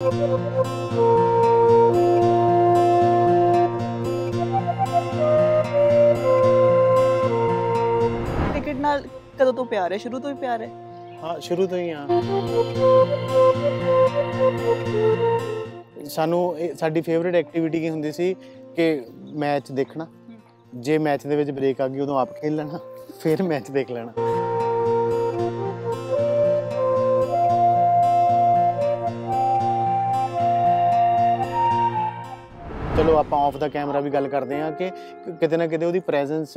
Cricket ਨਾਲ ਕਦੋਂ ਤੋਂ ਪਿਆਰ ਹੈ ਸ਼ੁਰੂ ਤੋਂ ਹੀ ਪਿਆਰ ਹੈ ਹਾਂ ਸ਼ੁਰੂ ਤੋਂ ਹੀ ਆ ਸਾਨੂੰ ਇਹ- ਸਾਡੀ ਫੇਵਰਿਟ ਐਕਟੀਵਿਟੀ ਕੀ ਹੁੰਦੀ ਸੀ ਕਿ ਮੈਚ ਦੇਖਣਾ ਜੇ ਮੈਚ ਦੇ ਵਿੱਚ ਬ੍ਰੇਕ ਆ ਗਈ ਉਦੋਂ ਆਪ ਖੇਡ ਲੈਣਾ ਫਿਰ ਮੈਚ ਦੇਖ ਲੈਣਾ ਚਲੋ ਆਪਾਂ ਆਫ ਦਾ ਕੈਮਰਾ ਵੀ ਗੱਲ ਕਰਦੇ ਆ ਕਿ ਕਿਤੇ ਨਾ ਕਿਤੇ ਉਹਦੀ ਪ੍ਰੈਜ਼ੈਂਸ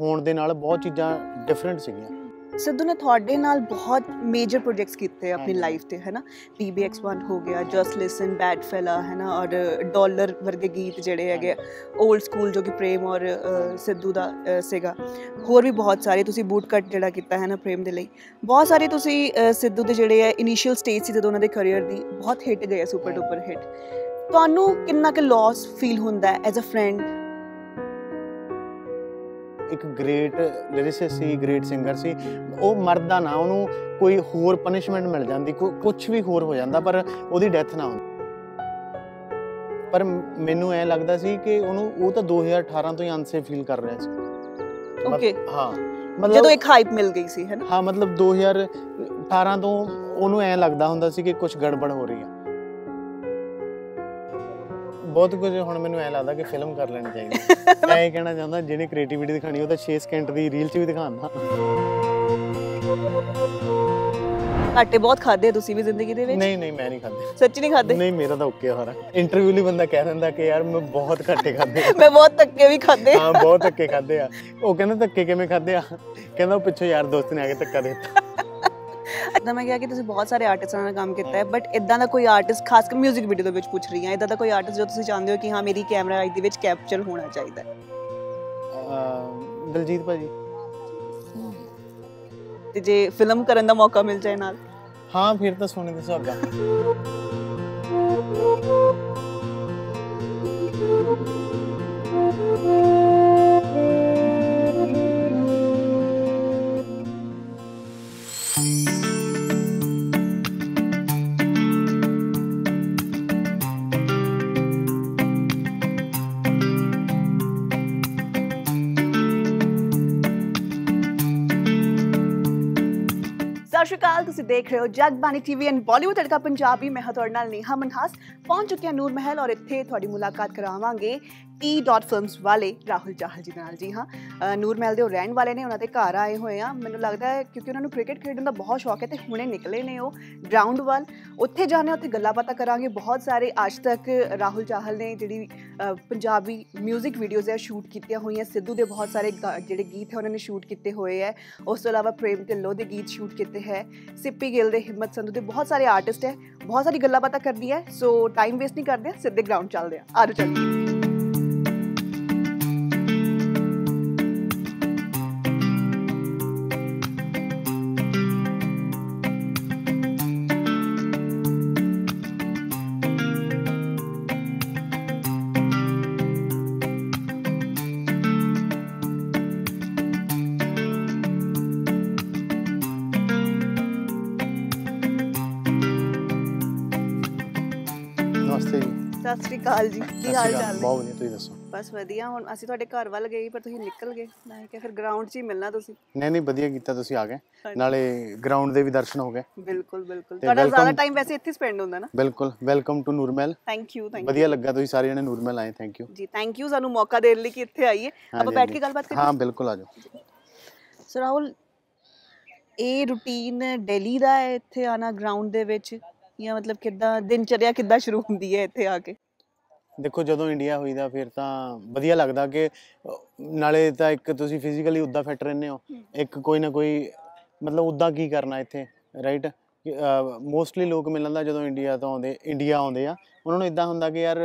ਹੋਣ ਦੇ ਨਾਲ ਬਹੁਤ ਚੀਜ਼ਾਂ ਡਿਫਰੈਂਟ ਸੀਗੀਆਂ ਸਿੱਧੂ ਨੇ ਤੁਹਾਡੇ ਨਾਲ ਬਹੁਤ ਮੇਜਰ ਪ੍ਰੋਜੈਕਟਸ ਕੀਤੇ ਆਪਣੀ ਲਾਈਫ ਤੇ ਹੈਨਾ ਪੀਬੀਐਕਸ 1 ਹੋ ਗਿਆ ਜਸਟ ਲਿਸਨ ਬੈਡ ਫੈਲਾ ਹੈਨਾ ਔਰ ਡਾਲਰ ਵਰਗੇ ਗੀਤ ਜਿਹੜੇ ਹੈਗੇ 올ਡ ਸਕੂਲ ਜੋ ਕਿ ਪ੍ਰੇਮ ਔਰ ਸਿੱਧੂ ਦਾ ਸੀਗਾ ਹੋਰ ਵੀ ਬਹੁਤ ਸਾਰੇ ਤੁਸੀਂ ਬੂਟ ਕੱਟ ਜਿਹੜਾ ਕੀਤਾ ਹੈਨਾ ਪ੍ਰੇਮ ਦੇ ਲਈ ਬਹੁਤ ਸਾਰੇ ਤੁਸੀਂ ਸਿੱਧੂ ਦੇ ਜਿਹੜੇ ਹੈ ਇਨੀਸ਼ੀਅਲ ਸਟੇਜ ਸੀ ਜਦੋਂ ਉਹਨਾਂ ਦੇ ਕੈਰੀਅਰ ਦੀ ਬਹੁਤ ਹਿੱਟ ਗਏ ਸੁਪਰ ਡੂਪਰ ਹਿੱਟ ਤੁਹਾਨੂੰ ਕਿੰਨਾ ਕਿ ਲਾਸ ਫੀਲ ਹੁੰਦਾ ਐਜ਼ ਅ ਫਰੈਂਡ ਇੱਕ ਗ੍ਰੇਟ ਲਿਰਿਸਿਸ ਸੀ ਗ੍ਰੇਟ ਸਿੰਗਰ ਸੀ ਉਹ ਮਰਦਾ ਨਾ ਉਹਨੂੰ ਕੋਈ ਹੋਰ ਪਨਿਸ਼ਮੈਂਟ ਮਿਲ ਜਾਂਦੀ ਕੁਝ ਵੀ ਹੋਰ ਹੋ ਜਾਂਦਾ ਪਰ ਉਹਦੀ ਡੈਥ ਨਾ ਹੁੰਦੀ ਪਰ ਮੈਨੂੰ ਐ ਲੱਗਦਾ ਸੀ ਕਿ ਉਹਨੂੰ ਉਹ ਤਾਂ 2018 ਤੋਂ ਹੀ ਅਨਸੇਫ ਫੀਲ ਕਰ ਰਿਹਾ ਸੀ ਓਕੇ ਹਾਂ ਮਤਲਬ ਜਦੋਂ ਇੱਕ ਹਾਈਪ ਮਿਲ ਗਈ ਸੀ ਹੈ ਨਾ ਹਾਂ ਮਤਲਬ 2018 ਤੋਂ ਉਹਨੂੰ ਐ ਲੱਗਦਾ ਹੁੰਦਾ ਸੀ ਕਿ ਕੁਝ ਗੜਬੜ ਹੋ ਰਹੀ ਹੈ ਬਹੁਤ ਕੁਝ ਹੁਣ ਮੈਨੂੰ ਐ ਲੱਗਦਾ ਕਿ ਫਿਲਮ ਕਰ ਲੈਣੀ ਚਾਹੀਦੀ ਮੈਂ ਇਹ ਕਹਿਣਾ ਚਾਹੁੰਦਾ ਜਿਹਨੇ ਕ੍ਰੀਏਟੀਵਿਟੀ ਦਿਖਾਣੀ ਉਹ ਤਾਂ 6 ਸਕਿੰਟ ਦੀ ਰੀਲ 'ਚ ਵੀ ਦਿਖਾਣਾ ਆਟੇ ਬਹੁਤ ਖਾਦੇ ਤੁਸੀਂ ਵੀ ਜ਼ਿੰਦਗੀ ਦੇ ਵਿੱਚ ਨਹੀਂ ਨਹੀਂ ਮੈਂ ਨਹੀਂ ਖਾਦੇ ਸੱਚੀ ਨਹੀਂ ਖਾਦੇ ਨਹੀਂ ਮੇਰਾ ਤਾਂ ਓਕੇ ਹਾਰਾ ਇੰਟਰਵਿਊ ਲਈ ਬੰਦਾ ਕਹਿ ਦਿੰਦਾ ਕਿ ਯਾਰ ਮੈਂ ਬਹੁਤ ਘੱਟੇ ਖਾਦੇ ਮੈਂ ਬਹੁਤ ਧੱਕੇ ਵੀ ਖਾਦੇ ਹਾਂ ਬਹੁਤ ਧੱਕੇ ਖਾਦੇ ਆ ਉਹ ਕਹਿੰਦਾ ਧੱਕੇ ਕਿਵੇਂ ਖਾਦੇ ਆ ਕਹਿੰਦਾ ਉਹ ਪਿੱਛੇ ਯਾਰ ਦੋਸਤ ਨੇ ਆ ਕੇ ਧੱਕਾ ਦਿੱਤਾ ਇਦਾਂ ਮੈਂ ਕਿਹਾ ਕਿ ਤੁਸੀਂ ਬਹੁਤ ਸਾਰੇ ਆਰਟਿਸਟਾਂ ਨਾਲ ਕੰਮ ਕੀਤਾ ਹੈ ਬਟ ਇਦਾਂ ਦਾ ਕੋਈ ਆਰਟਿਸਟ ਖਾਸ ਕਰ 뮤직 ਵੀਡੀਓ ਦੇ ਵਿੱਚ ਪੁੱਛ ਰਹੀ ਹਾਂ ਇਦਾਂ ਦਾ ਕੋਈ ਆਰਟਿਸਟ ਜੋ ਤੁਸੀਂ ਚਾਹੁੰਦੇ ਹੋ ਕਿ ਹਾਂ ਮੇਰੀ ਕੈਮਰਾ ਆਈ ਦੇ ਵਿੱਚ ਕੈਪਚਰ ਹੋਣਾ ਚਾਹੀਦਾ ਹੈ ਦਲਜੀਤ ਭਾਜੀ ਤੇ ਜੇ ਫਿਲਮ ਕਰਨ ਦਾ ਮੌਕਾ ਮਿਲ ਜਾਏ ਨਾਲ ਹਾਂ ਫਿਰ ਤਾਂ ਸੋਨੇ ਦੇ ਸੁਹਾਗਾ Thank you. ਅਕਾਲ ਤੁਸੀਂ ਦੇਖ ਰਹੇ ਹੋ ਜਗਬਾਨੀ ਟੀਵੀ ਐਂਡ ਬਾਲੀਵੁੱਡ ਅੜਕਾ ਪੰਜਾਬੀ ਮੈਂ ਨਾਲ ਨੀਹਾ ਮਨਹਾਸ ਪਹੁੰਚ ਚੁੱਕਿਆ ਨੂਰ ਮਹਿਲ ਔਰ ਇੱਥੇ ਤੁਹਾਡੀ ਮੁਲਾਕਾਤ ਕਰਾਵਾਂਗੇ ਫਿਲਮਸ ਵਾਲੇ ਰਾਹੁਲ ਚਾਹਲ ਜੀ ਨਾਲ ਜੀ ਹਾਂ ਨੂਰ ਮਹਿਲ ਦੇ ਰਹਿਣ ਵਾਲੇ ਨੇ ਉਹਨਾਂ ਦੇ ਘਰ ਆਏ ਹੋਏ ਆ ਮੈਨੂੰ ਲੱਗਦਾ ਹੈ ਕਿਉਂਕਿ ਉਹਨਾਂ ਨੂੰ ਕ੍ਰਿਕਟ ਖੇਡਣ ਦਾ ਬਹੁਤ ਸ਼ੌਕ ਹੈ ਤੇ ਹੁਣੇ ਨਿਕਲੇ ਨੇ ਉਹ ਗਰਾਊਂਡ ਵੱਲ ਉੱਥੇ ਜਾਣੇ ਉੱਥੇ ਗੱਲਾਂ ਬਾਤਾਂ ਕਰਾਂਗੇ ਬਹੁਤ ਸਾਰੇ ਅੱਜ ਤੱਕ ਰਾਹੁਲ ਚਾਹਲ ਨੇ ਜਿਹੜੀ ਪੰਜਾਬੀ 뮤직 ਵੀਡੀਓਜ਼ ਹੈ ਸ਼ੂਟ ਕੀਤੀਆਂ ਹੋਈਆਂ ਸਿੱਧੂ ਦੇ ਬਹੁਤ ਸਾਰੇ ਜਿਹੜੇ ਗੀਤ ਹੈ ਉਹਨਾਂ ਨੇ ਸ਼ੂਟ ਕੀਤੇ ਹੋਏ ਹੈ ਉਸ ਤੋਂ ਇਲਾਵਾ ਪ੍ਰੇਮ ਢਿੱਲੋਂ ਦੇ ਗੀਤ ਸ਼ੂਟ ਕੀਤੇ ਹੈ ਸਿੱਪੀ ਗਿੱਲ ਦੇ ਹਿੰਮਤ ਸੰਧੂ ਦੇ ਬਹੁਤ ਸਾਰੇ ਆਰਟਿਸਟ ਹੈ ਬਹੁਤ ਸਾਰੀ ਗੱਲਾਂ ਬਾਤਾਂ ਕਰਦੀ ਹੈ ਸੋ ਟਾਈਮ ਵੇਸਟ ਨਹੀਂ ਕਰਦੇ ਸਿੱਧੇ ਗਰਾਊਂਡ ਚੱਲਦੇ ਆ ਆਜੋ ਚੱਲੀਏ ਸਤਿ ਸ਼੍ਰੀ ਅਕਾਲ ਜੀ ਕੀ ਹਾਲ ਚਾਲ ਬਹੁਤ ਵਧੀਆ ਤੁਸੀਂ ਦੱਸੋ ਬਸ ਵਧੀਆ ਹੁਣ ਅਸੀਂ ਤੁਹਾਡੇ ਘਰ ਵੱਲ ਗਏ ਪਰ ਤੁਸੀਂ ਨਿਕਲ ਗਏ ਮੈਂ ਕਿਹਾ ਫਿਰ ਗਰਾਊਂਡ 'ਚ ਹੀ ਮਿਲਣਾ ਤੁਸੀਂ ਨਹੀਂ ਨਹੀਂ ਵਧੀਆ ਕੀਤਾ ਤੁਸੀਂ ਆ ਗਏ ਨਾਲੇ ਗਰਾਊਂਡ ਦੇ ਵੀ ਦਰਸ਼ਨ ਹੋ ਗਏ ਬਿਲਕੁਲ ਬਿਲਕੁਲ ਤੁਹਾਡਾ ਜ਼ਿਆਦਾ ਟਾਈਮ ਵੈਸੇ ਇੱਥੇ ਸਪੈਂਡ ਹੁੰਦਾ ਨਾ ਬਿਲਕੁਲ welcome to Nurmahal thank you thank you ਵਧੀਆ ਲੱਗਾ ਤੁਸੀਂ ਸਾਰੇ ਜਣੇ ਨੂਰਮੈਲ ਆਏ thank you ji thank you ਸਾਨੂੰ ਮੌਕਾ ਦੇਣ ਲਈ ਕਿ ਇੱਥੇ ਆਈਏ ਆਪਾਂ ਬੈਠ ਕੇ ਗੱਲਬਾਤ ਕਰੀਏ ਹਾਂ ਬਿਲਕੁਲ ਆ ਜਾਓ ਸੋ ਰਾਹੁਲ ਇਹ ਰੁਟੀਨ ਡੈਲੀ ਦਾ ਹੈ ਇੱਥੇ ਆਣਾ ਗਰਾਊਂਡ ਦੇ ਵਿੱਚ ਇਹ ਮਤਲਬ ਦਿਨ ਚੜਿਆ ਕਿਦਾਂ ਸ਼ੁਰੂ ਹੁੰਦੀ ਹੈ ਇੱਥੇ ਆ ਕੇ ਦੇਖੋ ਜਦੋਂ ਇੰਡੀਆ ਦਾ ਫਿਰ ਤਾਂ ਵਧੀਆ ਲੱਗਦਾ ਕਿ ਨਾਲੇ ਤਾਂ ਇੱਕ ਤੁਸੀਂ ਫਿਜ਼ੀਕਲੀ ਉਦਾਂ ਫਿੱਟ ਰਹਿੰਦੇ ਹੋ ਇੱਕ ਕੋਈ ਨਾ ਕੋਈ ਮਤਲਬ ਉਦਾਂ ਕੀ ਕਰਨਾ ਇੱਥੇ ਰਾਈਟ ਮੋਸਟਲੀ ਲੋਕ ਮਿਲਣ ਦਾ ਜਦੋਂ ਇੰਡੀਆ ਤੋਂ ਆਉਂਦੇ ਇੰਡੀਆ ਆਉਂਦੇ ਆ ਉਹਨਾਂ ਨੂੰ ਇਦਾਂ ਹੁੰਦਾ ਕਿ ਯਾਰ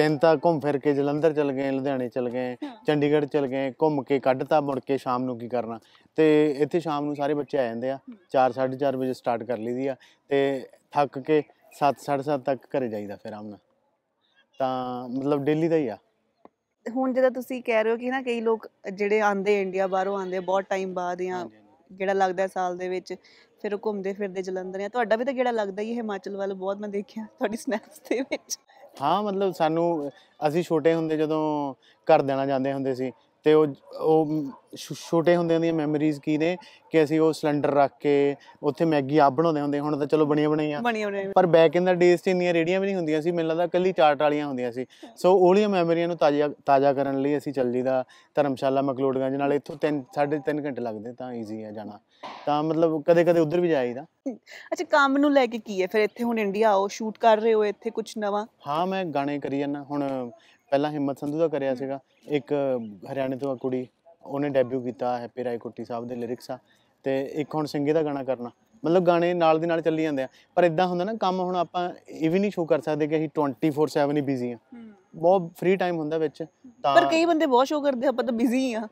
ਦਿਨ ਤਾਂ ਘੁੰਮ ਫਿਰ ਕੇ ਜਲੰਧਰ ਚਲ ਗਏ ਲੁਧਿਆਣੇ ਚਲ ਗਏ ਚੰਡੀਗੜ੍ਹ ਚਲ ਗਏ ਘੁੰਮ ਕੇ ਕੱਢਤਾ ਮੁੜ ਕੇ ਸ਼ਾਮ ਨੂੰ ਕੀ ਕਰਨਾ ਤੇ ਇੱਥੇ ਸ਼ਾਮ ਨੂੰ ਸਾਰੇ ਬੱਚੇ ਆ ਜਾਂਦੇ ਆ 4 4:30 ਵਜੇ ਸਟਾਰਟ ਕਰ ਲਈਦੀ ਆ ਤੇ ਥੱਕ ਕੇ 7 7:30 ਤੱਕ ਘਰੇ ਜਾਈਦਾ ਫਿਰ ਆਮਨਾ ਤਾਂ ਮਤਲਬ ਡੇਲੀ ਦਾ ਹੀ ਆ ਹੁਣ ਜਦੋਂ ਤੁਸੀਂ ਕਹਿ ਰਹੇ ਹੋ ਕਿ ਨਾ ਕਈ ਲੋਕ ਜਿਹੜੇ ਆਂਦੇ ਇੰਡੀਆ ਬਾਹਰੋਂ ਆਂਦੇ ਬਹੁਤ ਟਾਈਮ ਬਾਅਦ ਜਾਂ ਜਿਹੜਾ ਲੱਗਦਾ ਸਾਲ ਦੇ ਵਿੱਚ ਫਿਰ ਉਹ ਘੁੰਮਦੇ ਫਿਰਦੇ ਜਲੰਧਰ ਆ ਤੁਹਾਡਾ ਵੀ ਤਾਂ ਜਿਹੜਾ ਲੱਗਦਾ ਹੀ ਹਿਮਾਚਲ ਵੱਲ ਬਹੁਤ ਮੈਂ ਦੇਖਿਆ ਤੁਹਾਡੀ ਸਨੈਪਸ ਦੇ ਵਿੱਚ ਹਾਂ ਮਤਲਬ ਸਾਨੂੰ ਅਸੀਂ ਛੋਟੇ ਹੁੰਦੇ ਜਦੋਂ ਘਰ ਦੇਣਾ ਜਾਂਦੇ ਹੁੰਦੇ ਸੀ ਤੇ ਉਹ ਉਹ ਛੋਟੇ ਹੁੰਦਿਆਂ ਦੀਆਂ ਮੈਮਰੀਜ਼ ਕੀ ਨੇ ਕਿ ਅਸੀਂ ਉਹ ਸਿਲੰਡਰ ਰੱਖ ਕੇ ਉੱਥੇ ਮੈਗੀ ਆ ਬਣਾਉਂਦੇ ਹੁੰਦੇ ਹੁਣ ਤਾਂ ਚਲੋ ਬਣੀਆਂ ਬਣਾਈਆਂ ਪਰ ਬੈਕ ਇਨ ਦਾ ਡੇਸ ਤੇ ਇੰਨੀਆਂ ਰੇੜੀਆਂ ਵੀ ਨਹੀਂ ਹੁੰਦੀਆਂ ਸੀ ਮੈਨੂੰ ਲੱਗਦਾ ਕੱਲੀ ਚਾਟ ਵਾਲੀਆਂ ਹੁੰਦੀਆਂ ਸੀ ਸੋ ਉਹਲੀਆਂ ਮੈਮਰੀਆਂ ਨੂੰ ਤਾਜ਼ਾ ਤਾਜ਼ਾ ਕਰਨ ਲਈ ਅਸੀਂ ਚੱਲੀ ਦਾ ਧਰਮਸ਼ਾਲਾ ਮਕਲੋੜਗੰਜ ਨਾਲ ਇੱਥੋਂ 3 3.5 ਘੰਟੇ ਲੱਗਦੇ ਤਾਂ ਈਜ਼ੀ ਆ ਜਾਣਾ ਤਾਂ ਮਤਲਬ ਕਦੇ ਕਦੇ ਉਧਰ ਵੀ ਜਾਈਦਾ ਅੱਛਾ ਕੰਮ ਨੂੰ ਲੈ ਕੇ ਕੀ ਹੈ ਫਿਰ ਇੱਥੇ ਹੁਣ ਇੰਡੀਆ ਆਓ ਸ਼ੂਟ ਕਰ ਰਹੇ ਹੋ ਇੱਥੇ ਕੁਝ ਨਵਾਂ ਹਾਂ ਮੈਂ ਗਾਣੇ ਕਰੀ ਜਾਂਦਾ ਹੁਣ ਪਹਿਲਾਂ ਹਿੰਮਤ ਸੰਧੂ ਦਾ ਕਰਿਆ ਸੀਗਾ ਇੱਕ ਹਰਿਆਣੇ ਤੋਂ ਆ ਕੁੜੀ ਉਹਨੇ ਡੈਬਿਊ ਕੀਤਾ ਹੈਪੀ ਰਾਏ ਕੁੱਟੀ ਸਾਹਿਬ ਦੇ ਲਿਰਿਕਸ ਆ ਤੇ ਇੱਕ ਹੁਣ ਸਿੰਘੇ ਦਾ ਗਾਣਾ ਕਰਨਾ ਮਤਲਬ ਗਾਣੇ ਨਾਲ ਦੇ ਨਾਲ ਚੱਲੀ ਜਾਂਦੇ ਆ ਪਰ ਇਦਾਂ ਹੁੰਦਾ ਨਾ ਕੰਮ ਹੁਣ ਆਪਾਂ ਇਹ ਵੀ ਨਹੀਂ ਸ਼ੋ ਕਰ ਸਕਦੇ ਕਿ ਅਸੀਂ 24/7 ਹੀ ਬਿਜ਼ੀ ਆ ਬਹੁਤ ਫ੍ਰੀ ਟਾਈਮ ਹੁੰਦਾ ਵਿੱਚ ਤਾਂ ਪਰ ਕਈ ਬੰਦੇ ਬਹੁਤ ਸ਼ੋ ਕਰਦੇ ਆਪਾਂ ਤਾਂ ਬਿਜ਼ੀ ਆ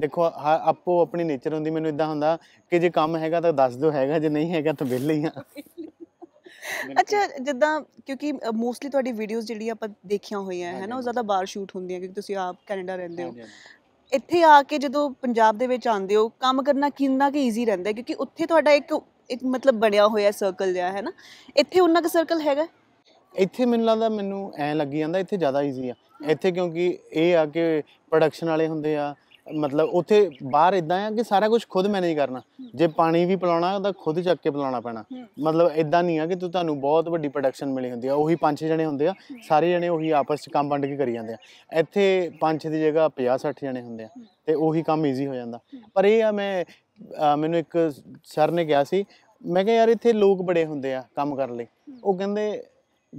ਦੇਖੋ ਆਪੋ ਆਪਣੀ ਨੇਚਰ ਹੁੰਦੀ ਮੈਨੂੰ ਇਦਾਂ ਹੁੰਦਾ ਕਿ ਜੇ ਕੰਮ ਹੈਗਾ ਤਾਂ ਦੱਸ ਦਿਓ ਹੈਗਾ ਜੇ ਨਹੀਂ ਹੈਗਾ ਤਾਂ ਵਿਹਲੇ ਹੀ ਆ ਅੱਛਾ ਜਿੱਦਾਂ ਕਿਉਂਕਿ ਮੋਸਟਲੀ ਤੁਹਾਡੀ ਵੀਡੀਓਜ਼ ਜਿਹੜੀ ਆਪਾਂ ਦੇਖੀਆਂ ਹੋਈਆਂ ਹੈ ਨਾ ਉਹ ਜ਼ਿਆਦਾ ਬਾਹਰ ਸ਼ੂਟ ਹੁੰਦੀਆਂ ਕਿਉਂਕਿ ਤੁਸੀਂ ਆਪ ਕੈਨੇਡਾ ਰਹਿੰਦੇ ਹੋ ਇੱਥੇ ਆ ਕੇ ਜਦੋਂ ਪੰਜਾਬ ਦੇ ਵਿੱਚ ਆਉਂਦੇ ਹੋ ਕੰਮ ਕਰਨਾ ਕਿੰਨਾ ਕਿ ਈਜ਼ੀ ਰਹਿੰਦਾ ਕਿਉਂਕਿ ਉੱਥੇ ਤੁਹਾਡਾ ਇੱਕ ਇੱਕ ਮਤਲਬ ਬਣਿਆ ਹੋਇਆ ਸਰਕਲ ਜਿਹਾ ਹੈ ਨਾ ਇੱਥੇ ਉਹਨਾਂ ਦਾ ਸਰਕਲ ਹੈਗਾ ਇੱਥੇ ਮੈਨੂੰ ਲੱਗਦਾ ਮੈਨੂੰ ਐ ਲੱਗੀ ਜਾਂਦਾ ਇੱਥੇ ਜ਼ਿਆਦਾ ਈਜ਼ੀ ਆ ਇੱਥੇ ਕਿਉਂਕਿ ਇਹ ਆ ਕਿ ਪ੍ਰੋਡਕਸ਼ਨ ਵਾਲੇ ਹੁੰਦੇ ਆ ਮਤਲਬ ਉੱਥੇ ਬਾਹਰ ਇਦਾਂ ਆ ਕਿ ਸਾਰਾ ਕੁਝ ਖੁਦ ਮੈਨੇਜ ਕਰਨਾ ਜੇ ਪਾਣੀ ਵੀ ਪਲਾਉਣਾ ਤਾਂ ਖੁਦ ਚੱਕ ਕੇ ਪਲਾਉਣਾ ਪੈਣਾ ਮਤਲਬ ਇਦਾਂ ਨਹੀਂ ਆ ਕਿ ਤੂੰ ਤੁਹਾਨੂੰ ਬਹੁਤ ਵੱਡੀ ਪ੍ਰੋਡਕਸ਼ਨ ਮਿਲੀ ਹੁੰਦੀ ਆ ਉਹੀ ਪੰਜ 6 ਜਣੇ ਹੁੰਦੇ ਆ ਸਾਰੇ ਜਣੇ ਉਹੀ ਆਪਸ ਵਿੱਚ ਕੰਮ ਵੰਡ ਕੇ ਕਰੀ ਜਾਂਦੇ ਆ ਇੱਥੇ ਪੰਜ 6 ਦੀ ਜਗ੍ਹਾ 50 60 ਜਣੇ ਹੁੰਦੇ ਆ ਤੇ ਉਹੀ ਕੰਮ ਈਜ਼ੀ ਹੋ ਜਾਂਦਾ ਪਰ ਇਹ ਆ ਮੈਂ ਮੈਨੂੰ ਇੱਕ ਸਰ ਨੇ ਕਿਹਾ ਸੀ ਮੈਂ ਕਿਹਾ ਯਾਰ ਇੱਥੇ ਲੋਕ ਬੜੇ ਹੁੰਦੇ ਆ ਕੰਮ ਕਰਨ ਲਈ ਉਹ ਕਹਿੰਦੇ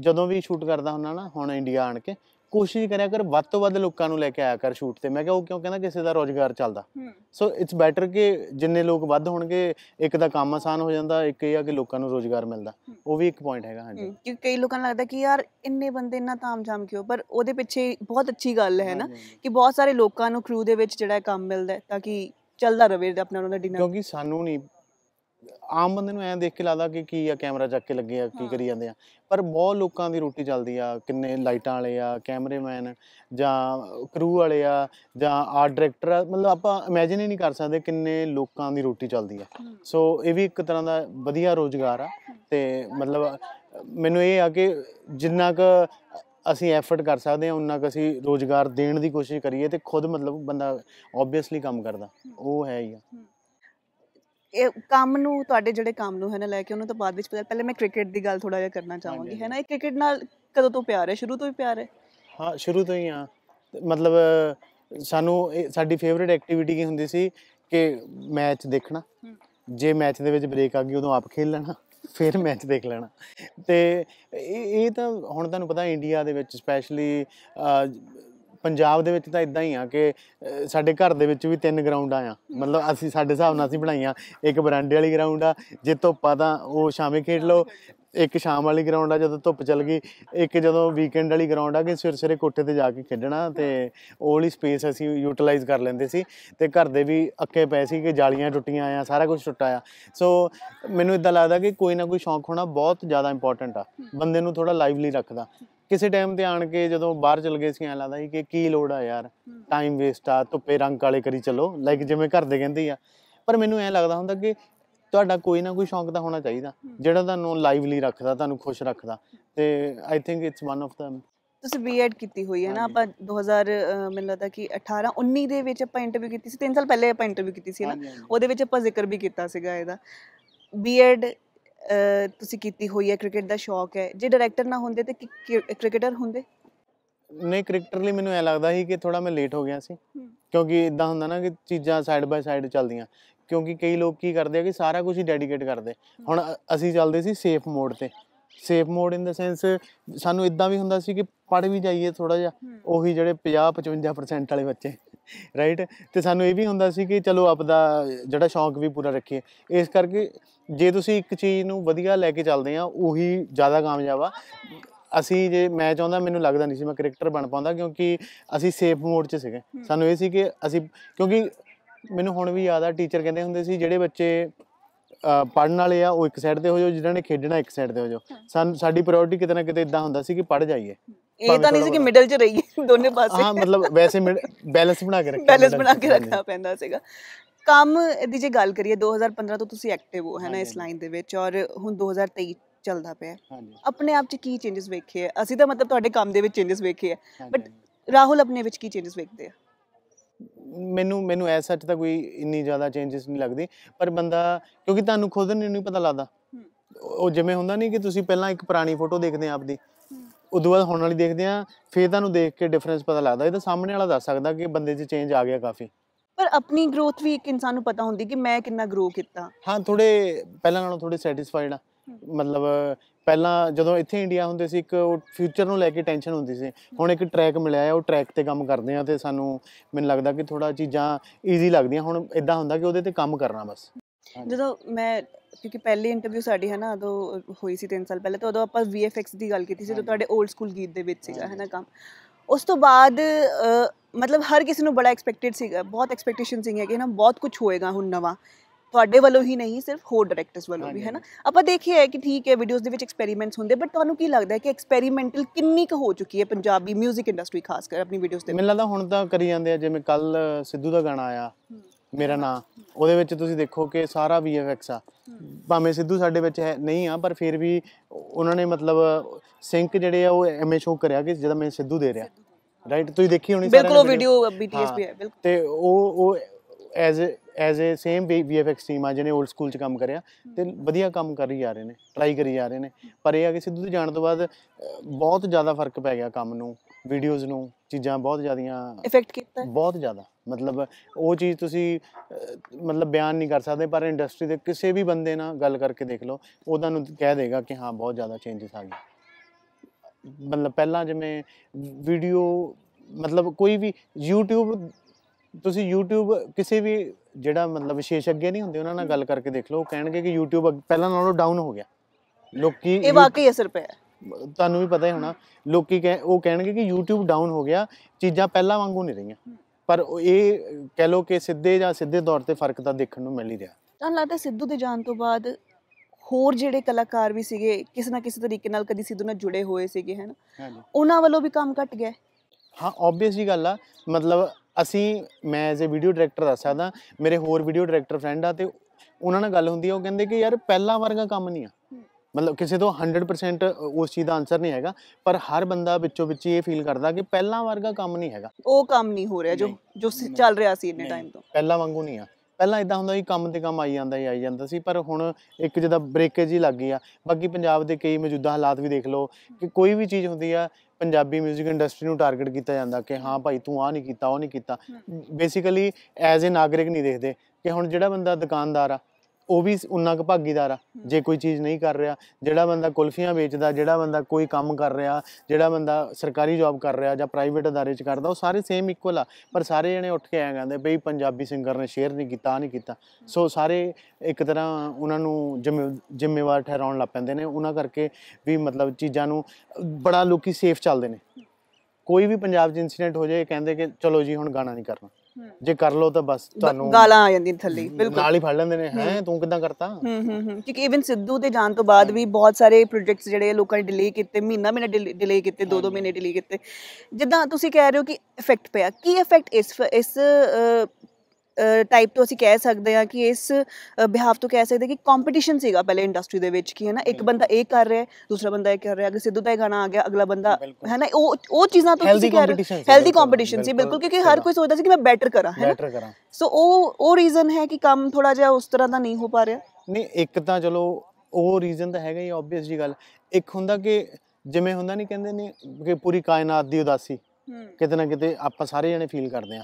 ਜਦੋਂ ਵੀ ਸ਼ੂਟ ਕਰਦਾ ਹੁੰਦਾ ਨਾ ਹੁਣ ਇੰਡੀਆ ਆਣ ਕੇ ਕੋਸ਼ਿਸ਼ ਕਰਿਆ ਕਰ ਵੱਧ ਤੋਂ ਵੱਧ ਲੋਕਾਂ ਨੂੰ ਲੈ ਕੇ ਆਇਆ ਕਰ ਸ਼ੂਟ ਤੇ ਮੈਂ ਕਿਹਾ ਉਹ ਕਿਉਂ ਕਹਿੰਦਾ ਕਿਸੇ ਦਾ ਰੋਜ਼ਗਾਰ ਚੱਲਦਾ ਸੋ ਇਟਸ ਬੈਟਰ ਕਿ ਜਿੰਨੇ ਲੋਕ ਵੱਧ ਹੋਣਗੇ ਇੱਕ ਦਾ ਕੰਮ ਆਸਾਨ ਹੋ ਜਾਂਦਾ ਇੱਕ ਇਹ ਆ ਕਿ ਲੋਕਾਂ ਨੂੰ ਰੋਜ਼ਗਾਰ ਮਿਲਦਾ ਉਹ ਵੀ ਇੱਕ ਪੁਆਇੰਟ ਹੈਗਾ ਹਾਂਜੀ ਕਿ ਕਈ ਲੋਕਾਂ ਨੂੰ ਲੱਗਦਾ ਕਿ ਯਾਰ ਇੰਨੇ ਬੰਦੇ ਇੰਨਾ ਤਾਮਝਾਮ ਕਿਉਂ ਪਰ ਉਹਦੇ ਪਿੱਛੇ ਬਹੁਤ ਅੱਛੀ ਗੱਲ ਹੈ ਨਾ ਕਿ ਬਹੁਤ ਸਾਰੇ ਲੋਕਾਂ ਨੂੰ ਕਰੂ ਦੇ ਵਿੱਚ ਜਿਹੜਾ ਕੰਮ ਮਿਲਦਾ ਤਾਂ ਕਿ ਚੱਲਦਾ ਰਵੇ ਆਪਣਾ ਉਹਨਾਂ ਦਾ ਡਿਨਰ ਕਿਉਂਕਿ ਸਾਨੂੰ ਨਹੀਂ ਆਮ ਬੰਦੇ ਨੂੰ ਐਂ ਦੇਖ ਕੇ ਲੱਗਦਾ ਕਿ ਕੀ ਆ ਕੈਮਰਾ ਚੱਕ ਕੇ ਲੱਗੇ ਆ ਕੀ ਕਰੀ ਜਾਂਦੇ ਆ ਪਰ ਬਹੁਤ ਲੋਕਾਂ ਦੀ ਰੋਟੀ ਚੱਲਦੀ ਆ ਕਿੰਨੇ ਲਾਈਟਾਂ ਵਾਲੇ ਆ ਕੈਮਰੇਮੈਨ ਜਾਂ ਕਰੂ ਵਾਲੇ ਆ ਜਾਂ ਆਰਟ ਡਾਇਰੈਕਟਰ ਆ ਮਤਲਬ ਆਪਾਂ ਇਮੇਜਿਨ ਹੀ ਨਹੀਂ ਕਰ ਸਕਦੇ ਕਿੰਨੇ ਲੋਕਾਂ ਦੀ ਰੋਟੀ ਚੱਲਦੀ ਆ ਸੋ ਇਹ ਵੀ ਇੱਕ ਤਰ੍ਹਾਂ ਦਾ ਵਧੀਆ ਰੋਜ਼ਗਾਰ ਆ ਤੇ ਮਤਲਬ ਮੈਨੂੰ ਇਹ ਆ ਕਿ ਜਿੰਨਾ ਕੁ ਅਸੀਂ ਐਫਰਟ ਕਰ ਸਕਦੇ ਹਾਂ ਉਨਾ ਕੁ ਅਸੀਂ ਰੋਜ਼ਗਾਰ ਦੇਣ ਦੀ ਕੋਸ਼ਿਸ਼ ਕਰੀਏ ਤੇ ਖੁਦ ਮਤਲਬ ਬੰਦਾ ਆਬਵੀਅਸਲੀ ਕੰਮ ਕਰਦਾ ਉਹ ਹੈ ਹੀ ਆ ਇਹ ਕੰਮ ਨੂੰ ਤੁਹਾਡੇ ਜਿਹੜੇ ਕੰਮ ਨੂੰ ਹੈ ਨਾ ਲੈ ਕੇ ਉਹਨੂੰ ਤਾਂ ਬਾਅਦ ਵਿੱਚ ਪਤਾ ਪਹਿਲੇ ਮੈਂ ਕ੍ਰਿਕਟ ਦੀ ਗੱਲ ਥੋੜਾ ਜਿਹਾ ਕਰਨਾ ਚਾਹਾਂਗੀ ਹੈ ਨਾ ਇਹ ਕ੍ਰਿਕਟ ਨਾਲ ਕਦੋਂ ਤੋਂ ਪਿਆਰ ਹੈ ਸ਼ੁਰੂ ਤੋਂ ਹੀ ਪਿਆਰ ਹੈ ਹਾਂ ਸ਼ੁਰੂ ਤੋਂ ਹੀ ਆ ਮਤਲਬ ਸਾਨੂੰ ਸਾਡੀ ਫੇਵਰਿਟ ਐਕਟੀਵਿਟੀ ਕੀ ਹੁੰਦੀ ਸੀ ਕਿ ਮੈਚ ਦੇਖਣਾ ਜੇ ਮੈਚ ਦੇ ਵਿੱਚ ਬ੍ਰੇਕ ਆ ਗਈ ਉਦੋਂ ਆਪ ਖੇਡ ਲੈਣਾ ਫਿਰ ਮੈਚ ਦੇਖ ਲੈਣਾ ਤੇ ਇਹ ਤਾਂ ਹੁਣ ਤੁਹਾਨੂੰ ਪਤਾ ਇੰਡੀਆ ਦੇ ਵਿੱਚ ਸਪੈਸ਼ਲੀ ਪੰਜਾਬ ਦੇ ਵਿੱਚ ਤਾਂ ਇਦਾਂ ਹੀ ਆ ਕਿ ਸਾਡੇ ਘਰ ਦੇ ਵਿੱਚ ਵੀ ਤਿੰਨ ਗਰਾਊਂਡ ਆ ਮਤਲਬ ਅਸੀਂ ਸਾਡੇ ਹਿਸਾਬ ਨਾਲ ਅਸੀਂ ਬਣਾਈਆਂ ਇੱਕ ਬਰਾਂਡੇ ਵਾਲੀ ਗਰਾਊਂਡ ਆ ਜੇ ਧੁੱਪਾ ਤਾਂ ਉਹ ਸ਼ਾਮੇ ਖੇਡ ਲਓ ਇੱਕ ਸ਼ਾਮ ਵਾਲੀ ਗਰਾਊਂਡ ਆ ਜਦੋਂ ਧੁੱਪ ਚੱਲ ਗਈ ਇੱਕ ਜਦੋਂ ਵੀਕਐਂਡ ਵਾਲੀ ਗਰਾਊਂਡ ਆ ਕਿ ਸਿਰ ਸਿਰੇ ਕੋਠੇ ਤੇ ਜਾ ਕੇ ਖੇਡਣਾ ਤੇ ਓਲੀ ਸਪੇਸ ਅਸੀਂ ਯੂਟਿਲਾਈਜ਼ ਕਰ ਲੈਂਦੇ ਸੀ ਤੇ ਘਰ ਦੇ ਵੀ ਅੱਕੇ ਪੈ ਸੀ ਕਿ ਜਾਲੀਆਂ ਟੁੱਟੀਆਂ ਆਇਆ ਸਾਰਾ ਕੁਝ ਟੁੱਟਾ ਆ ਸੋ ਮੈਨੂੰ ਇਦਾਂ ਲੱਗਦਾ ਕਿ ਕੋਈ ਨਾ ਕੋਈ ਸ਼ੌਂਕ ਹੋਣਾ ਬਹੁਤ ਜ਼ਿਆਦਾ ਇੰਪੋਰਟੈਂਟ ਆ ਬੰਦੇ ਨੂੰ ਥੋੜਾ ਲਾਈਵਲੀ ਰੱਖਦਾ ਕਿਸੇ ਟਾਈਮ ਤੇ ਆਣ ਕੇ ਜਦੋਂ ਬਾਹਰ ਚਲ ਗਏ ਸੀ ਐ ਲੱਗਦਾ ਸੀ ਕਿ ਕੀ ਲੋੜ ਆ ਯਾਰ ਟਾਈਮ ਵੇਸਟ ਆ ਧੁੱਪੇ ਰੰਗ ਕਾਲੇ ਕਰੀ ਚੱਲੋ ਲਾਈਕ ਜਿਵੇਂ ਘਰ ਦੇ ਕਹਿੰਦੇ ਆ ਪਰ ਮੈਨੂੰ ਐ ਲੱਗਦਾ ਹੁੰਦਾ ਕਿ ਤੁਹਾਡਾ ਕੋਈ ਨਾ ਕੋਈ ਸ਼ੌਂਕ ਤਾਂ ਹੋਣਾ ਚਾਹੀਦਾ ਜਿਹੜਾ ਤੁਹਾਨੂੰ ਲਾਈਵਲੀ ਰੱਖਦਾ ਤੁਹਾਨੂੰ ਖੁਸ਼ ਰੱਖਦਾ ਤੇ I think it's one of them ਤੁਸੀਂ ਬੀਐਡ ਕੀਤੀ ਹੋਈ ਹੈ ਨਾ ਆਪਾਂ 2000 ਮੈਨੂੰ ਲੱਗਦਾ ਕਿ 18 19 ਦੇ ਵਿੱਚ ਆਪਾਂ ਇੰਟਰਵਿਊ ਕੀਤੀ ਸੀ 3 ਸਾਲ ਪਹਿਲੇ ਆਪਾਂ ਇੰਟਰਵਿਊ ਕੀਤੀ ਸੀ ਨਾ ਉਹਦੇ ਵਿੱਚ ਆਪਾਂ ਜ਼ਿਕਰ ਵੀ ਕੀਤਾ ਸੀਗਾ ਇਹਦਾ ਬੀਐਡ ਤੁਸੀਂ ਕੀਤੀ ਹੋਈ ਹੈ ক্রিকেট ਦਾ ਸ਼ੌਕ ਹੈ ਜੇ ਡਾਇਰੈਕਟਰ ਨਾ ਹੁੰਦੇ ਤੇ ਕਿ ਕ੍ਰਿਕਟਰ ਹੁੰਦੇ ਨਹੀਂ ਕ੍ਰਿਕਟਰ ਲਈ ਮੈਨੂੰ ਐ ਲੱਗਦਾ ਸੀ ਕਿ ਥੋੜਾ ਮੈਂ ਲੇਟ ਹੋ ਗਿਆ ਸੀ ਕਿਉਂਕਿ ਇਦਾਂ ਹੁੰਦਾ ਨਾ ਕਿ ਚੀਜ਼ਾਂ ਸਾਈਡ ਬਾਈ ਸਾਈਡ ਚੱਲਦੀਆਂ ਕਿਉਂਕਿ ਕਈ ਲੋਕ ਕੀ ਕਰਦੇ ਆ ਕਿ ਸਾਰਾ ਕੁਝ ਹੀ ਡੈਡੀਕੇਟ ਕਰਦੇ ਹੁਣ ਅਸੀਂ ਚੱਲਦੇ ਸੀ ਸੇਫ ਮੋਡ ਤੇ safe mode in the sense ਸਾਨੂੰ ਇਦਾਂ ਵੀ ਹੁੰਦਾ ਸੀ ਕਿ ਪੜ ਵੀ ਜਾਈਏ ਥੋੜਾ ਜਿਹਾ ਉਹੀ ਜਿਹੜੇ 50 55% ਵਾਲੇ ਬੱਚੇ ਰਾਈਟ ਤੇ ਸਾਨੂੰ ਇਹ ਵੀ ਹੁੰਦਾ ਸੀ ਕਿ ਚਲੋ ਆਪਦਾ ਜਿਹੜਾ ਸ਼ੌਂਕ ਵੀ ਪੂਰਾ ਰੱਖੀਏ ਇਸ ਕਰਕੇ ਜੇ ਤੁਸੀਂ ਇੱਕ ਚੀਜ਼ ਨੂੰ ਵਧੀਆ ਲੈ ਕੇ ਚੱਲਦੇ ਆ ਉਹੀ ਜ਼ਿਆਦਾ ਕਾਮਯਾਬ ਆ ਅਸੀਂ ਜੇ ਮੈਂ ਚਾਹੁੰਦਾ ਮੈਨੂੰ ਲੱਗਦਾ ਨਹੀਂ ਸੀ ਮੈਂ ਕੈਰੈਕਟਰ ਬਣ ਪਾਉਂਦਾ ਕਿਉਂਕਿ ਅਸੀਂ ਸੇਫ ਮੋਡ 'ਚ ਸੀਗੇ ਸਾਨੂੰ ਇਹ ਸੀ ਕਿ ਅਸੀਂ ਕਿਉਂਕਿ ਮੈਨੂੰ ਹੁਣ ਵੀ ਯਾਦ ਆ ਟੀਚਰ ਕਹਿੰਦੇ ਹੁੰਦੇ ਸੀ ਜਿਹੜੇ ਬੱਚੇ ਪੜਨ ਵਾਲੇ ਆ ਉਹ ਇੱਕ ਸਾਈਡ ਤੇ ਹੋ ਜਾਓ ਜਿਨ੍ਹਾਂ ਨੇ ਖੇਡਣਾ ਇੱਕ ਸਾਈਡ ਤੇ ਹੋ ਜਾਓ ਸਾਡੀ ਪ੍ਰਾਇੋਰਟੀ ਕਿਤੇ ਨਾ ਕਿਤੇ ਇਦਾਂ ਹੁੰਦਾ ਸੀ ਕਿ ਪੜ ਜਾਈਏ ਇਹ ਤਾਂ ਨਹੀਂ ਸੀ ਕਿ ਮਿਡਲ 'ਚ ਰਹੀਏ ਦੋਨੇ ਪਾਸੇ ਹਾਂ ਮਤਲਬ ਵੈਸੇ ਬੈਲੈਂਸ ਬਣਾ ਕੇ ਰੱਖਿਆ ਬੈਲੈਂਸ ਬਣਾ ਕੇ ਰੱਖਣਾ ਪੈਂਦਾ ਸੀਗਾ ਕੰਮ ਦੀ ਜੇ ਗੱਲ ਕਰੀਏ 2015 ਤੋਂ ਤੁਸੀਂ ਐਕਟਿਵ ਹੋ ਹੈਨਾ ਇਸ ਲਾਈਨ ਦੇ ਵਿੱਚ ਔਰ ਹੁਣ 2023 ਚੱਲਦਾ ਪਿਆ ਆਪਣੇ ਆਪ 'ਚ ਕੀ ਚੇਂਜਸ ਵੇਖੇ ਆ ਅਸੀਂ ਤਾਂ ਮਤਲਬ ਤੁਹਾਡੇ ਕੰਮ ਦੇ ਵਿੱਚ ਚੇਂਜਸ ਵੇਖੇ ਆ ਬਟ ਰਾਹੁਲ ਆਪਣੇ ਵਿੱਚ ਕੀ ਚੇਂਜਸ ਵੇਖਦੇ ਆ ਮੈਨੂੰ ਮੈਨੂੰ ਐ ਸੱਚ ਤਾਂ ਕੋਈ ਇੰਨੀ ਜ਼ਿਆਦਾ ਚੇਂजेस ਨਹੀਂ ਲੱਗਦੇ ਪਰ ਬੰਦਾ ਕਿਉਂਕਿ ਤੁਹਾਨੂੰ ਖੁਦ ਨੂੰ ਨਹੀਂ ਪਤਾ ਲੱਗਦਾ ਉਹ ਜਿਵੇਂ ਹੁੰਦਾ ਨਹੀਂ ਕਿ ਤੁਸੀਂ ਪਹਿਲਾਂ ਇੱਕ ਪੁਰਾਣੀ ਫੋਟੋ ਦੇਖਦੇ ਆਂ ਆਪਦੀ ਉਦੋਂ ਬਾਅਦ ਹੁਣ ਵਾਲੀ ਦੇਖਦੇ ਆਂ ਫੇਰ ਤੁਹਾਨੂੰ ਦੇਖ ਕੇ ਡਿਫਰੈਂਸ ਪਤਾ ਲੱਗਦਾ ਇਹ ਤਾਂ ਸਾਹਮਣੇ ਵਾਲਾ ਦੱਸ ਸਕਦਾ ਕਿ ਬੰਦੇ 'ਚ ਚੇਂਜ ਆ ਗਿਆ ਕਾਫੀ ਪਰ ਆਪਣੀ ਗਰੋਥ ਵੀ ਇੱਕ ਇਨਸਾਨ ਨੂੰ ਪਤਾ ਹੁੰਦੀ ਕਿ ਮੈਂ ਕਿੰਨਾ ਗਰੋ ਕੀਤਾ ਹਾਂ ਥੋੜੇ ਪਹਿਲਾਂ ਨਾਲੋਂ ਥੋੜੇ ਸੈਟੀਸਫਾਈਡ ਆ ਮਤਲਬ ਪਹਿਲਾਂ ਜਦੋਂ ਇੱਥੇ ਇੰਡੀਆ ਹੁੰਦੇ ਸੀ ਇੱਕ ਫਿਊਚਰ ਨੂੰ ਲੈ ਕੇ ਟੈਨਸ਼ਨ ਹੁੰਦੀ ਸੀ ਹੁਣ ਇੱਕ ਟਰੈਕ ਮਿਲਿਆ ਹੈ ਉਹ ਟਰੈਕ ਤੇ ਕੰਮ ਕਰਦੇ ਆ ਤੇ ਸਾਨੂੰ ਮੈਨੂੰ ਲੱਗਦਾ ਕਿ ਥੋੜਾ ਚੀਜ਼ਾਂ ਈਜ਼ੀ ਲੱਗਦੀਆਂ ਹੁਣ ਇਦਾਂ ਹੁੰਦਾ ਕਿ ਉਹਦੇ ਤੇ ਕੰਮ ਕਰਨਾ ਬਸ ਜਦੋਂ ਮੈਂ ਕਿਉਂਕਿ ਪਹਿਲੀ ਇੰਟਰਵਿਊ ਸਾਡੀ ਹੈ ਨਾ ਉਦੋਂ ਹੋਈ ਸੀ 3 ਸਾਲ ਪਹਿਲੇ ਤਾਂ ਉਦੋਂ ਆਪਾਂ VFX ਦੀ ਗੱਲ ਕੀਤੀ ਸੀ ਜੋ ਤੁਹਾਡੇ 올ਡ ਸਕੂਲ ਗੀਤ ਦੇ ਵਿੱਚ ਸੀਗਾ ਹੈ ਨਾ ਕੰਮ ਉਸ ਤੋਂ ਬਾਅਦ ਮਤਲਬ ਹਰ ਕਿਸੇ ਨੂੰ ਬੜਾ ਐਕਸਪੈਕਟਿਡ ਸੀਗਾ ਬਹੁਤ ਐਕਸਪੈਕਟੇਸ਼ਨ ਸੀਗੀਆਂ ਕਿ ਨਾ ਬਹੁਤ ਕੁਝ ਹੋਏਗਾ ਹੁਣ ਨਵਾਂ ਤੁਹਾਡੇ ਵੱਲੋਂ ਹੀ ਨਹੀਂ ਸਿਰਫ ਹੋਰ ਡਾਇਰੈਕਟਰਸ ਵੱਲੋਂ ਵੀ ਹੈ ਨਾ ਆਪਾਂ ਦੇਖਿਆ ਹੈ ਕਿ ਠੀਕ ਹੈ ਵੀਡੀਓਜ਼ ਦੇ ਵਿੱਚ ਐਕਸਪੈਰੀਮੈਂਟਸ ਹੁੰਦੇ ਬਟ ਤੁਹਾਨੂੰ ਕੀ ਲੱਗਦਾ ਹੈ ਕਿ ਐਕਸਪੈਰੀਮੈਂਟਲ ਕਿੰਨੀ ਕੁ ਹੋ ਚੁੱਕੀ ਹੈ ਪੰਜਾਬੀ 뮤직 ਇੰਡਸਟਰੀ ਖਾਸ ਕਰ ਆਪਣੀ ਵੀਡੀਓਜ਼ ਤੇ ਮੈਨੂੰ ਲੱਗਦਾ ਹੁਣ ਤਾਂ ਕਰੀ ਜਾਂਦੇ ਆ ਜਿਵੇਂ ਕੱਲ ਸਿੱਧੂ ਦਾ ਗਾਣਾ ਆਇਆ ਮੇਰਾ ਨਾਮ ਉਹਦੇ ਵਿੱਚ ਤੁਸੀਂ ਦੇਖੋ ਕਿ ਸਾਰਾ ਵੀਐਫਐਕਸ ਆ ਭਾਵੇਂ ਸਿੱਧੂ ਸਾਡੇ ਵਿੱਚ ਹੈ ਨਹੀਂ ਆ ਪਰ ਫਿਰ ਵੀ ਉਹਨਾਂ ਨੇ ਮਤਲਬ ਸਿੰਕ ਜਿਹੜੇ ਆ ਉਹ ਐਵੇਂ ਸ਼ੋ ਕਰਿਆ ਕਿ ਜਦੋਂ ਮੈਂ ਸਿੱਧੂ ਦੇ ਰਿਹਾ ਰਾਈਟ ਤੁਸੀਂ ਦੇਖੀ ਹੋਣੀ ਸਾਰਾ ਬਿਲਕੁਲ ਵੀਡੀਓ ਬੀਟੀਐਸ ਵੀ ਹੈ ਬਿਲਕੁਲ ਤੇ ਉਹ ਉਹ as as a same VFX team ਆ ਜਿਹਨੇ 올ਡ ਸਕੂਲ 'ਚ ਕੰਮ ਕਰਿਆ ਤੇ ਵਧੀਆ ਕੰਮ ਕਰੀ ਜਾ ਰਹੇ ਨੇ ਟਰਾਈ ਕਰੀ ਜਾ ਰਹੇ ਨੇ ਪਰ ਇਹ ਆ ਕਿ ਸਿੱਧੂ ਦੇ ਜਾਣ ਤੋਂ ਬਾਅਦ ਬਹੁਤ ਜ਼ਿਆਦਾ ਫਰਕ ਪੈ ਗਿਆ ਕੰਮ ਨੂੰ ਵੀਡੀਓਜ਼ ਨੂੰ ਚੀਜ਼ਾਂ ਬਹੁਤ ਜ਼ਿਆਦੀਆਂ ਇਫੈਕਟ ਕੀਤਾ ਬਹੁਤ ਜ਼ਿਆਦਾ ਮਤਲਬ ਉਹ ਚੀਜ਼ ਤੁਸੀਂ ਮਤਲਬ ਬਿਆਨ ਨਹੀਂ ਕਰ ਸਕਦੇ ਪਰ ਇੰਡਸਟਰੀ ਦੇ ਕਿਸੇ ਵੀ ਬੰਦੇ ਨਾਲ ਗੱਲ ਕਰਕੇ ਦੇਖ ਲਓ ਉਹਨਾਂ ਨੂੰ ਕਹਿ ਦੇਗਾ ਕਿ ਹਾਂ ਬਹੁਤ ਜ਼ਿਆਦਾ ਚੇਂਜਸ ਆ ਗਏ ਮਤਲਬ ਪਹਿਲਾਂ ਜਿਵੇਂ ਵੀਡੀਓ ਮਤਲਬ ਕੋਈ ਵੀ YouTube ਤੁਸੀਂ YouTube ਕਿਸੇ ਵੀ ਜਿਹੜਾ ਮਤਲਬ ਵਿਸ਼ੇਸ਼ੱਗੇ ਨਹੀਂ ਹੁੰਦੇ ਉਹਨਾਂ ਨਾਲ ਗੱਲ ਕਰਕੇ ਦੇਖ ਲਓ ਉਹ ਕਹਿਣਗੇ ਕਿ YouTube ਪਹਿਲਾਂ ਨਾਲੋਂ ਡਾਊਨ ਹੋ ਗਿਆ ਲੋਕੀ ਇਹ ਵਾਕਈ ਅਸਰ ਪਿਆ ਤੁਹਾਨੂੰ ਵੀ ਪਤਾ ਹੀ ਹੋਣਾ ਲੋਕੀ ਉਹ ਕਹਿਣਗੇ ਕਿ YouTube ਡਾਊਨ ਹੋ ਗਿਆ ਚੀਜ਼ਾਂ ਪਹਿਲਾਂ ਵਾਂਗੂ ਨਹੀਂ ਰਹੀਆਂ ਪਰ ਇਹ ਕਹਿ ਲੋ ਕਿ ਸਿੱਧੇ ਜਾਂ ਸਿੱਧੇ ਤੌਰ ਤੇ ਫਰਕ ਤਾਂ ਦੇਖਣ ਨੂੰ ਮਿਲ ਹੀ ਰਿਹਾ ਤਾਂ ਲੱਗਦਾ ਸਿੱਧੂ ਦੇ ਜਾਣ ਤੋਂ ਬਾਅਦ ਹੋਰ ਜਿਹੜੇ ਕਲਾਕਾਰ ਵੀ ਸੀਗੇ ਕਿਸੇ ਨਾ ਕਿਸੇ ਤਰੀਕੇ ਨਾਲ ਕਦੀ ਸਿੱਧੂ ਨਾਲ ਜੁੜੇ ਹੋਏ ਸੀਗੇ ਹਨ ਉਹਨਾਂ ਵੱਲੋਂ ਵੀ ਕੰਮ ਘਟ ਗਿਆ ਹਾਂ ਆਬਵੀਅਸ ਜੀ ਗੱਲ ਆ ਮਤਲਬ ਅਸੀਂ ਮੈਂ ਐਜ਼ ਅ ਵੀਡੀਓ ਡਾਇਰੈਕਟਰ ਦੱਸ ਸਕਦਾ ਮੇਰੇ ਹੋਰ ਵੀਡੀਓ ਡਾਇਰੈਕਟਰ ਫਰੈਂਡ ਆ ਤੇ ਉਹਨਾਂ ਨਾਲ ਗੱਲ ਹੁੰਦੀ ਆ ਉਹ ਕਹਿੰਦੇ ਕਿ ਯਾਰ ਪਹਿਲਾਂ ਵਰਗਾ ਕੰਮ ਨਹੀਂ ਆ ਮਤਲਬ ਕਿਸੇ ਤੋਂ 100% ਉਸ ਚੀਜ਼ ਦਾ ਆਨਸਰ ਨਹੀਂ ਹੈਗਾ ਪਰ ਹਰ ਬੰਦਾ ਵਿੱਚੋਂ ਵਿੱਚ ਇਹ ਫੀਲ ਕਰਦਾ ਕਿ ਪਹਿਲਾਂ ਵਰਗਾ ਕੰਮ ਨਹੀਂ ਹੈਗਾ ਉਹ ਕੰਮ ਨਹੀਂ ਹੋ ਰਿਹਾ ਜੋ ਜੋ ਚੱਲ ਰਿਹਾ ਸੀ ਇੰਨੇ ਟਾਈਮ ਤੋਂ ਪਹਿਲਾਂ ਵਾਂਗੂ ਨਹੀਂ ਆ ਪਹਿਲਾਂ ਇਦਾਂ ਹੁੰਦਾ ਸੀ ਕੰਮ ਤੇ ਕੰਮ ਆਈ ਜਾਂਦਾ ਹੀ ਆਈ ਜਾਂਦਾ ਸੀ ਪਰ ਹੁਣ ਇੱਕ ਜਿਹਦਾ ਬ੍ਰੇਕੇਜ ਹੀ ਲੱਗ ਗਿਆ ਆ ਬਾਕੀ ਪੰਜਾਬ ਦੇ ਕਈ ਮੌਜੂਦਾ ਹਾਲਾਤ ਵੀ ਦੇਖ ਲਓ ਕਿ ਕੋਈ ਵੀ ਚੀਜ਼ ਹੁੰਦੀ ਆ ਪੰਜਾਬੀ 뮤직 ਇੰਡਸਟਰੀ ਨੂੰ ਟਾਰਗੇਟ ਕੀਤਾ ਜਾਂਦਾ ਕਿ ਹਾਂ ਭਾਈ ਤੂੰ ਆ ਨਹੀਂ ਕੀਤਾ ਉਹ ਨਹੀਂ ਕੀਤਾ ਬੇਸਿਕਲੀ ਐਜ਼ ਅ ਨਾਗਰਿਕ ਨਹੀਂ ਦੇਖਦੇ ਕਿ ਹੁਣ ਜਿਹੜਾ ਬੰਦਾ ਦੁਕਾਨਦਾਰ ਆ ਉਹ ਵੀ ਉਹਨਾਂ ਕੁ ਭਾਗੀਦਾਰ ਆ ਜੇ ਕੋਈ ਚੀਜ਼ ਨਹੀਂ ਕਰ ਰਿਹਾ ਜਿਹੜਾ ਬੰਦਾ ਕੁਲਫੀਆਂ ਵੇਚਦਾ ਜਿਹੜਾ ਬੰਦਾ ਕੋਈ ਕੰਮ ਕਰ ਰਿਹਾ ਜਿਹੜਾ ਬੰਦਾ ਸਰਕਾਰੀ ਜੌਬ ਕਰ ਰਿਹਾ ਜਾਂ ਪ੍ਰਾਈਵੇਟ ਅਦਾਰੇ 'ਚ ਕਰਦਾ ਉਹ ਸਾਰੇ ਸੇਮ ਇਕੁਅਲ ਆ ਪਰ ਸਾਰੇ ਜਣੇ ਉੱਠ ਕੇ ਆਏ ਕਹਿੰਦੇ ਬਈ ਪੰਜਾਬੀ ਸਿੰਗਰ ਨੇ ਸ਼ੇਅਰ ਨਹੀਂ ਕੀਤਾ ਨਹੀਂ ਕੀਤਾ ਸੋ ਸਾਰੇ ਇੱਕ ਤਰ੍ਹਾਂ ਉਹਨਾਂ ਨੂੰ ਜ਼ਿੰਮੇਵਾਰ ਠਹਿਰਾਉਣ ਲੱਗ ਪੈਂਦੇ ਨੇ ਉਹਨਾਂ ਕਰਕੇ ਵੀ ਮਤਲਬ ਚੀਜ਼ਾਂ ਨੂੰ ਬੜਾ ਲੋਕੀ ਸੇਫ ਚੱਲਦੇ ਨੇ ਕੋਈ ਵੀ ਪੰਜਾਬ 'ਚ ਇਨਸੀਡੈਂਟ ਹੋ ਜਾਏ ਕਹਿੰਦੇ ਕਿ ਚਲੋ ਜੀ ਹੁਣ ਗਾਣਾ ਨਹੀਂ ਕਰਨਾ ਜੇ ਕਰ ਲੋ ਤਾਂ ਬਸ ਤੁਹਾਨੂੰ ਗਾਲਾਂ ਆ ਜਾਂਦੀਆਂ ਥੱਲੇ ਬਿਲਕੁਲ ਨਾਲ ਹੀ ਫੜ ਲੈਂਦੇ ਨੇ ਹੈ ਤੂੰ ਕਿਦਾਂ ਕਰਤਾ ਹੂੰ ਹੂੰ ਕਿਉਂਕਿ ਇਵਨ ਸਿੱਧੂ ਦੇ ਜਾਣ ਤੋਂ ਬਾਅਦ ਵੀ ਬਹੁਤ ਸਾਰੇ ਪ੍ਰੋਜੈਕਟਸ ਜਿਹੜੇ ਲੋਕਾਂ ਨੇ ਡਿਲੇ ਕੀਤੇ ਮਹੀਨਾ ਮਹੀਨਾ ਡਿਲੇ ਕੀਤੇ ਦੋ ਦੋ ਮਹੀਨੇ ਡਿਲੇ ਕੀਤੇ ਜਿੱਦਾਂ ਤੁਸੀਂ ਕਹਿ ਰਹੇ ਹੋ ਕਿ ਇਫੈਕਟ ਪਿਆ ਕੀ ਇਫੈਕਟ ਇਸ ਇਸ ਟਾਈਪ ਤੋਂ ਅਸੀਂ ਕਹਿ ਸਕਦੇ ਹਾਂ ਕਿ ਇਸ ਬਿਹਾਫ ਤੋਂ ਕਹਿ ਸਕਦੇ ਕਿ ਕੰਪੀਟੀਸ਼ਨ ਸੀਗਾ ਪਹਿਲੇ ਇੰਡਸਟਰੀ ਦੇ ਵਿੱਚ ਕੀ ਹੈ ਨਾ ਇੱਕ ਬੰਦਾ ਇਹ ਕਰ ਰਿਹਾ ਦੂਸਰਾ ਬੰਦਾ ਇਹ ਕਰ ਰਿਹਾ ਅਗਰ ਸਿੱਧੂ ਦਾ ਇਹ ਗਾਣਾ ਆ ਗਿਆ ਅਗਲਾ ਬੰਦਾ ਹੈ ਨਾ ਉਹ ਉਹ ਚੀਜ਼ਾਂ ਤੋਂ ਤੁਸੀਂ ਕਹਿ ਰਹੇ ਹੋ ਹੈਲਦੀ ਕੰਪੀਟੀਸ਼ਨ ਸੀ ਬਿਲਕੁਲ ਕਿਉਂਕਿ ਹਰ ਕੋਈ ਸੋਚਦਾ ਸੀ ਕਿ ਮੈਂ ਬੈਟਰ ਕਰਾਂ ਹੈ ਨਾ ਸੋ ਉਹ ਉਹ ਰੀਜ਼ਨ ਹੈ ਕਿ ਕੰਮ ਥੋੜਾ ਜਿਹਾ ਉਸ ਤਰ੍ਹਾਂ ਦਾ ਨਹੀਂ ਹੋ ਪਾ ਰਿਹਾ ਨਹੀਂ ਇੱਕ ਤਾਂ ਚਲੋ ਉਹ ਰੀਜ਼ਨ ਤਾਂ ਹੈਗਾ ਹੀ ਆਬਵੀਅਸ ਜੀ ਗੱਲ ਇੱਕ ਹੁੰਦਾ ਕਿ ਜਿਵੇਂ ਹੁੰਦਾ ਨਹੀਂ ਕਹਿੰਦੇ ਨੇ ਕਿ ਪੂਰੀ ਕਾਇਨਾਤ ਦੀ ਉਦਾਸੀ ਕਿਤੇ ਨਾ ਕਿਤੇ ਆਪਾਂ ਸਾਰੇ ਜਣੇ ਫੀਲ ਕਰਦੇ ਆ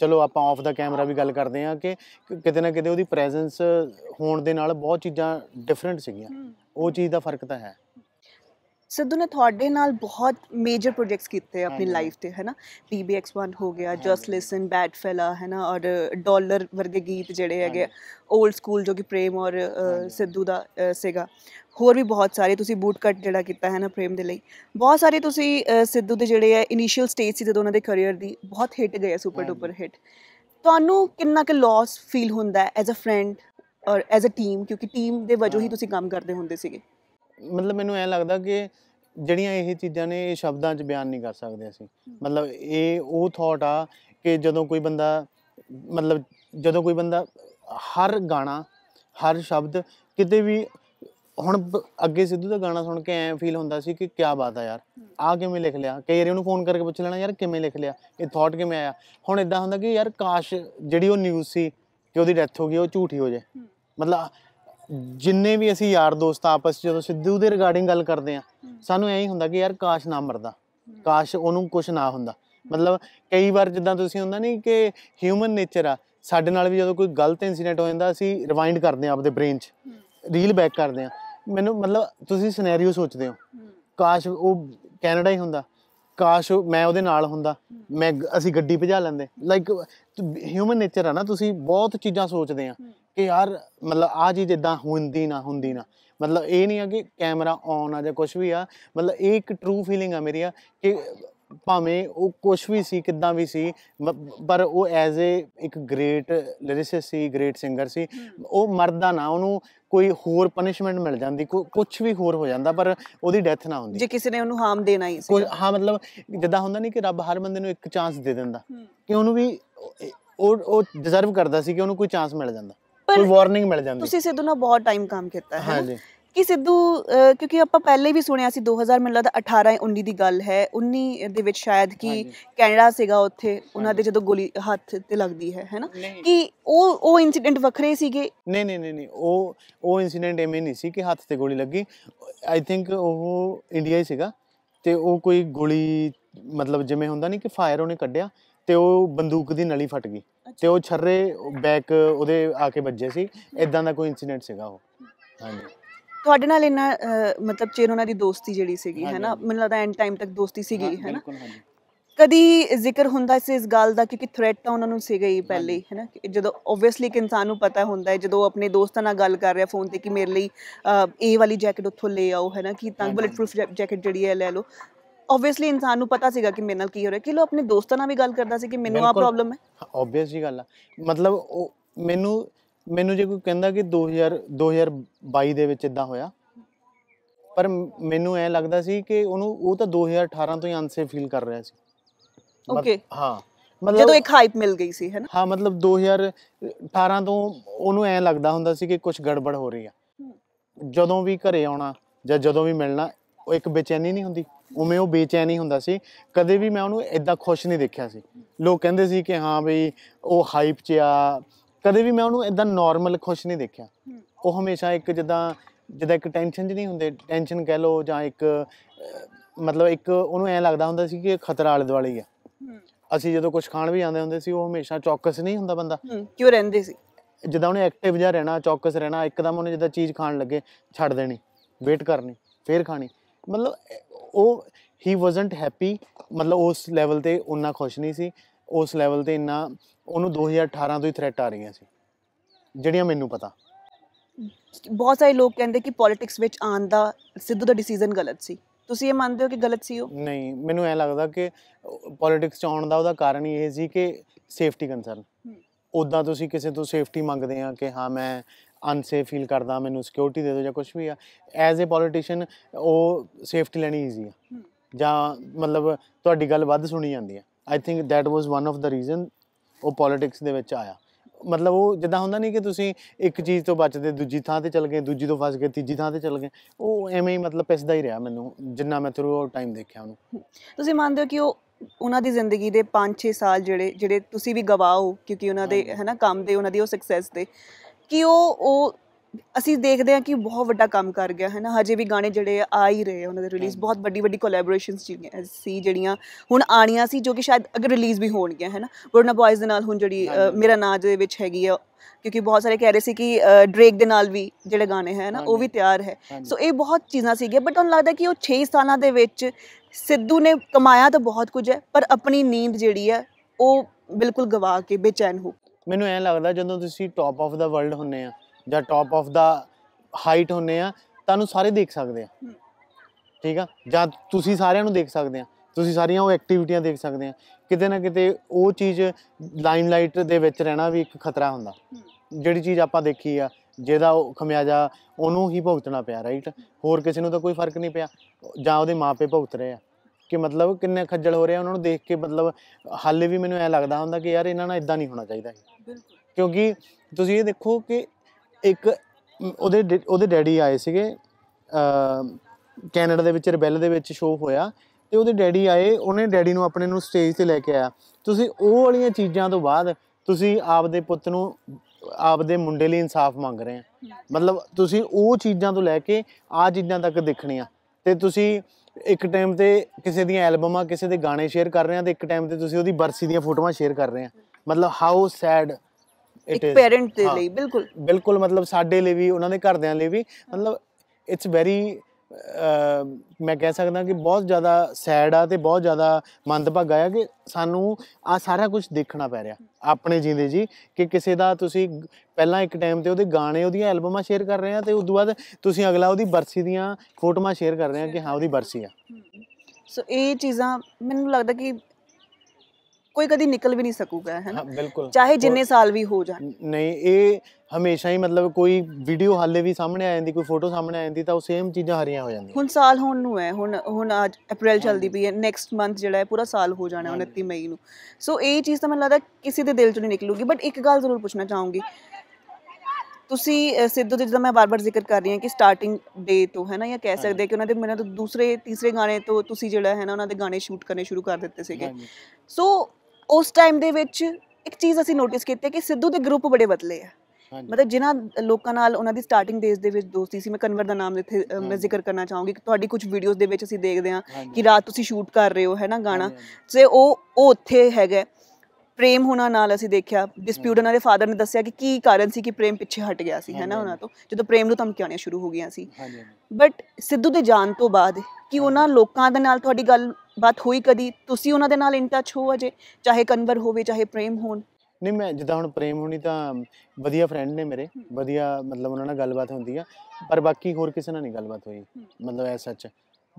ਚਲੋ ਆਪਾਂ ਆਫ ਦਾ ਕੈਮਰਾ ਵੀ ਗੱਲ ਕਰਦੇ ਆ ਕਿ ਕਿਤੇ ਨਾ ਕਿਤੇ ਉਹਦੀ ਪ੍ਰੈਜ਼ੈਂਸ ਹੋਣ ਦੇ ਨਾਲ ਬਹੁਤ ਚੀਜ਼ਾਂ ਡਿਫਰੈਂਟ ਸੀਗੀਆਂ ਉਹ ਚੀਜ਼ ਦਾ ਫਰਕ ਤਾਂ ਹੈ ਸਿੱਧੂ ਨੇ ਤੁਹਾਡੇ ਨਾਲ ਬਹੁਤ ਮੇਜਰ ਪ੍ਰੋਜੈਕਟਸ ਕੀਤੇ ਆਪਣੀ ਲਾਈਫ ਤੇ ਹੈਨਾ PBX1 ਹੋ ਗਿਆ ਜਸਟ ਲਿਸਨ ਬੈਡ ਫੈਲਾ ਹੈਨਾ ਔਰ ਡਾਲਰ ਵਰਗੇ ਗੀਤ ਜਿਹੜੇ ਹੈਗੇ 올ਡ ਸਕੂਲ ਜੋ ਕਿ ਪ੍ਰੇਮ ਔਰ ਸਿੱਧੂ ਦਾ ਸੀਗਾ ਹੋਰ ਵੀ ਬਹੁਤ ਸਾਰੇ ਤੁਸੀਂ ਬੂਟ ਕੱਟ ਜਿਹੜਾ ਕੀਤਾ ਹੈ ਨਾ ਪ੍ਰੇਮ ਦੇ ਲਈ ਬਹੁਤ ਸਾਰੇ ਤੁਸੀਂ ਸਿੱਧੂ ਦੇ ਜਿਹੜੇ ਹੈ ਇਨੀਸ਼ੀਅਲ ਸਟੇਜ ਸੀ ਜਦੋਂ ਉਹਨਾਂ ਦੇ ਕੈਰੀਅਰ ਦੀ ਬਹੁਤ ਹਿੱਟ ਗਏ ਸੁਪਰ ਡੂਪਰ ਹਿੱਟ ਤੁਹਾਨੂੰ ਕਿੰਨਾ ਕਿ ਲਾਸ ਫੀਲ ਹੁੰਦਾ ਐਜ਼ ਅ ਫਰੈਂਡ ਔਰ ਐਜ਼ ਅ ਟੀਮ ਕਿਉਂਕਿ ਟੀਮ ਦੇ ਵਜੋਂ ਹੀ ਤੁਸੀਂ ਕੰਮ ਕਰਦੇ ਹੁੰਦੇ ਸੀਗੇ ਮਤਲਬ ਮੈਨੂੰ ਐ ਲੱਗਦਾ ਕਿ ਜਿਹੜੀਆਂ ਇਹ ਚੀਜ਼ਾਂ ਨੇ ਇਹ ਸ਼ਬਦਾਂ 'ਚ ਬਿਆਨ ਨਹੀਂ ਕਰ ਸਕਦੇ ਅਸੀਂ ਮਤਲਬ ਇਹ ਉਹ ਥਾਟ ਆ ਕਿ ਜਦੋਂ ਕੋਈ ਬੰਦਾ ਮਤਲਬ ਜਦੋਂ ਕੋਈ ਬੰਦਾ ਹਰ ਗਾਣਾ ਹਰ ਸ਼ਬਦ ਕਿਤੇ ਵੀ ਹੁਣ ਅੱਗੇ ਸਿੱਧੂ ਦਾ ਗਾਣਾ ਸੁਣ ਕੇ ਐ ਫੀਲ ਹੁੰਦਾ ਸੀ ਕਿ ਕੀ ਬਾਤ ਆ ਯਾਰ ਆ ਕਿਵੇਂ ਲਿਖ ਲਿਆ ਕਈ ਵਾਰੀ ਉਹਨੂੰ ਫੋਨ ਕਰਕੇ ਪੁੱਛ ਲੈਣਾ ਯਾਰ ਕਿਵੇਂ ਲਿਖ ਲਿਆ ਇਹ ਥਾਟ ਕਿਵੇਂ ਆਇਆ ਹੁਣ ਇਦਾਂ ਹੁੰਦਾ ਕਿ ਯਾਰ ਕਾਸ਼ ਜਿਹੜੀ ਉਹ ਨਿਊਜ਼ ਸੀ ਕਿ ਉਹਦੀ ਡੈਥ ਹੋ ਗਈ ਉਹ ਝੂਠੀ ਹੋ ਜਾਏ ਮਤਲਬ ਜਿੰਨੇ ਵੀ ਅਸੀਂ ਯਾਰ ਦੋਸਤ ਆਪਸ ਜਦੋਂ ਸਿੱਧੂ ਦੇ ਰਿਗਾਰਡਿੰਗ ਗੱਲ ਕਰਦੇ ਆ ਸਾਨੂੰ ਐਂ ਹੀ ਹੁੰਦਾ ਕਿ ਯਾਰ ਕਾਸ਼ ਨਾ ਮਰਦਾ ਕਾਸ਼ ਉਹਨੂੰ ਕੁਝ ਨਾ ਹੁੰਦਾ ਮਤਲਬ ਕਈ ਵਾਰ ਜਿੱਦਾਂ ਤੁਸੀਂ ਹੁੰਦਾ ਨਹੀਂ ਕਿ ਹਿਊਮਨ ਨੇਚਰ ਆ ਸਾਡੇ ਨਾਲ ਵੀ ਜਦੋਂ ਕੋਈ ਗਲਤ ਇਨਸੀਡੈਂਟ ਹੋ ਜਾਂਦਾ ਅਸੀਂ ਰਿਵਾਈਂਡ ਕਰਦੇ ਆ ਆਪਦੇ ਬ੍ਰੇਨ 'ਚ ਰੀਲ ਬੈਕ ਕਰਦੇ ਆ ਮੈਨੂੰ ਮਤਲਬ ਤੁਸੀਂ ਸਿਨੈਰੀਓ ਸੋਚਦੇ ਹੋ ਕਾਸ਼ ਉਹ ਕੈਨੇਡਾ ਹੀ ਹੁੰਦਾ ਕਾਸ਼ ਮੈਂ ਉਹਦੇ ਨਾਲ ਹੁੰਦਾ ਮੈਂ ਅਸੀਂ ਗੱਡੀ ਭਜਾ ਲੈਂਦੇ ਲਾਈਕ ਹਿਊਮਨ ਨੇਚਰ ਆ ਨਾ ਤੁਸੀਂ ਬਹੁਤ ਚੀਜ਼ਾਂ ਸੋਚਦੇ ਆ ਕਿ ਯਾਰ ਮਤਲਬ ਆ ਜੀ ਜਿੱਦਾਂ ਹੁੰਦੀ ਨਾ ਹੁੰਦੀ ਨਾ ਮਤਲਬ ਇਹ ਨਹੀਂ ਆ ਕਿ ਕੈਮਰਾ ਔਨ ਆ ਜਾਂ ਕੁਝ ਵੀ ਆ ਮਤਲਬ ਇਹ ਇੱਕ ਟਰੂ ਫੀਲਿੰਗ ਆ ਮੇਰੀ ਆ ਕਿ ਭਾਵੇਂ ਉਹ ਕੁਝ ਵੀ ਸੀ ਕਿਦਾਂ ਵੀ ਸੀ ਪਰ ਉਹ ਐਜ਼ ਏ ਇੱਕ ਗ੍ਰੇਟ ਲਿਰਿਸਿਸਟ ਸੀ ਗ੍ਰੇਟ ਸਿੰਗਰ ਸੀ ਉਹ ਮਰਦਾ ਨਾ ਉਹਨੂੰ ਕੋਈ ਹੋਰ ਪਨਿਸ਼ਮੈਂਟ ਮਿਲ ਜਾਂਦੀ ਕੁਝ ਵੀ ਹੋਰ ਹੋ ਜਾਂਦਾ ਪਰ ਉਹਦੀ ਡੈਥ ਨਾ ਹੁੰਦੀ ਜੇ ਕਿਸੇ ਨੇ ਉਹਨੂੰ ਹਾਰਮ ਦੇਣਾ ਹੀ ਸੀ ਹਾਂ ਮਤਲਬ ਜਿੱਦਾਂ ਹੁੰਦਾ ਨਹੀਂ ਕਿ ਰੱਬ ਹਰ ਬੰਦੇ ਨੂੰ ਇੱਕ ਚਾਂਸ ਦੇ ਦਿੰਦਾ ਕਿ ਉਹਨੂੰ ਵੀ ਉਹ ਉਹ ਡਿਜ਼ਰਵ ਕਰਦਾ ਸੀ ਕਿ ਉਹਨੂੰ ਕੋਈ ਚਾਂਸ ਮਿਲ ਜਾਂਦਾ ਕੋਈ ਵਾਰਨਿੰਗ ਮਿਲ ਜਾਂਦੀ ਤੁਸੀਂ ਸਿੱਧੂ ਨਾਲ ਬਹੁਤ ਟਾਈਮ ਕੰਮ ਕੀਤਾ ਹੈ ਹਾਂਜੀ ਕਿ ਸਿੱਧੂ ਕਿਉਂਕਿ ਆਪਾਂ ਪਹਿਲੇ ਵੀ ਸੁਣਿਆ ਸੀ 2000 ਮੈਨੂੰ ਲੱਗਦਾ 18 19 ਦੀ ਗੱਲ ਹੈ 19 ਦੇ ਵਿੱਚ ਸ਼ਾਇਦ ਕਿ ਕੈਨੇਡਾ ਸੀਗਾ ਉੱਥੇ ਉਹਨਾਂ ਦੇ ਜਦੋਂ ਗੋਲੀ ਹੱਥ ਤੇ ਲੱਗਦੀ ਹੈ ਹੈਨਾ ਕਿ ਉਹ ਉਹ ਇਨਸੀਡੈਂਟ ਵੱਖਰੇ ਸੀਗੇ ਨਹੀਂ ਨਹੀਂ ਨਹੀਂ ਉਹ ਉਹ ਇਨਸੀਡੈਂਟ ਐਵੇਂ ਨਹੀਂ ਸੀ ਕਿ ਹੱਥ ਤੇ ਗੋਲੀ ਲੱਗੀ ਆਈ ਥਿੰਕ ਉਹ ਇੰਡੀਆ ਹੀ ਸੀਗਾ ਤੇ ਉਹ ਕੋਈ ਗੋਲੀ ਮਤਲਬ ਜਿਵੇਂ ਹੁੰਦਾ ਨਹੀਂ ਕਿ ਫਾਇਰ ਉਹਨੇ ਕੱਢਿਆ ਤੇ ਉਹ ਬੰਦੂਕ ਦੀ ਨਲੀ ਫਟ ਗਈ ਤੇ ਉਹ ਛਰਰੇ ਬੈਕ ਉਹਦੇ ਆ ਕੇ ਵੱਜੇ ਸੀ ਇਦਾਂ ਦਾ ਕੋਈ ਇਨਸੀਡੈਂਟ ਸੀਗਾ ਉਹ ਹਾਂਜੀ ਤੁਹਾਡੇ ਨਾਲ ਇਹਨਾਂ ਮਤਲਬ ਚਿਰ ਉਹਨਾਂ ਦੀ ਦੋਸਤੀ ਜਿਹੜੀ ਸੀਗੀ ਹੈ ਨਾ ਮੈਨੂੰ ਲੱਗਦਾ ਐਂਡ ਟਾਈਮ ਤੱਕ ਦੋਸਤੀ ਸੀਗੀ ਹੈ ਨਾ ਕਦੀ ਜ਼ਿਕਰ ਹੁੰਦਾ ਸੀ ਇਸ ਗੱਲ ਦਾ ਕਿਉਂਕਿ ਥ੍ਰੈਟ ਤਾਂ ਉਹਨਾਂ ਨੂੰ ਸੀਗਾ ਹੀ ਪਹਿਲੇ ਹੈ ਨਾ ਜਦੋਂ ਆਬਵੀਅਸਲੀ ਕਿ ਇਨਸਾਨ ਨੂੰ ਪਤਾ ਹੁੰਦਾ ਹੈ ਜਦੋਂ ਆਪਣੇ ਦੋਸਤਾਂ ਨਾਲ ਗੱਲ ਕਰ ਰਿਹਾ ਫੋਨ ਤੇ ਕਿ ਮੇਰੇ ਲਈ ਇਹ ਵਾਲੀ ਜੈਕਟ ਉੱਥੋਂ ਲੈ ਆਓ ਹੈ ਨਾ ਕਿ ਤਾਂ ਬੁਲੇਟ ਪ੍ਰੂਫ ਜੈਕਟ ਜਿਹੜੀ ਹੈ ਲੈ ਲਓ ਆਬਵੀਅਸਲੀ ਇਨਸਾਨ ਨੂੰ ਪਤਾ ਸੀਗਾ ਕਿ ਮੇਰੇ ਨਾਲ ਕੀ ਹੋ ਰਿਹਾ ਕਿ ਲੋ ਆਪਣੇ ਦੋਸਤਾਂ ਨਾਲ ਵੀ ਗੱਲ ਕਰਦਾ ਸੀ ਕਿ ਮੈਨੂੰ ਆ ਪ੍ਰੋਬਲਮ ਹੈ ਆਬਵੀਅਸ ਜੀ ਗੱਲ ਆ ਮਤਲਬ ਉਹ ਮੈਨੂੰ ਮੈਨੂੰ ਜੇ ਕੋਈ ਕਹਿੰਦਾ ਕਿ 2000 2022 ਦੇ ਵਿੱਚ ਇਦਾਂ ਹੋਇਆ ਪਰ ਮੈਨੂੰ ਐ ਲੱਗਦਾ ਸੀ ਕਿ ਉਹਨੂੰ ਉਹ ਤਾਂ 2018 ਤੋਂ ਹੀ ਅਨਸੇ ਫੀਲ ਕਰ ਰਿਹਾ ਸੀ ਓਕੇ ਹਾਂ ਮਤਲਬ ਜਦੋਂ ਇੱਕ ਹਾਈਪ ਮਿਲ ਗਈ ਸੀ ਹੈਨਾ ਹਾਂ ਮਤਲਬ 2018 ਤੋਂ ਉਹਨੂੰ ਐ ਲੱਗਦਾ ਹੁੰਦਾ ਸੀ ਕਿ ਕੁਝ ਗੜਬੜ ਹੋ ਰਹੀ ਆ ਜਦੋਂ ਵੀ ਘਰੇ ਆਉਣਾ ਜਾਂ ਜਦੋਂ ਵੀ ਮਿਲਣਾ ਉਹ ਇੱਕ ਬੇਚੈਨੀ ਨਹੀਂ ਹੁੰਦੀ ਉਵੇਂ ਉਹ ਬੇਚੈਨੀ ਹੁੰਦਾ ਸੀ ਕਦੇ ਵੀ ਮੈਂ ਉਹਨੂੰ ਇਦਾਂ ਖੁਸ਼ ਨਹੀਂ ਦੇਖਿਆ ਸੀ ਲੋਕ ਕਹਿੰਦੇ ਸੀ ਕਿ ਹਾਂ ਬਈ ਉਹ ਹਾਈਪ 'ਚ ਆ ਕਦੇ ਵੀ ਮੈਂ ਉਹਨੂੰ ਇਦਾਂ ਨਾਰਮਲ ਖੁਸ਼ ਨਹੀਂ ਦੇਖਿਆ ਉਹ ਹਮੇਸ਼ਾ ਇੱਕ ਜਿੱਦਾਂ ਜਿੱਦਾਂ ਇੱਕ ਟੈਨਸ਼ਨ 'ਚ ਨਹੀਂ ਹੁੰਦੇ ਟੈਨਸ਼ਨ ਕਹਿ ਲਓ ਜਾਂ ਇੱਕ ਮਤਲਬ ਇੱਕ ਉਹਨੂੰ ਐ ਲੱਗਦਾ ਹੁੰਦਾ ਸੀ ਕਿ ਖਤਰਾ ਆਲੇ ਦੁਆਲੇ ਹੀ ਆ ਅਸੀਂ ਜਦੋਂ ਕੁਝ ਖਾਣ ਵੀ ਜਾਂਦੇ ਹੁੰਦੇ ਸੀ ਉਹ ਹਮੇਸ਼ਾ ਚੌਕਸ ਨਹੀਂ ਹੁੰਦਾ ਬੰਦਾ ਕਿਉਂ ਰਹਿੰਦੇ ਸੀ ਜਦੋਂ ਉਹਨੇ ਐਕਟਿਵ ਜਾ ਰਹਿਣਾ ਚੌਕਸ ਰਹਿਣਾ ਇੱਕਦਮ ਉਹਨੇ ਜਿੱਦਾਂ ਚੀਜ਼ ਖਾਣ ਲੱਗੇ ਛੱਡ ਦੇਣੀ ਵੇਟ ਕਰਨੀ ਫੇਰ ਖਾਣੀ ਮਤਲਬ ਉਹ ਹੀ ਵਾਸਨਟ ਹੈਪੀ ਮਤਲਬ ਉਸ ਲੈਵਲ ਤੇ ਉਹਨਾਂ ਖੁਸ਼ ਨਹੀਂ ਸੀ ਉਸ ਲੈਵਲ ਤੇ ਇੰਨਾ ਉਹਨੂੰ 2018 ਤੋਂ ਹੀ ਥ੍ਰੈਟ ਆ ਰਹੀਆਂ ਸੀ ਜਿਹੜੀਆਂ ਮੈਨੂੰ ਪਤਾ ਬਹੁਤ ਸਾਰੇ ਲੋਕ ਕਹਿੰਦੇ ਕਿ ਪੋਲਿਟਿਕਸ ਵਿੱਚ ਆਉਣ ਦਾ ਸਿੱਧੂ ਦਾ ਡਿਸੀਜਨ ਗਲਤ ਸੀ ਤੁਸੀਂ ਇਹ ਮੰਨਦੇ ਹੋ ਕਿ ਗਲਤ ਸੀ ਉਹ ਨਹੀਂ ਮੈਨੂੰ ਐ ਲੱਗਦਾ ਕਿ ਪੋਲਿਟਿਕਸ ਚ ਆਉਣ ਦਾ ਉਹਦਾ ਕਾਰਨ ਇਹ ਸੀ ਕਿ ਸੇਫਟੀ ਕੰਸਰਨ ਉਦਾਂ ਤੁਸੀਂ ਕਿਸੇ ਤੋਂ ਸੇਫਟੀ ਮੰਗਦੇ ਆ ਕਿ ਹਾਂ ਮੈਂ ਅਨਸੇਫ ਫੀਲ ਕਰਦਾ ਮੈਨੂੰ ਸਿਕਿਉਰਿਟੀ ਦੇ ਦਿਓ ਜਾਂ ਕੁਝ ਵੀ ਆ ਐਜ਼ ਅ ਪੋਲੀਟੀਸ਼ੀਅਨ ਉਹ ਸੇਫਟੀ ਲੈਣੀ ਈਜ਼ੀ ਆ ਜਾਂ ਮਤਲਬ ਤੁਹਾਡੀ ਗੱਲ ਵੱਧ ਸੁਣੀ ਜਾਂਦੀ ਆ I think that was one of the reason ਉਹ ਪੋਲਿਟਿਕਸ ਦੇ ਵਿੱਚ ਆਇਆ ਮਤਲਬ ਉਹ ਜਿੱਦਾਂ ਹੁੰਦਾ ਨਹੀਂ ਕਿ ਤੁਸੀਂ ਇੱਕ ਚੀਜ਼ ਤੋਂ ਬਚਦੇ ਦੂਜੀ ਥਾਂ ਤੇ ਚਲ ਗਏ ਦੂਜੀ ਤੋਂ ਫਸ ਗਏ ਤੀਜੀ ਥਾਂ ਤੇ ਚਲ ਗਏ ਉਹ ਐਵੇਂ ਹੀ ਮਤਲਬ ਪਿਸਦਾ ਹੀ ਰਿਹਾ ਮੈਨੂੰ ਜਿੰਨਾ ਮੈਂ ਥਰੂ ਆਊਟ ਟਾਈਮ ਦੇਖਿਆ ਉਹਨੂੰ ਤੁਸੀਂ ਮੰਨਦੇ ਹੋ ਕਿ ਉਹ ਉਹਨਾਂ ਦੀ ਜ਼ਿੰਦਗੀ ਦੇ 5-6 ਸਾਲ ਜਿਹੜੇ ਜਿਹੜੇ ਤੁਸੀਂ ਵੀ ਗਵਾਓ ਕਿਉਂਕਿ ਉਹਨਾਂ ਦੇ ਹੈਨਾ ਕੰਮ ਦੇ ਉਹਨਾਂ ਦੀ ਉਹ ਸਕਸੈਸ ਤੇ ਕਿ ਉਹ ਉਹ ਅਸੀਂ ਦੇਖਦੇ ਹਾਂ ਕਿ ਬਹੁਤ ਵੱਡਾ ਕੰਮ ਕਰ ਗਿਆ ਹੈ ਨਾ ਹਜੇ ਵੀ ਗਾਣੇ ਜਿਹੜੇ ਆ ਹੀ ਰਹੇ ਉਹਨਾਂ ਦੇ ਰਿਲੀਜ਼ ਬਹੁਤ ਵੱਡੀ ਵੱਡੀ ਕੋਲੈਬੋਰੇਸ਼ਨਸ ਸੀ ਜਿਹੜੀਆਂ ਹੁਣ ਆਣੀਆਂ ਸੀ ਜੋ ਕਿ ਸ਼ਾਇਦ ਅਗਰ ਰਿਲੀਜ਼ ਵੀ ਹੋਣਗੀਆਂ ਹੈ ਨਾ ਵਰਨਾ ਬॉयਜ਼ ਦੇ ਨਾਲ ਹੁਣ ਜਿਹੜੀ ਮੇਰਾ ਨਾਂ ਦੇ ਵਿੱਚ ਹੈਗੀ ਆ ਕਿਉਂਕਿ ਬਹੁਤ ਸਾਰੇ ਕਹਿ ਰਹੇ ਸੀ ਕਿ ਡ੍ਰੇਕ ਦੇ ਨਾਲ ਵੀ ਜਿਹੜੇ ਗਾਣੇ ਹੈ ਨਾ ਉਹ ਵੀ ਤਿਆਰ ਹੈ ਸੋ ਇਹ ਬਹੁਤ ਚੀਜ਼ਾਂ ਸੀਗੀਆਂ ਬਟ ਉਹਨਾਂ ਲੱਗਦਾ ਕਿ ਉਹ 6 ਸਾਲਾਂ ਦੇ ਵਿੱਚ ਸਿੱਧੂ ਨੇ ਕਮਾਇਆ ਤਾਂ ਬਹੁਤ ਕੁਝ ਹੈ ਪਰ ਆਪਣੀ ਨੀਂਦ ਜਿਹੜੀ ਹੈ ਉਹ ਬਿਲਕੁਲ ਗਵਾ ਕੇ ਬੇਚੈਨ ਹੋ ਮੈਨੂੰ ਐ ਲੱਗਦਾ ਜਦੋਂ ਤੁਸੀਂ ਟਾਪ ਆਫ ਦਾ ਵਰਲਡ ਹੁੰਨੇ ਆ ਜਾਂ ਟਾਪ ਆਫ ਦਾ ਹਾਈਟ ਹੁੰਨੇ ਆ ਤੁਹਾਨੂੰ ਸਾਰੇ ਦੇਖ ਸਕਦੇ ਆ ਠੀਕ ਆ ਜਾਂ ਤੁਸੀਂ ਸਾਰਿਆਂ ਨੂੰ ਦੇਖ ਸਕਦੇ ਆ ਤੁਸੀਂ ਸਾਰੀਆਂ ਉਹ ਐਕਟੀਵਿਟੀਆਂ ਦੇਖ ਸਕਦੇ ਆ ਕਿਤੇ ਨਾ ਕਿਤੇ ਉਹ ਚੀਜ਼ ਲਾਈਨ ਲਾਈਟ ਦੇ ਵਿੱਚ ਰਹਿਣਾ ਵੀ ਇੱਕ ਖਤਰਾ ਹੁੰਦਾ ਜਿਹੜੀ ਚੀਜ਼ ਆਪਾਂ ਦੇਖੀ ਆ ਜਿਹਦਾ ਉਹ ਖਮਿਆਜਾ ਉਹਨੂੰ ਹੀ ਭੁਗਤਣਾ ਪਿਆ ਰਾਈਟ ਹੋਰ ਕਿਸੇ ਨੂੰ ਤਾਂ ਕੋਈ ਫਰਕ ਨਹੀਂ ਪਿਆ ਜਾਂ ਉਹਦੇ ਮਾਪੇ ਭੁਗਤ ਰਹੇ ਆ ਕਿ ਮਤਲਬ ਕਿੰਨੇ ਖੱਜਲ ਹੋ ਰਹੇ ਆ ਉਹਨਾਂ ਨੂੰ ਦੇਖ ਕੇ ਮਤਲਬ ਹਾਲੇ ਵੀ ਮੈਨੂੰ ਐ ਲੱਗਦਾ ਹੁੰਦਾ ਕਿ ਯਾਰ ਇਹਨਾਂ ਨਾਲ ਇਦਾਂ ਨਹੀਂ ਹੋਣਾ ਚਾਹੀਦਾ ਬਿਲਕੁਲ ਕਿਉਂਕਿ ਤੁਸੀਂ ਇਹ ਦੇਖੋ ਕਿ ਇੱਕ ਉਹਦੇ ਉਹਦੇ ਡੈਡੀ ਆਏ ਸੀਗੇ ਅ ਕੈਨੇਡਾ ਦੇ ਵਿੱਚ ਰਿਬੈਲ ਦੇ ਵਿੱਚ ਸ਼ੋਅ ਹੋਇਆ ਤੇ ਉਹਦੇ ਡੈਡੀ ਆਏ ਉਹਨੇ ਡੈਡੀ ਨੂੰ ਆਪਣੇ ਨੂੰ ਸਟੇਜ ਤੇ ਲੈ ਕੇ ਆਇਆ ਤੁਸੀਂ ਉਹ ਵਾਲੀਆਂ ਚੀਜ਼ਾਂ ਤੋਂ ਬਾਅਦ ਤੁਸੀਂ ਆਪਦੇ ਪੁੱਤ ਨੂੰ ਆਪਦੇ ਮੁੰਡੇ ਲਈ ਇਨਸਾਫ ਮੰਗ ਰਹੇ ਆ ਮਤਲਬ ਤੁਸੀਂ ਉਹ ਚੀਜ਼ਾਂ ਤੋਂ ਲੈ ਕੇ ਆ ਚੀਜ਼ਾਂ ਤੱਕ ਦੇਖਣੀਆਂ ਤੇ ਤੁਸੀਂ ਇੱਕ ਟਾਈਮ ਤੇ ਕਿਸੇ ਦੀਆਂ ਐਲਬਮਾਂ ਕਿਸੇ ਦੇ ਗਾਣੇ ਸ਼ੇਅਰ ਕਰ ਰਹੇ ਆ ਤੇ ਇੱਕ ਟਾਈਮ ਤੇ ਤੁਸੀਂ ਉਹਦੀ ਬਰਸੀ ਦੀਆਂ ਫੋਟੋਆਂ ਸ਼ੇਅਰ ਕਰ ਰਹੇ ਆ ਮਤਲਬ ਹਾਊ ਸੈਡ ਇਟ ਇੱਕ ਪੇਰੈਂਟ ਦੇ ਲਈ ਬਿਲਕੁਲ ਬਿਲਕੁਲ ਮਤਲਬ ਸਾਡੇ ਲਈ ਵੀ ਉਹਨਾਂ ਦੇ ਘਰਦਿਆਂ ਲਈ ਵੀ ਮਤਲਬ ਇਟਸ ਵੈਰੀ ਮੈਂ ਕਹਿ ਸਕਦਾ ਕਿ ਬਹੁਤ ਜ਼ਿਆਦਾ ਸੈਡ ਆ ਤੇ ਬਹੁਤ ਜ਼ਿਆਦਾ ਮੰਦਭਾਗਾ ਆ ਕਿ ਸਾਨੂੰ ਆ ਸਾਰਾ ਕੁਝ ਦੇਖਣਾ ਪੈ ਰਿਹਾ ਆਪਣੇ ਜਿੰਦੇ ਜੀ ਕਿ ਕਿਸੇ ਦਾ ਤੁਸੀਂ ਪਹਿਲਾਂ ਇੱਕ ਟਾਈਮ ਤੇ ਉਹਦੇ ਗਾਣੇ ਉਹਦੀਆਂ ਐਲਬਮਾਂ ਸ਼ੇਅਰ ਕਰ ਰਹੇ ਆ ਤੇ ਉਸ ਤੋਂ ਬਾਅਦ ਤੁਸੀਂ ਅਗਲਾ ਉਹਦੀ ਬਰਸੀ ਦੀਆਂ ਫੋਟੋਆਂ ਸ਼ੇਅਰ ਕਰ ਰਹੇ ਆ ਕਿ ਹਾਂ ਉਹਦੀ ਬਰਸੀ ਆ ਸੋ ਇਹ ਚੀਜ਼ਾਂ ਮੈਨੂੰ ਲੱਗਦਾ ਕਿ ਕੋਈ ਕਦੀ ਨਿਕਲ ਵੀ ਨਹੀਂ ਸਕੂਗਾ ਹੈ ਨਾ ਬਿਲਕੁਲ ਚਾਹੇ ਜਿੰਨੇ ਸਾਲ ਵੀ ਹੋ ਜਾਣ ਨਹੀਂ ਇਹ ਹਮੇਸ਼ਾ ਹੀ ਮਤਲਬ ਕੋਈ ਵੀਡੀਓ ਹਾਲੇ ਵੀ ਸਾਹਮਣੇ ਆ ਜਾਂਦੀ ਕੋਈ ਫੋਟੋ ਸਾਹਮਣੇ ਆ ਜਾਂਦੀ ਤਾਂ ਉਹ ਸੇਮ ਚੀਜ਼ਾਂ ਹਰੀਆਂ ਹੋ ਜਾਂਦੀਆਂ ਹੁਣ ਸਾਲ ਹੋਣ ਨੂੰ ਹੈ ਹੁਣ ਹੁਣ ਅੱਜ ਅਪ੍ਰੈਲ ਚੱਲਦੀ ਪਈ ਹੈ ਨੈਕਸਟ ਮੰਥ ਜਿਹੜਾ ਹੈ ਪੂਰਾ ਸਾਲ ਹੋ ਜਾਣਾ ਹੈ 29 ਮਈ ਨੂੰ ਸੋ ਇਹ ਚੀਜ਼ ਤਾਂ ਮੈਨੂੰ ਲੱਗਦਾ ਕਿਸੇ ਦੇ ਦਿਲ ਚੋਂ ਨਹੀਂ ਨਿਕਲੂਗੀ ਬਟ ਇੱਕ ਗੱਲ ਜ਼ਰੂਰ ਪੁੱਛਣਾ ਚਾਹੂੰਗੀ ਤੁਸੀਂ ਸਿੱਧੂ ਦੇ ਜਦੋਂ ਮੈਂ ਬਾਰ-ਬਾਰ ਜ਼ਿਕਰ ਕਰ ਰਹੀ ਹਾਂ ਕਿ ਸਟਾਰਟਿੰਗ ਡੇ ਤੋਂ ਹੈ ਨਾ ਜਾਂ ਕਹਿ ਸਕਦੇ ਕਿ ਉਹਨਾਂ ਦੇ ਤੋਂ ਦੂਸਰੇ ਤੀਸਰੇ ਗਾਣੇ ਤੋਂ ਤੁਸੀਂ ਜਿਹੜਾ ਹੈ ਨਾ ਉਹਨਾਂ ਦੇ ਗਾਣੇ ਸ਼ੂਟ ਕਰਨੇ ਸ਼ੁਰੂ ਕਰ ਦਿੱਤੇ ਸੀਗੇ ਸੋ ਉਸ ਟਾਈਮ ਦੇ ਵਿੱਚ ਇੱਕ ਚੀਜ਼ ਅਸੀਂ ਨੋਟਿਸ ਕੀਤੀ ਕਿ ਸਿੱਧੂ ਦੇ ਗਰੁੱਪ ਬੜੇ ਬਦਲੇ ਆ ਮਤਲਬ ਜਿਨ੍ਹਾਂ ਲੋਕਾਂ ਨਾਲ ਉਹਨਾਂ ਦੀ ਸਟਾਰਟਿੰਗ ਡੇਸ ਦੇ ਵਿੱਚ ਦੋਸਤੀ ਸੀ ਮੈਂ ਕਨਵਰ ਦਾ ਨਾਮ ਇੱਥੇ ਮੈਂ ਜ਼ਿਕਰ ਕਰਨਾ ਚਾਹੂੰਗੀ ਕਿ ਤੁਹਾਡੀ ਕੁਝ ਵੀਡੀਓਜ਼ ਦੇ ਵਿੱਚ ਅਸੀਂ ਦੇਖਦੇ ਆ ਕਿ ਰਾਤ ਤੁਸੀਂ ਸ਼ੂਟ ਕਰ ਰਹੇ ਹੋ ਹੈ ਨਾ ਗਾਣਾ ਤੇ ਉਹ ਉਹ ਉੱਥੇ ਹੈਗਾ ਪ੍ਰੇਮ ਹੋਣਾ ਨਾਲ ਅਸੀਂ ਦੇਖਿਆ ਡਿਸਪਿਊਟ ਉਹਨਾਂ ਦੇ ਫਾਦਰ ਨੇ ਦੱਸਿਆ ਕਿ ਕੀ ਕਾਰਨ ਸੀ ਕਿ ਪ੍ਰੇਮ ਪਿੱਛੇ ਹਟ ਗਿਆ ਸੀ ਹੈ ਨਾ ਉਹਨਾਂ ਤੋਂ ਜਦੋਂ ਪ੍ਰੇਮ ਨੂੰ ਧਮਕੀਆਂ ਸ਼ੁਰੂ ਹੋ ਗਈਆਂ ਸੀ ਬਟ ਸਿੱਧੂ ਦੇ ਜਾਣ ਤੋਂ ਬਾਅਦ ਕਿ ਉਹਨਾਂ ਲੋਕਾਂ ਦੇ ਨਾਲ ਤੁਹਾਡੀ ਗੱਲ ਬਾਤ ਹੋਈ ਕਦੀ ਤੁਸੀਂ ਉਹਨਾਂ ਦੇ ਨਾਲ ਇਨ ਟੱਚ ਹੋ ਅਜੇ ਚਾਹੇ ਕਨਵਰ ਹੋਵੇ ਚਾਹੇ ਪ੍ਰੇਮ ਹੋਣ ਨਹੀਂ ਮੈਂ ਜਿੱਦਾਂ ਹੁਣ ਪ੍ਰੇਮ ਹੋਣੀ ਤਾਂ ਵਧੀਆ ਫਰੈਂਡ ਨੇ ਮੇਰੇ ਵਧੀਆ ਮਤਲਬ ਉਹਨਾਂ ਨਾਲ ਗੱਲਬਾਤ ਹੁੰਦੀ ਆ ਪਰ ਬਾਕੀ ਹੋਰ ਕਿਸੇ ਨਾਲ ਨਹੀਂ ਗੱਲਬਾਤ ਹੋਈ ਮਤਲਬ ਐ ਸੱਚ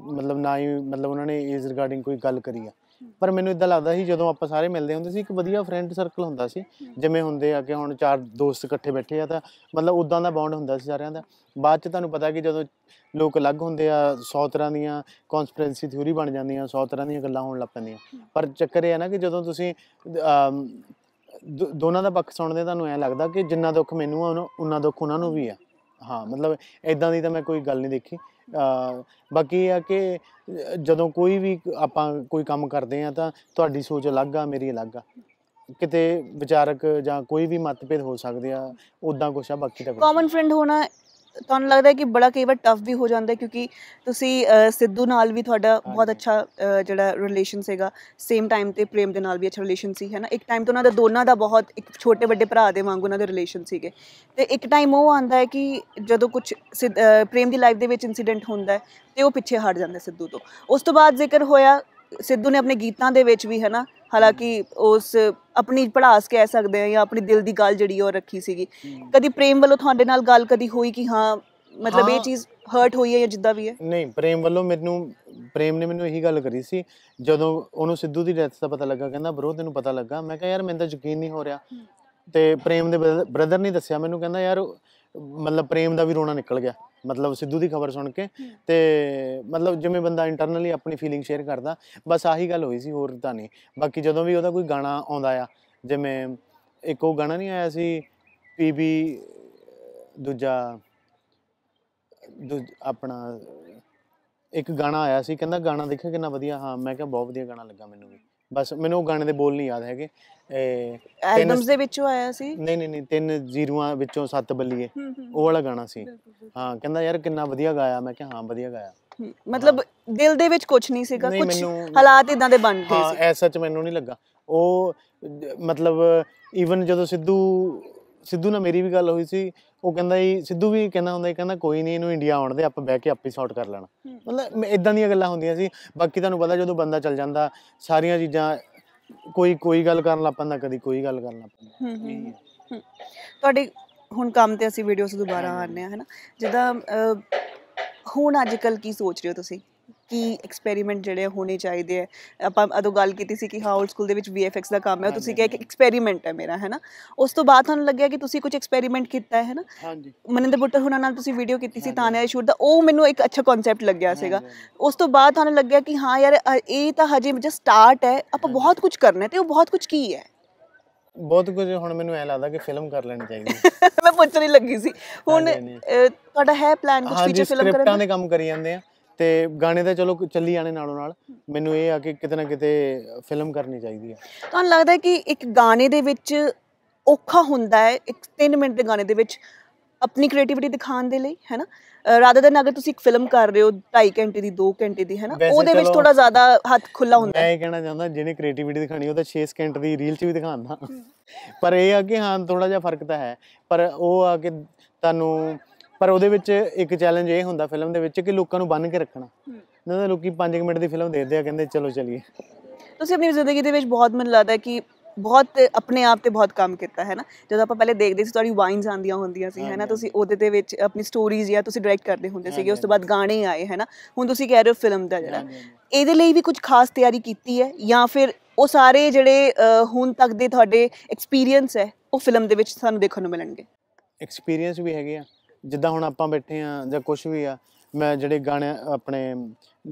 ਮਤਲਬ ਨਾ ਹੀ ਮਤਲਬ ਉਹਨਾਂ ਨੇ ਇਸ ਰਿਗਾਰਡਿੰਗ ਕੋਈ ਗੱਲ ਕਰੀ ਆ ਪਰ ਮੈਨੂੰ ਇਦਾਂ ਲੱਗਦਾ ਸੀ ਜਦੋਂ ਆਪਾਂ ਸਾਰੇ ਮਿਲਦੇ ਹੁੰਦੇ ਸੀ ਇੱਕ ਵਧੀਆ ਫਰੈਂਡ ਸਰਕਲ ਹੁੰਦਾ ਸੀ ਜਿਵੇਂ ਹੁੰਦੇ ਆ ਕਿ ਹੁਣ ਚਾਰ ਦੋਸਤ ਇਕੱਠੇ ਬੈਠੇ ਆ ਤਾਂ ਮਤਲਬ ਉਦਾਂ ਦਾ ਬੌਂਡ ਹੁੰਦਾ ਸੀ ਸਾਰਿਆਂ ਦਾ ਬਾਅਦ ਚ ਤੁਹਾਨੂੰ ਪਤਾ ਕਿ ਜਦੋਂ ਲੋਕ ਅਲੱਗ ਹੁੰਦੇ ਆ 100 ਤਰ੍ਹਾਂ ਦੀਆਂ ਕਨਸਪੀਰੈਂਸੀ ਥਿਊਰੀ ਬਣ ਜਾਂਦੀਆਂ 100 ਤਰ੍ਹਾਂ ਦੀਆਂ ਗੱਲਾਂ ਹੋਣ ਲੱਗ ਪੈਂਦੀਆਂ ਪਰ ਚੱਕਰ ਇਹ ਆ ਨਾ ਕਿ ਜਦੋਂ ਤੁਸੀਂ ਦੋਨਾਂ ਦਾ ਪੱਖ ਸੁਣਦੇ ਤੁਹਾਨੂੰ ਐ ਲੱਗਦਾ ਕਿ ਜਿੰਨਾ ਦੁੱਖ ਮੈਨੂੰ ਆ ਉਹਨਾਂ ਦੁੱਖ ਉਹਨਾਂ ਨੂੰ ਵੀ ਆ ਹਾਂ ਮਤਲਬ ਇਦਾਂ ਦੀ ਤਾਂ ਮੈਂ ਕੋਈ ਗੱਲ ਨਹੀਂ ਦੇਖੀ ਬਾਕੀ ਇਹ ਆ ਕਿ ਜਦੋਂ ਕੋਈ ਵੀ ਆਪਾਂ ਕੋਈ ਕੰਮ ਕਰਦੇ ਆ ਤਾਂ ਤੁਹਾਡੀ ਸੋਚ ਅਲੱਗ ਆ ਮੇਰੀ ਅਲੱਗ ਆ ਕਿਤੇ ਵਿਚਾਰਕ ਜਾਂ ਕੋਈ ਵੀ ਮਤਭੇਦ ਹੋ ਸਕਦੇ ਆ ਉਦਾਂ ਕੁਛ ਆ ਬਾਕੀ ਤਾਂ ਕੋਮਨ ਫਰੈਂਡ ਹੋਣਾ ਤੁਹਾਨੂੰ ਲੱਗਦਾ ਹੈ ਕਿ ਬੜਾ ਕਈ ਵਾਰ ਟਫ ਵੀ ਹੋ ਜਾਂਦਾ ਕਿਉਂਕਿ ਤੁਸੀਂ ਸਿੱਧੂ ਨਾਲ ਵੀ ਤੁਹਾਡਾ ਬਹੁਤ ਅੱਛਾ ਜਿਹੜਾ ਰਿਲੇਸ਼ਨ ਸੀਗਾ ਸੇਮ ਟਾਈਮ ਤੇ ਪ੍ਰੇਮ ਦੇ ਨਾਲ ਵੀ ਅੱਛਾ ਰਿਲੇਸ਼ਨ ਸੀ ਹੈ ਨਾ ਇੱਕ ਟਾਈਮ ਤੋਂ ਉਹਨਾਂ ਦਾ ਦੋਨਾਂ ਦਾ ਬਹੁਤ ਇੱਕ ਛੋਟੇ ਵੱਡੇ ਭਰਾ ਦੇ ਵਾਂਗ ਉਹਨਾਂ ਦੇ ਰਿਲੇਸ਼ਨ ਸੀਗੇ ਤੇ ਇੱਕ ਟਾਈਮ ਉਹ ਆਂਦਾ ਹੈ ਕਿ ਜਦੋਂ ਕੁਝ ਪ੍ਰੇਮ ਦੀ ਲਾਈਫ ਦੇ ਵਿੱਚ ਇਨਸੀਡੈਂਟ ਹੁੰਦਾ ਹੈ ਤੇ ਉਹ ਪਿੱਛੇ ਹਟ ਜਾਂਦਾ ਸਿੱਧੂ ਤੋਂ ਉਸ ਤੋਂ ਬਾਅਦ ਜ਼ਿਕਰ ਹੋਇਆ ਸਿੱਧੂ ਨੇ ਆਪਣੇ ਗੀਤਾਂ ਦੇ ਵਿੱਚ ਵੀ ਹੈ ਨਾ ਹਾਲਾਂਕਿ ਉਸ ਆਪਣੀ ਪੜਾਸ ਕਹਿ ਸਕਦੇ ਆ ਜਾਂ ਆਪਣੀ ਦਿਲ ਦੀ ਗੱਲ ਜਿਹੜੀ ਉਹ ਰੱਖੀ ਸੀਗੀ ਕਦੀ ਪ੍ਰੇਮ ਵੱਲੋਂ ਤੁਹਾਡੇ ਨਾਲ ਗੱਲ ਕਦੀ ਹੋਈ ਕਿ ਹਾਂ ਮਤਲਬ ਇਹ ਚੀਜ਼ ਹਰਟ ਹੋਈ ਹੈ ਜਾਂ ਜਿੱਦਾਂ ਵੀ ਹੈ ਨਹੀਂ ਪ੍ਰੇਮ ਵੱਲੋਂ ਮੈਨੂੰ ਪ੍ਰੇਮ ਨੇ ਮੈਨੂੰ ਇਹੀ ਗੱਲ ਕਰੀ ਸੀ ਜਦੋਂ ਉਹਨੂੰ ਸਿੱਧੂ ਦੀ ਡੈਥ ਦਾ ਪਤਾ ਲੱਗਾ ਕਹਿੰਦਾ ਬ్రో ਤੈਨੂੰ ਪਤਾ ਲੱਗਾ ਮੈਂ ਕਿਹਾ ਯਾਰ ਮੈਨੂੰ ਤਾਂ ਯਕੀਨ ਨਹੀਂ ਹੋ ਰਿਹਾ ਤੇ ਪ੍ਰੇਮ ਦੇ ਬ੍ਰਦਰ ਨਹੀਂ ਦੱਸਿਆ ਮੈਨੂੰ ਕਹਿੰਦਾ ਯਾਰ ਮਤਲਬ ਪ੍ਰੇਮ ਦਾ ਵੀ ਰੋਣਾ ਨਿਕਲ ਗਿਆ ਮਤਲਬ ਸਿੱਧੂ ਦੀ ਖਬਰ ਸੁਣ ਕੇ ਤੇ ਮਤਲਬ ਜਿਵੇਂ ਬੰਦਾ ਇੰਟਰਨਲੀ ਆਪਣੀ ਫੀਲਿੰਗ ਸ਼ੇਅਰ ਕਰਦਾ ਬਸ ਆਹੀ ਗੱਲ ਹੋਈ ਸੀ ਹੋਰ ਤਾਂ ਨਹੀਂ ਬਾਕੀ ਜਦੋਂ ਵੀ ਉਹਦਾ ਕੋਈ ਗਾਣਾ ਆਉਂਦਾ ਆ ਜਿਵੇਂ ਇੱਕ ਉਹ ਗਾਣਾ ਨਹੀਂ ਆਇਆ ਸੀ ਪੀਬੀ ਦੂਜਾ ਆਪਣਾ ਇੱਕ ਗਾਣਾ ਆਇਆ ਸੀ ਕਹਿੰਦਾ ਗਾਣਾ ਦੇਖਿਆ ਕਿੰਨਾ ਵਧੀਆ ਹਾਂ ਮੈਂ ਕਿਹਾ ਬਹੁਤ ਵਧੀਆ ਗਾਣਾ ਲੱਗਾ ਮੈਨੂੰ ਵੀ ਬਸ ਮੈਨੂੰ ਉਹ ਗਾਣੇ ਦੇ ਬੋਲ ਨਹੀਂ ਯਾਦ ਹੈਗੇ ਐਲਬਮਸ ਦੇ ਵਿੱਚੋਂ ਆਇਆ ਸੀ ਨਹੀਂ ਨਹੀਂ ਨਹੀਂ ਤਿੰਨ ਜ਼ੀਰੋਆਂ ਵਿੱਚੋਂ ਸੱਤ ਬੱਲੀਏ ਉਹ ਵਾਲਾ ਗਾਣਾ ਸੀ ਹਾਂ ਕਹਿੰਦਾ ਯਾਰ ਕਿੰਨਾ ਵਧੀਆ ਗਾਇਆ ਮੈਂ ਕਿਹਾ ਹਾਂ ਵਧੀਆ ਗਾਇਆ ਮਤਲਬ ਦਿਲ ਦੇ ਵਿੱਚ ਕੁਝ ਨਹੀਂ ਸੀਗਾ ਕੁਝ ਹਾਲਾਤ ਇਦਾਂ ਦੇ ਬਣ ਗਏ ਸੀ ਹਾਂ ਐਸਾ ਚ ਮੈਨੂੰ ਨਹੀਂ ਲੱਗਾ ਉਹ ਮਤਲਬ ਈਵਨ ਜਦੋਂ ਸਿੱਧੂ ਸਿੱਧੂ ਨਾਲ ਮੇਰੀ ਵੀ ਗੱਲ ਹੋਈ ਸੀ ਉਹ ਕਹਿੰਦਾ ਜੀ ਸਿੱਧੂ ਵੀ ਕਹਿੰਦਾ ਹੁੰਦਾ ਕਹਿੰਦਾ ਕੋਈ ਨਹੀਂ ਇਹਨੂੰ ਇੰਡੀਆ ਆਉਣ ਦੇ ਆਪਾਂ ਬਹਿ ਕੇ ਆਪੇ ਸੌਟ ਕਰ ਲੈਣਾ ਮਤਲਬ ਇਦਾਂ ਦੀਆਂ ਗੱਲਾਂ ਹੁੰਦੀਆਂ ਸੀ ਬਾਕੀ ਤੁਹਾਨੂੰ ਪਤਾ ਜਦੋਂ ਬੰਦਾ ਚੱਲ ਜਾਂਦਾ ਸਾਰੀਆਂ ਚੀਜ਼ਾਂ ਕੋਈ ਕੋਈ ਗੱਲ ਕਰਨ ਲੱਗ ਪੈਂਦਾ ਕਦੀ ਕੋਈ ਗੱਲ ਕਰਨ ਲੱਗ ਪੈਂਦਾ ਤੁਹਾਡੀ ਹੁਣ ਕੰਮ ਤੇ ਅਸੀਂ ਵੀਡੀਓਸ ਦੁਬਾਰਾ ਆਣਨੇ ਆ ਹੈਨਾ ਜਿੱਦਾਂ ਹੁਣ ਅੱਜਕੱਲ ਕੀ ਸੋਚ ਰਹੇ ਹੋ ਤੁਸੀਂ ਕੀ ਐਕਸਪੈਰੀਮੈਂਟ ਜਿਹੜੇ ਹੋਣੇ ਚਾਹੀਦੇ ਆ ਆਪਾਂ ਅਦੋਂ ਗੱਲ ਕੀਤੀ ਸੀ ਕਿ ਹਾਂ 올ਡ ਸਕੂਲ ਦੇ ਵਿੱਚ ਵੀਐਫਐਕਸ ਦਾ ਕੰਮ ਹੈ ਤੁਸੀਂ ਕਿਹਾ ਕਿ ਐਕਸਪੈਰੀਮੈਂਟ ਹੈ ਮੇਰਾ ਹੈ ਨਾ ਉਸ ਤੋਂ ਬਾਅਦ ਤੁਹਾਨੂੰ ਲੱਗਿਆ ਕਿ ਤੁਸੀਂ ਕੁਝ ਐਕਸਪੈਰੀਮੈਂਟ ਕੀਤਾ ਹੈ ਨਾ ਹਾਂਜੀ ਮਨਿੰਦਰ ਬੁੱਟਰ ਹੁਣਾਂ ਨਾਲ ਤੁਸੀਂ ਵੀਡੀਓ ਕੀਤੀ ਸੀ ਤਾਨਿਆ ਸ਼ੂਟ ਦਾ ਉਹ ਮੈਨੂੰ ਇੱਕ ਅੱਛਾ ਕਨਸੈਪਟ ਲੱਗਿਆ ਸੀਗਾ ਉਸ ਤੋਂ ਬਾਅਦ ਤੁਹਾਨੂੰ ਲੱਗਿਆ ਕਿ ਹਾਂ ਯਾਰ ਇਹ ਤਾਂ ਹਜੇ ਜਸਟ ਸਟਾਰਟ ਹੈ ਆਪਾਂ ਬਹੁਤ ਕੁਝ ਕਰਨਾ ਤੇ ਉਹ ਬਹੁਤ ਕੁਝ ਕੀ ਹੈ ਬਹੁਤ ਕੁਝ ਹੁਣ ਮੈਨੂੰ ਐ ਲੱਗਦਾ ਕਿ ਫਿਲਮ ਕਰ ਲੈਣੀ ਚਾਹੀਦੀ ਮੈਂ ਪੁੱਛਣੀ ਲੱਗੀ ਸੀ ਹੁਣ ਤੁਹਾਡਾ ਹੈ ਪਲਾਨ ਕੁਝ ਫੀਚਰ ਫਿਲਮ ਕਰਨ ਦਾ ਹਾਂ ਜੀ ਸਕ੍ਰਿਪਟਾਂ ਦੇ ਕੰਮ ਕਰੀ ਜਾਂਦੇ ਆ ਤੇ ਗਾਣੇ ਤਾਂ ਚਲੋ ਚੱਲੀ ਜਾਣੇ ਨਾਲੋਂ ਨਾਲ ਮੈਨੂੰ ਇਹ ਆ ਕਿ ਕਿਤੇ ਨਾ ਕਿਤੇ ਫਿਲਮ ਕਰਨੀ ਚਾਹੀਦੀ ਹੈ ਤੁਹਾਨੂੰ ਲੱਗਦਾ ਕਿ ਇੱਕ ਗਾਣੇ ਦੇ ਵਿੱਚ ਔਖਾ ਹੁੰਦਾ ਹੈ ਇੱਕ 3 ਮਿੰਟ ਦੇ ਗਾਣੇ ਦੇ ਵਿੱਚ ਆਪਣੀ ਕ੍ਰੀਏਟੀਵਿਟੀ ਦਿਖਾਉਣ ਦੇ ਲਈ ਹੈਨਾ ਰਾਦਰ ਦਨ ਅਗਰ ਤੁਸੀਂ ਇੱਕ ਫਿਲਮ ਕਰ ਰਹੇ ਹੋ 2.5 ਘੰਟੇ ਦੀ 2 ਘੰਟੇ ਦੀ ਹੈਨਾ ਉਹਦੇ ਵਿੱਚ ਥੋੜਾ ਜ਼ਿਆਦਾ ਹੱਥ ਖੁੱਲਾ ਹੁੰਦਾ ਮੈਂ ਇਹ ਕਹਿਣਾ ਚਾਹੁੰਦਾ ਜਿਹਨੇ ਕ੍ਰੀਏਟੀਵਿਟੀ ਦਿਖਾਣੀ ਉਹ ਤਾਂ 6 ਸਕਿੰਟ ਦੀ ਰੀਲ 'ਚ ਵੀ ਦਿਖਾਉਂਦਾ ਪਰ ਇਹ ਆ ਕਿ ਹਾਂ ਥੋੜਾ ਜਿਹਾ ਫਰਕ ਤਾਂ ਹੈ ਪਰ ਉਹ ਆ ਕਿ ਤੁਹਾਨੂੰ ਪਰ ਉਹਦੇ ਵਿੱਚ ਇੱਕ ਚੈਲੰਜ ਇਹ ਹੁੰਦਾ ਫਿਲਮ ਦੇ ਵਿੱਚ ਕਿ ਲੋਕਾਂ ਨੂੰ ਬੰਨ ਕੇ ਰੱਖਣਾ ਨਾ ਤਾਂ ਲੋਕੀ 5 ਮਿੰਟ ਦੀ ਫਿਲਮ ਦੇਖਦੇ ਆ ਕਹਿੰਦੇ ਚਲੋ ਚਲੀਏ ਤੁਸੀਂ ਆਪਣੀ ਜ਼ਿੰਦਗੀ ਦੇ ਵਿੱਚ ਬਹੁਤ ਮਨ ਲੱਗਦਾ ਕਿ ਬਹੁਤ ਆਪਣੇ ਆਪ ਤੇ ਬਹੁਤ ਕੰਮ ਕੀਤਾ ਹੈ ਨਾ ਜਦੋਂ ਆਪਾਂ ਪਹਿਲੇ ਦੇਖਦੇ ਸੀ ਤੁਹਾਡੀ ਵਾਈਨਸ ਆਂਦੀਆਂ ਹੁੰਦੀਆਂ ਸੀ ਹੈ ਨਾ ਤੁਸੀਂ ਉਹਦੇ ਦੇ ਵਿੱਚ ਆਪਣੀ ਸਟੋਰੀਜ਼ ਜਾਂ ਤੁਸੀਂ ਡਾਇਰੈਕਟ ਕਰਦੇ ਹੁੰਦੇ ਸੀਗੇ ਉਸ ਤੋਂ ਬਾਅਦ ਗਾਣੇ ਆਏ ਹੈ ਨਾ ਹੁਣ ਤੁਸੀਂ ਕਹਿ ਰਹੇ ਹੋ ਫਿਲਮ ਦਾ ਜਿਹੜਾ ਇਹਦੇ ਲਈ ਵੀ ਕੁਝ ਖਾਸ ਤਿਆਰੀ ਕੀਤੀ ਹੈ ਜਾਂ ਫਿਰ ਉਹ ਸਾਰੇ ਜਿਹੜੇ ਹੁਣ ਤੱਕ ਦੇ ਤੁਹਾਡੇ ਐਕਸਪੀਰੀਅੰਸ ਹੈ ਉਹ ਫਿਲਮ ਦੇ ਵਿੱਚ ਸਾਨੂੰ ਦੇਖਣ ਨੂੰ ਮਿਲਣਗੇ ਐਕਸਪੀਰੀਅੰਸ ਵੀ ਹੈਗੇ ਆ ਜਿੱਦਾਂ ਹੁਣ ਆਪਾਂ ਬੈਠੇ ਆ ਜਾਂ ਕੁਝ ਵੀ ਆ ਮੈਂ ਜਿਹੜੇ ਗਾਣੇ ਆਪਣੇ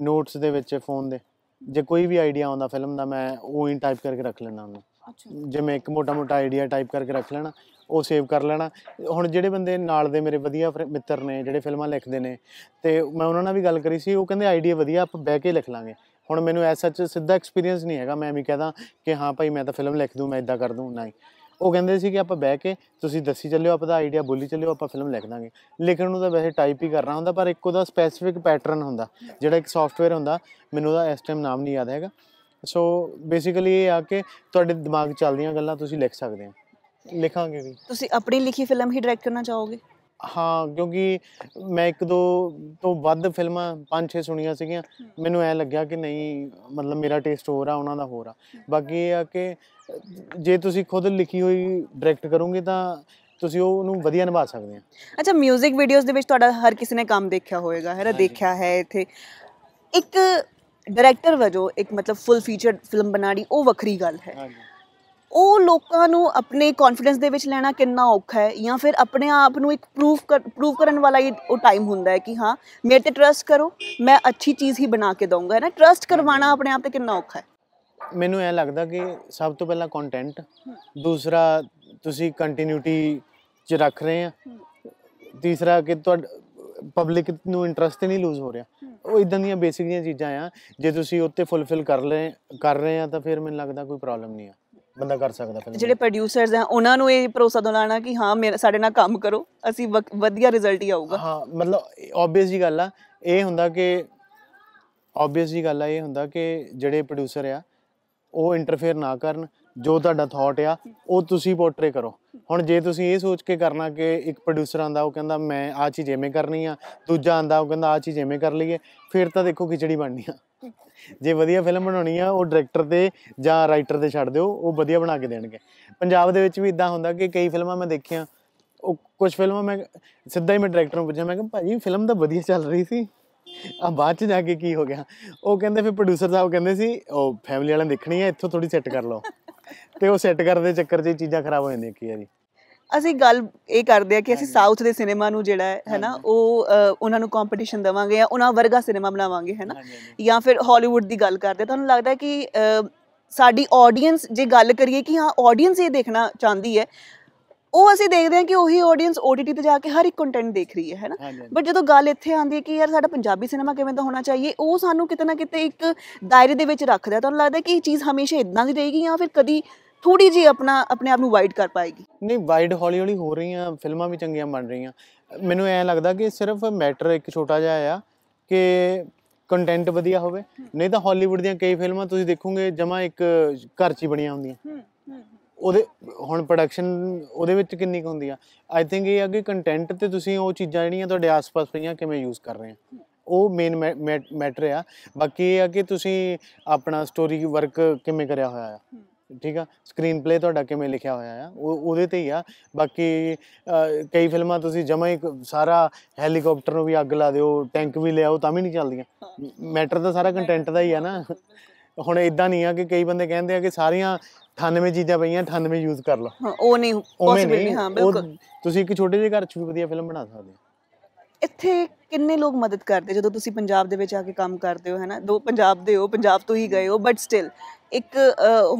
ਨੋਟਸ ਦੇ ਵਿੱਚ ਫੋਨ ਦੇ ਜੇ ਕੋਈ ਵੀ ਆਈਡੀਆ ਆਉਂਦਾ ਫਿਲਮ ਦਾ ਮੈਂ ਉਹ ਹੀ ਟਾਈਪ ਕਰਕੇ ਰੱਖ ਲੈਣਾ ਉਹਨੂੰ ਜਿਵੇਂ ਇੱਕ ਮੋਟਾ-ਮੋਟਾ ਆਈਡੀਆ ਟਾਈਪ ਕਰਕੇ ਰੱਖ ਲੈਣਾ ਉਹ ਸੇਵ ਕਰ ਲੈਣਾ ਹੁਣ ਜਿਹੜੇ ਬੰਦੇ ਨਾਲ ਦੇ ਮੇਰੇ ਵਧੀਆ ਮਿੱਤਰ ਨੇ ਜਿਹੜੇ ਫਿਲਮਾਂ ਲਿਖਦੇ ਨੇ ਤੇ ਮੈਂ ਉਹਨਾਂ ਨਾਲ ਵੀ ਗੱਲ ਕਰੀ ਸੀ ਉਹ ਕਹਿੰਦੇ ਆਈਡੀਆ ਵਧੀਆ ਆਪਾਂ ਬਹਿ ਕੇ ਲਿਖ ਲਾਂਗੇ ਹੁਣ ਮੈਨੂੰ ਐਸਾ ਚ ਸਿੱਧਾ ਐਕਸਪੀਰੀਅੰਸ ਨਹੀਂ ਹੈਗਾ ਮੈਂ ਵੀ ਕਹਦਾ ਕਿ ਹਾਂ ਭਾਈ ਮੈਂ ਤਾਂ ਫਿਲਮ ਲਿਖ ਦੂੰ ਮੈਂ ਇਦਾਂ ਕਰ ਦੂੰ ਨਹੀਂ ਉਹ ਕਹਿੰਦੇ ਸੀ ਕਿ ਆਪਾਂ ਬਹਿ ਕੇ ਤੁਸੀਂ ਦੱਸੀ ਚੱਲਿਓ ਆਪਦਾ ਆਈਡੀਆ ਬੋਲੀ ਚੱਲਿਓ ਆਪਾਂ ਫਿਲਮ ਲਿਖ ਦਾਂਗੇ ਲਿਖਣ ਨੂੰ ਤਾਂ ਵੈਸੇ ਟਾਈਪ ਹੀ ਕਰਨਾ ਹੁੰਦਾ ਪਰ ਇੱਕ ਉਹਦਾ ਸਪੈਸੀਫਿਕ ਪੈਟਰਨ ਹੁੰਦਾ ਜਿਹੜਾ ਇੱਕ ਸੌਫਟਵੇਅਰ ਹੁੰਦਾ ਮੈਨੂੰ ਉਹਦਾ ਇਸ ਟਾਈਮ ਨਾਮ ਨਹੀਂ ਯਾਦ ਹੈਗਾ ਸੋ ਬੇਸਿਕਲੀ ਇਹ ਆ ਕਿ ਤੁਹਾਡੇ ਦਿਮਾਗ 'ਚ ਚੱਲਦੀਆਂ ਗੱਲਾਂ ਤੁਸੀਂ ਲਿਖ ਸਕਦੇ ਹੋ ਲਿਖਾਂਗੇ ਵੀ ਤੁਸੀਂ ਆਪਣੀ ਲਿਖੀ ਫਿਲਮ ਹੀ ਡਾਇਰੈਕਟ ਕਰਨਾ ਚਾਹੋਗੇ ਹਾਂ ਕਿਉਂਕਿ ਮੈਂ ਇੱਕ ਦੋ ਤੋਂ ਵੱਧ ਫਿਲਮਾਂ ਪੰਜ 6 ਸੁਣੀਆਂ ਸੀਗੀਆਂ ਮੈਨੂੰ ਐ ਲੱਗਿਆ ਕਿ ਨਹੀਂ ਮਤਲਬ ਮੇਰਾ ਟੇਸਟ ਹੋਰ ਆ ਉਹਨਾਂ ਦਾ ਹੋਰ ਆ ਬਾਕੀ ਇਹ ਆ ਕਿ ਜੇ ਤੁਸੀਂ ਖੁਦ ਲਿਖੀ ਹੋਈ ਡਾਇਰੈਕਟ ਕਰੋਗੇ ਤਾਂ ਤੁਸੀਂ ਉਹ ਨੂੰ ਵਧੀਆ ਨਿਭਾ ਸਕਦੇ ਆ ਅੱਛਾ 뮤직 ਵੀਡੀਓਜ਼ ਦੇ ਵਿੱਚ ਤੁਹਾਡਾ ਹਰ ਕਿਸੇ ਨੇ ਕੰਮ ਦੇਖਿਆ ਹੋਵੇਗਾ ਹੈ ਨਾ ਦੇਖਿਆ ਹੈ ਇੱਥੇ ਇੱਕ ਡਾਇਰੈਕਟਰ ਵਜੋਂ ਇੱਕ ਮਤਲਬ ਫੁੱਲ ਫੀਚਰਡ ਫਿਲਮ ਬਣਾਣੀ ਉਹ ਵੱਖਰੀ ਗੱਲ ਹੈ ਹਾਂਜੀ ਉਹ ਲੋਕਾਂ ਨੂੰ ਆਪਣੇ ਕੌਨਫੀਡੈਂਸ ਦੇ ਵਿੱਚ ਲੈਣਾ ਕਿੰਨਾ ਔਖਾ ਹੈ ਜਾਂ ਫਿਰ ਆਪਣੇ ਆਪ ਨੂੰ ਇੱਕ ਪ੍ਰੂਫ ਪ੍ਰੂਫ ਕਰਨ ਵਾਲਾ ਹੀ ਉਹ ਟਾਈਮ ਹੁੰਦਾ ਹੈ ਕਿ ਹਾਂ ਮੇਰੇ ਤੇ ਟਰਸਟ ਕਰੋ ਮੈਂ ਅੱਛੀ ਚੀਜ਼ ਹੀ ਬਣਾ ਕੇ ਦਊਂਗਾ ਹੈ ਨਾ ਟਰਸਟ ਕਰਵਾਣਾ ਆਪਣੇ ਆਪ ਤੇ ਕਿੰਨਾ ਔਖਾ ਹੈ ਮੈਨੂੰ ਇਹ ਲੱਗਦਾ ਕਿ ਸਭ ਤੋਂ ਪਹਿਲਾਂ ਕੰਟੈਂਟ ਦੂਸਰਾ ਤੁਸੀਂ ਕੰਟੀਨਿਊਟੀ ਚ ਰੱਖ ਰਹੇ ਆ ਤੀਸਰਾ ਕਿ ਤੁਹਾਡਾ ਪਬਲਿਕ ਨੂੰ ਇੰਟਰਸਟ ਨਹੀਂ ਲੂਜ਼ ਹੋ ਰਿਹਾ ਉਹ ਇਦਾਂ ਦੀਆਂ ਬੇਸਿਕ ਜੀਆਂ ਚੀਜ਼ਾਂ ਆ ਜੇ ਤੁਸੀਂ ਉੱਤੇ ਫੁੱਲਫਿਲ ਕਰ ਲਏ ਕਰ ਰਹੇ ਆ ਤਾਂ ਫਿਰ ਮੈਨੂੰ ਲੱਗਦਾ ਕੋਈ ਪ੍ਰੋਬਲਮ ਨਹੀਂ ਆ ਬੰਦਾ ਕਰ ਸਕਦਾ ਫਿਲਮ ਜਿਹੜੇ ਪ੍ਰੋਡਿਊਸਰਸ ਆ ਉਹਨਾਂ ਨੂੰ ਇਹ ਭਰੋਸਾ ਦਿਲਾਣਾ ਕਿ ਹਾਂ ਮੇਰੇ ਸਾਡੇ ਨਾਲ ਕੰਮ ਕਰੋ ਅਸੀਂ ਵਧੀਆ ਰਿਜ਼ਲਟ ਹੀ ਆਊਗਾ ਹਾਂ ਮਤਲਬ ਆਬਵੀਅਸ ਜੀ ਗੱਲ ਆ ਇਹ ਹੁੰਦਾ ਕਿ ਆਬਵੀਅਸ ਜੀ ਗੱਲ ਆ ਇਹ ਹੁੰਦਾ ਕਿ ਜਿਹੜੇ ਪ੍ਰੋਡਿਊਸਰ ਆ ਉਹ ਇੰਟਰਫੇਅਰ ਨਾ ਕਰਨ ਜੋ ਤੁਹਾਡਾ ਥਾਟ ਆ ਉਹ ਤੁਸੀਂ ਪੋਰਟਰੇ ਕਰੋ ਹੁਣ ਜੇ ਤੁਸੀਂ ਇਹ ਸੋਚ ਕੇ ਕਰਨਾ ਕਿ ਇੱਕ ਪ੍ਰੋਡਿਊਸਰ ਆਂਦਾ ਉਹ ਕਹਿੰਦਾ ਮੈਂ ਆ ਚੀਜ਼ ਐਵੇਂ ਕਰਨੀ ਆ ਦੂਜਾ ਆਂਦਾ ਉਹ ਕਹਿੰਦਾ ਆ ਚੀਜ਼ ਐਵੇਂ ਕਰ ਲਈਏ ਫਿਰ ਤਾਂ ਦੇਖੋ ਖਿਚੜੀ ਬਣਨੀ ਆ ਜੇ ਵਧੀਆ ਫਿਲਮ ਬਣਾਉਣੀ ਆ ਉਹ ਡਾਇਰੈਕਟਰ ਤੇ ਜਾਂ ਰਾਈਟਰ ਤੇ ਛੱਡ ਦਿਓ ਉਹ ਵਧੀਆ ਬਣਾ ਕੇ ਦੇਣਗੇ ਪੰਜਾਬ ਦੇ ਵਿੱਚ ਵੀ ਇਦਾਂ ਹੁੰਦਾ ਕਿ ਕਈ ਫਿਲਮਾਂ ਮੈਂ ਦੇਖੀਆਂ ਉਹ ਕੁਝ ਫਿਲਮਾਂ ਮੈਂ ਸਿੱਧਾ ਹੀ ਮੈਂ ਡਾਇਰੈਕਟਰ ਨੂੰ ਪੁੱਛਿਆ ਮੈਂ ਕਿ ਭਾਜੀ ਫਿਲਮ ਤਾਂ ਵਧੀਆ ਚੱਲ ਰਹੀ ਸੀ ਆ ਬਾਅਦ ਚ ਜਾ ਕੇ ਕੀ ਹੋ ਗਿਆ ਉਹ ਕਹਿੰਦੇ ਫਿਰ ਪ੍ਰੋਡਿਊਸਰ ਸਾਹਿਬ ਕਹਿੰਦੇ ਸੀ ਉਹ ਫੈਮਿਲੀ ਵਾਲਿਆਂ ਦੇਖਣੀ ਆ ਇੱਥੋਂ ਥੋੜੀ ਸੈੱਟ ਕਰ ਲਓ ਤੇ ਉਹ ਸੈੱਟ ਕਰਦੇ ਚੱਕਰ 'ਚ ਚੀਜ਼ਾਂ ਖਰਾਬ ਹੋ ਜਾਂਦੀਆਂ ਕੀ ਆ ਜੀ ਅਸੀਂ ਗੱਲ ਇਹ ਕਰਦੇ ਆ ਕਿ ਅਸੀਂ ਸਾਊਥ ਦੇ ਸਿਨੇਮਾ ਨੂੰ ਜਿਹੜਾ ਹੈ ਹੈਨਾ ਉਹ ਉਹਨਾਂ ਨੂੰ ਕੰਪੀਟੀਸ਼ਨ ਦੇਵਾਂਗੇ ਜਾਂ ਉਹਨਾਂ ਵਰਗਾ ਸਿਨੇਮਾ ਬਣਾਵਾਂਗੇ ਹੈਨਾ ਜਾਂ ਫਿਰ ਹਾਲੀਵੁੱਡ ਦੀ ਗੱਲ ਕਰਦੇ ਤੁਹਾਨੂੰ ਲੱਗਦਾ ਕਿ ਸਾਡੀ ਆਡੀਅנס ਜੇ ਗੱਲ ਕਰੀਏ ਕਿ ਹਾਂ ਆਡੀਅנס ਇਹ ਦੇਖਣਾ ਚਾਹੁੰਦੀ ਹੈ ਉਹ ਅਸੀਂ ਦੇਖਦੇ ਹਾਂ ਕਿ ਉਹੀ ਆਡੀਅנס OTT ਤੇ ਜਾ ਕੇ ਹਰ ਇੱਕ ਕੰਟੈਂਟ ਦੇਖ ਰਹੀ ਹੈ ਹੈਨਾ ਬਟ ਜਦੋਂ ਗੱਲ ਇੱਥੇ ਆਉਂਦੀ ਹੈ ਕਿ ਯਾਰ ਸਾਡਾ ਪੰਜਾਬੀ ਸਿਨੇਮਾ ਕਿਵੇਂ ਦਾ ਹੋਣਾ ਚਾਹੀਏ ਉਹ ਸਾਨੂੰ ਕਿਤੇ ਨਾ ਕਿਤੇ ਇੱਕ ਦਾਇਰੇ ਦੇ ਵਿੱਚ ਰੱਖਦਾ ਤੁਹਾਨੂੰ ਲੱਗਦਾ ਕਿ ਇਹ ਚੀਜ਼ ਹਮੇਸ਼ਾ ਇਦਾਂ ਦੀ ਰਹੇਗੀ ਜਾਂ ਫਿਰ ਕਦੀ ਥੋੜੀ ਜੀ ਆਪਣਾ ਆਪਣੇ ਆਪ ਨੂੰ ਵਾਈਡ ਕਰ ਪਾਏਗੀ ਨਹੀਂ ਵਾਈਡ ਹੌਲੀ ਹੌਲੀ ਹੋ ਰਹੀਆਂ ਫਿਲਮਾਂ ਵੀ ਚੰਗੀਆਂ ਬਣ ਰਹੀਆਂ ਮੈਨੂੰ ਐ ਲੱਗਦਾ ਕਿ ਸਿਰਫ ਮੈਟਰ ਇੱਕ ਛੋਟਾ ਜਿਹਾ ਆ ਕਿ ਕੰਟੈਂਟ ਵਧੀਆ ਹੋਵੇ ਨਹੀਂ ਤਾਂ ਹਾਲੀਵੁੱਡ ਦੀਆਂ ਕਈ ਫਿਲਮਾਂ ਤੁਸੀਂ ਦੇਖੋਗੇ ਜਮਾ ਇੱਕ ਘਰ 'ਚ ਹੀ ਬਣੀਆਂ ਹੁੰਦੀਆਂ ਉਹਦੇ ਹੁਣ ਪ੍ਰੋਡਕਸ਼ਨ ਉਹਦੇ ਵਿੱਚ ਕਿੰਨੀ ਕੁ ਹੁੰਦੀ ਆ ਆਈ ਥਿੰਕ ਇਹ ਆ ਕਿ ਕੰਟੈਂਟ ਤੇ ਤੁਸੀਂ ਉਹ ਚੀਜ਼ਾਂ ਜਿਹੜੀਆਂ ਤੁਹਾਡੇ ਆਸ-ਪਾਸ ਪਈਆਂ ਕਿਵੇਂ ਯੂਜ਼ ਕਰ ਰਹੇ ਆ ਉਹ ਮੇਨ ਮੈਟਰ ਆ ਬਾਕੀ ਇਹ ਆ ਕਿ ਤੁਸੀਂ ਆਪਣਾ ਸਟੋਰੀ ਵਰਕ ਕਿਵੇਂ ਕਰਿਆ ਹੋਇਆ ਆ ਠੀਕ ਆ ਸਕਰੀਨ ਪਲੇ ਤੁਹਾਡਾ ਕਿਵੇਂ ਲਿਖਿਆ ਹੋਇਆ ਆ ਉਹ ਉਹਦੇ ਤੇ ਹੀ ਆ ਬਾਕੀ ਕਈ ਫਿਲਮਾਂ ਤੁਸੀਂ ਜਮਾ ਹੀ ਸਾਰਾ ਹੈਲੀਕਾਪਟਰ ਨੂੰ ਵੀ ਅੱਗ ਲਾ ਦਿਓ ਟੈਂਕ ਵੀ ਲਿਆਓ ਤਾਂ ਵੀ ਨਹੀਂ ਚੱਲਦੀਆਂ ਮੈਟਰ ਤਾਂ ਸਾਰਾ ਕੰਟੈਂਟ ਦਾ ਹੀ ਆ ਨਾ ਹੁਣ ਇਦਾਂ ਨਹੀਂ ਆ ਕਿ ਕਈ ਬੰਦੇ ਕਹਿੰਦੇ ਆ ਕਿ ਸਾਰੀਆਂ 98 ਚੀਜ਼ਾਂ ਪਈਆਂ 98 ਯੂਜ਼ ਕਰ ਲਓ ਉਹ ਨਹੀਂ ਪੋਸੀਬਲ ਨਹੀਂ ਹਾਂ ਬਿਲਕੁਲ ਤੁਸੀਂ ਇੱਕ ਛੋਟੇ ਜਿਹੇ ਘਰ 'ਚ ਵੀ ਵਧੀਆ ਫਿਲਮ ਬਣਾ ਸਕਦੇ ਹੋ ਇੱਥੇ ਕਿੰਨੇ ਲੋਕ ਮਦਦ ਕਰਦੇ ਜਦੋਂ ਤੁਸੀਂ ਪੰਜਾਬ ਦੇ ਵਿੱਚ ਆ ਕੇ ਕੰਮ ਕਰਦੇ ਹੋ ਹੈਨਾ ਦੋ ਪੰਜਾਬ ਦੇ ਹੋ ਪੰਜਾਬ ਤੋਂ ਹੀ ਗਏ ਹੋ ਬਟ ਸਟਿਲ ਇੱਕ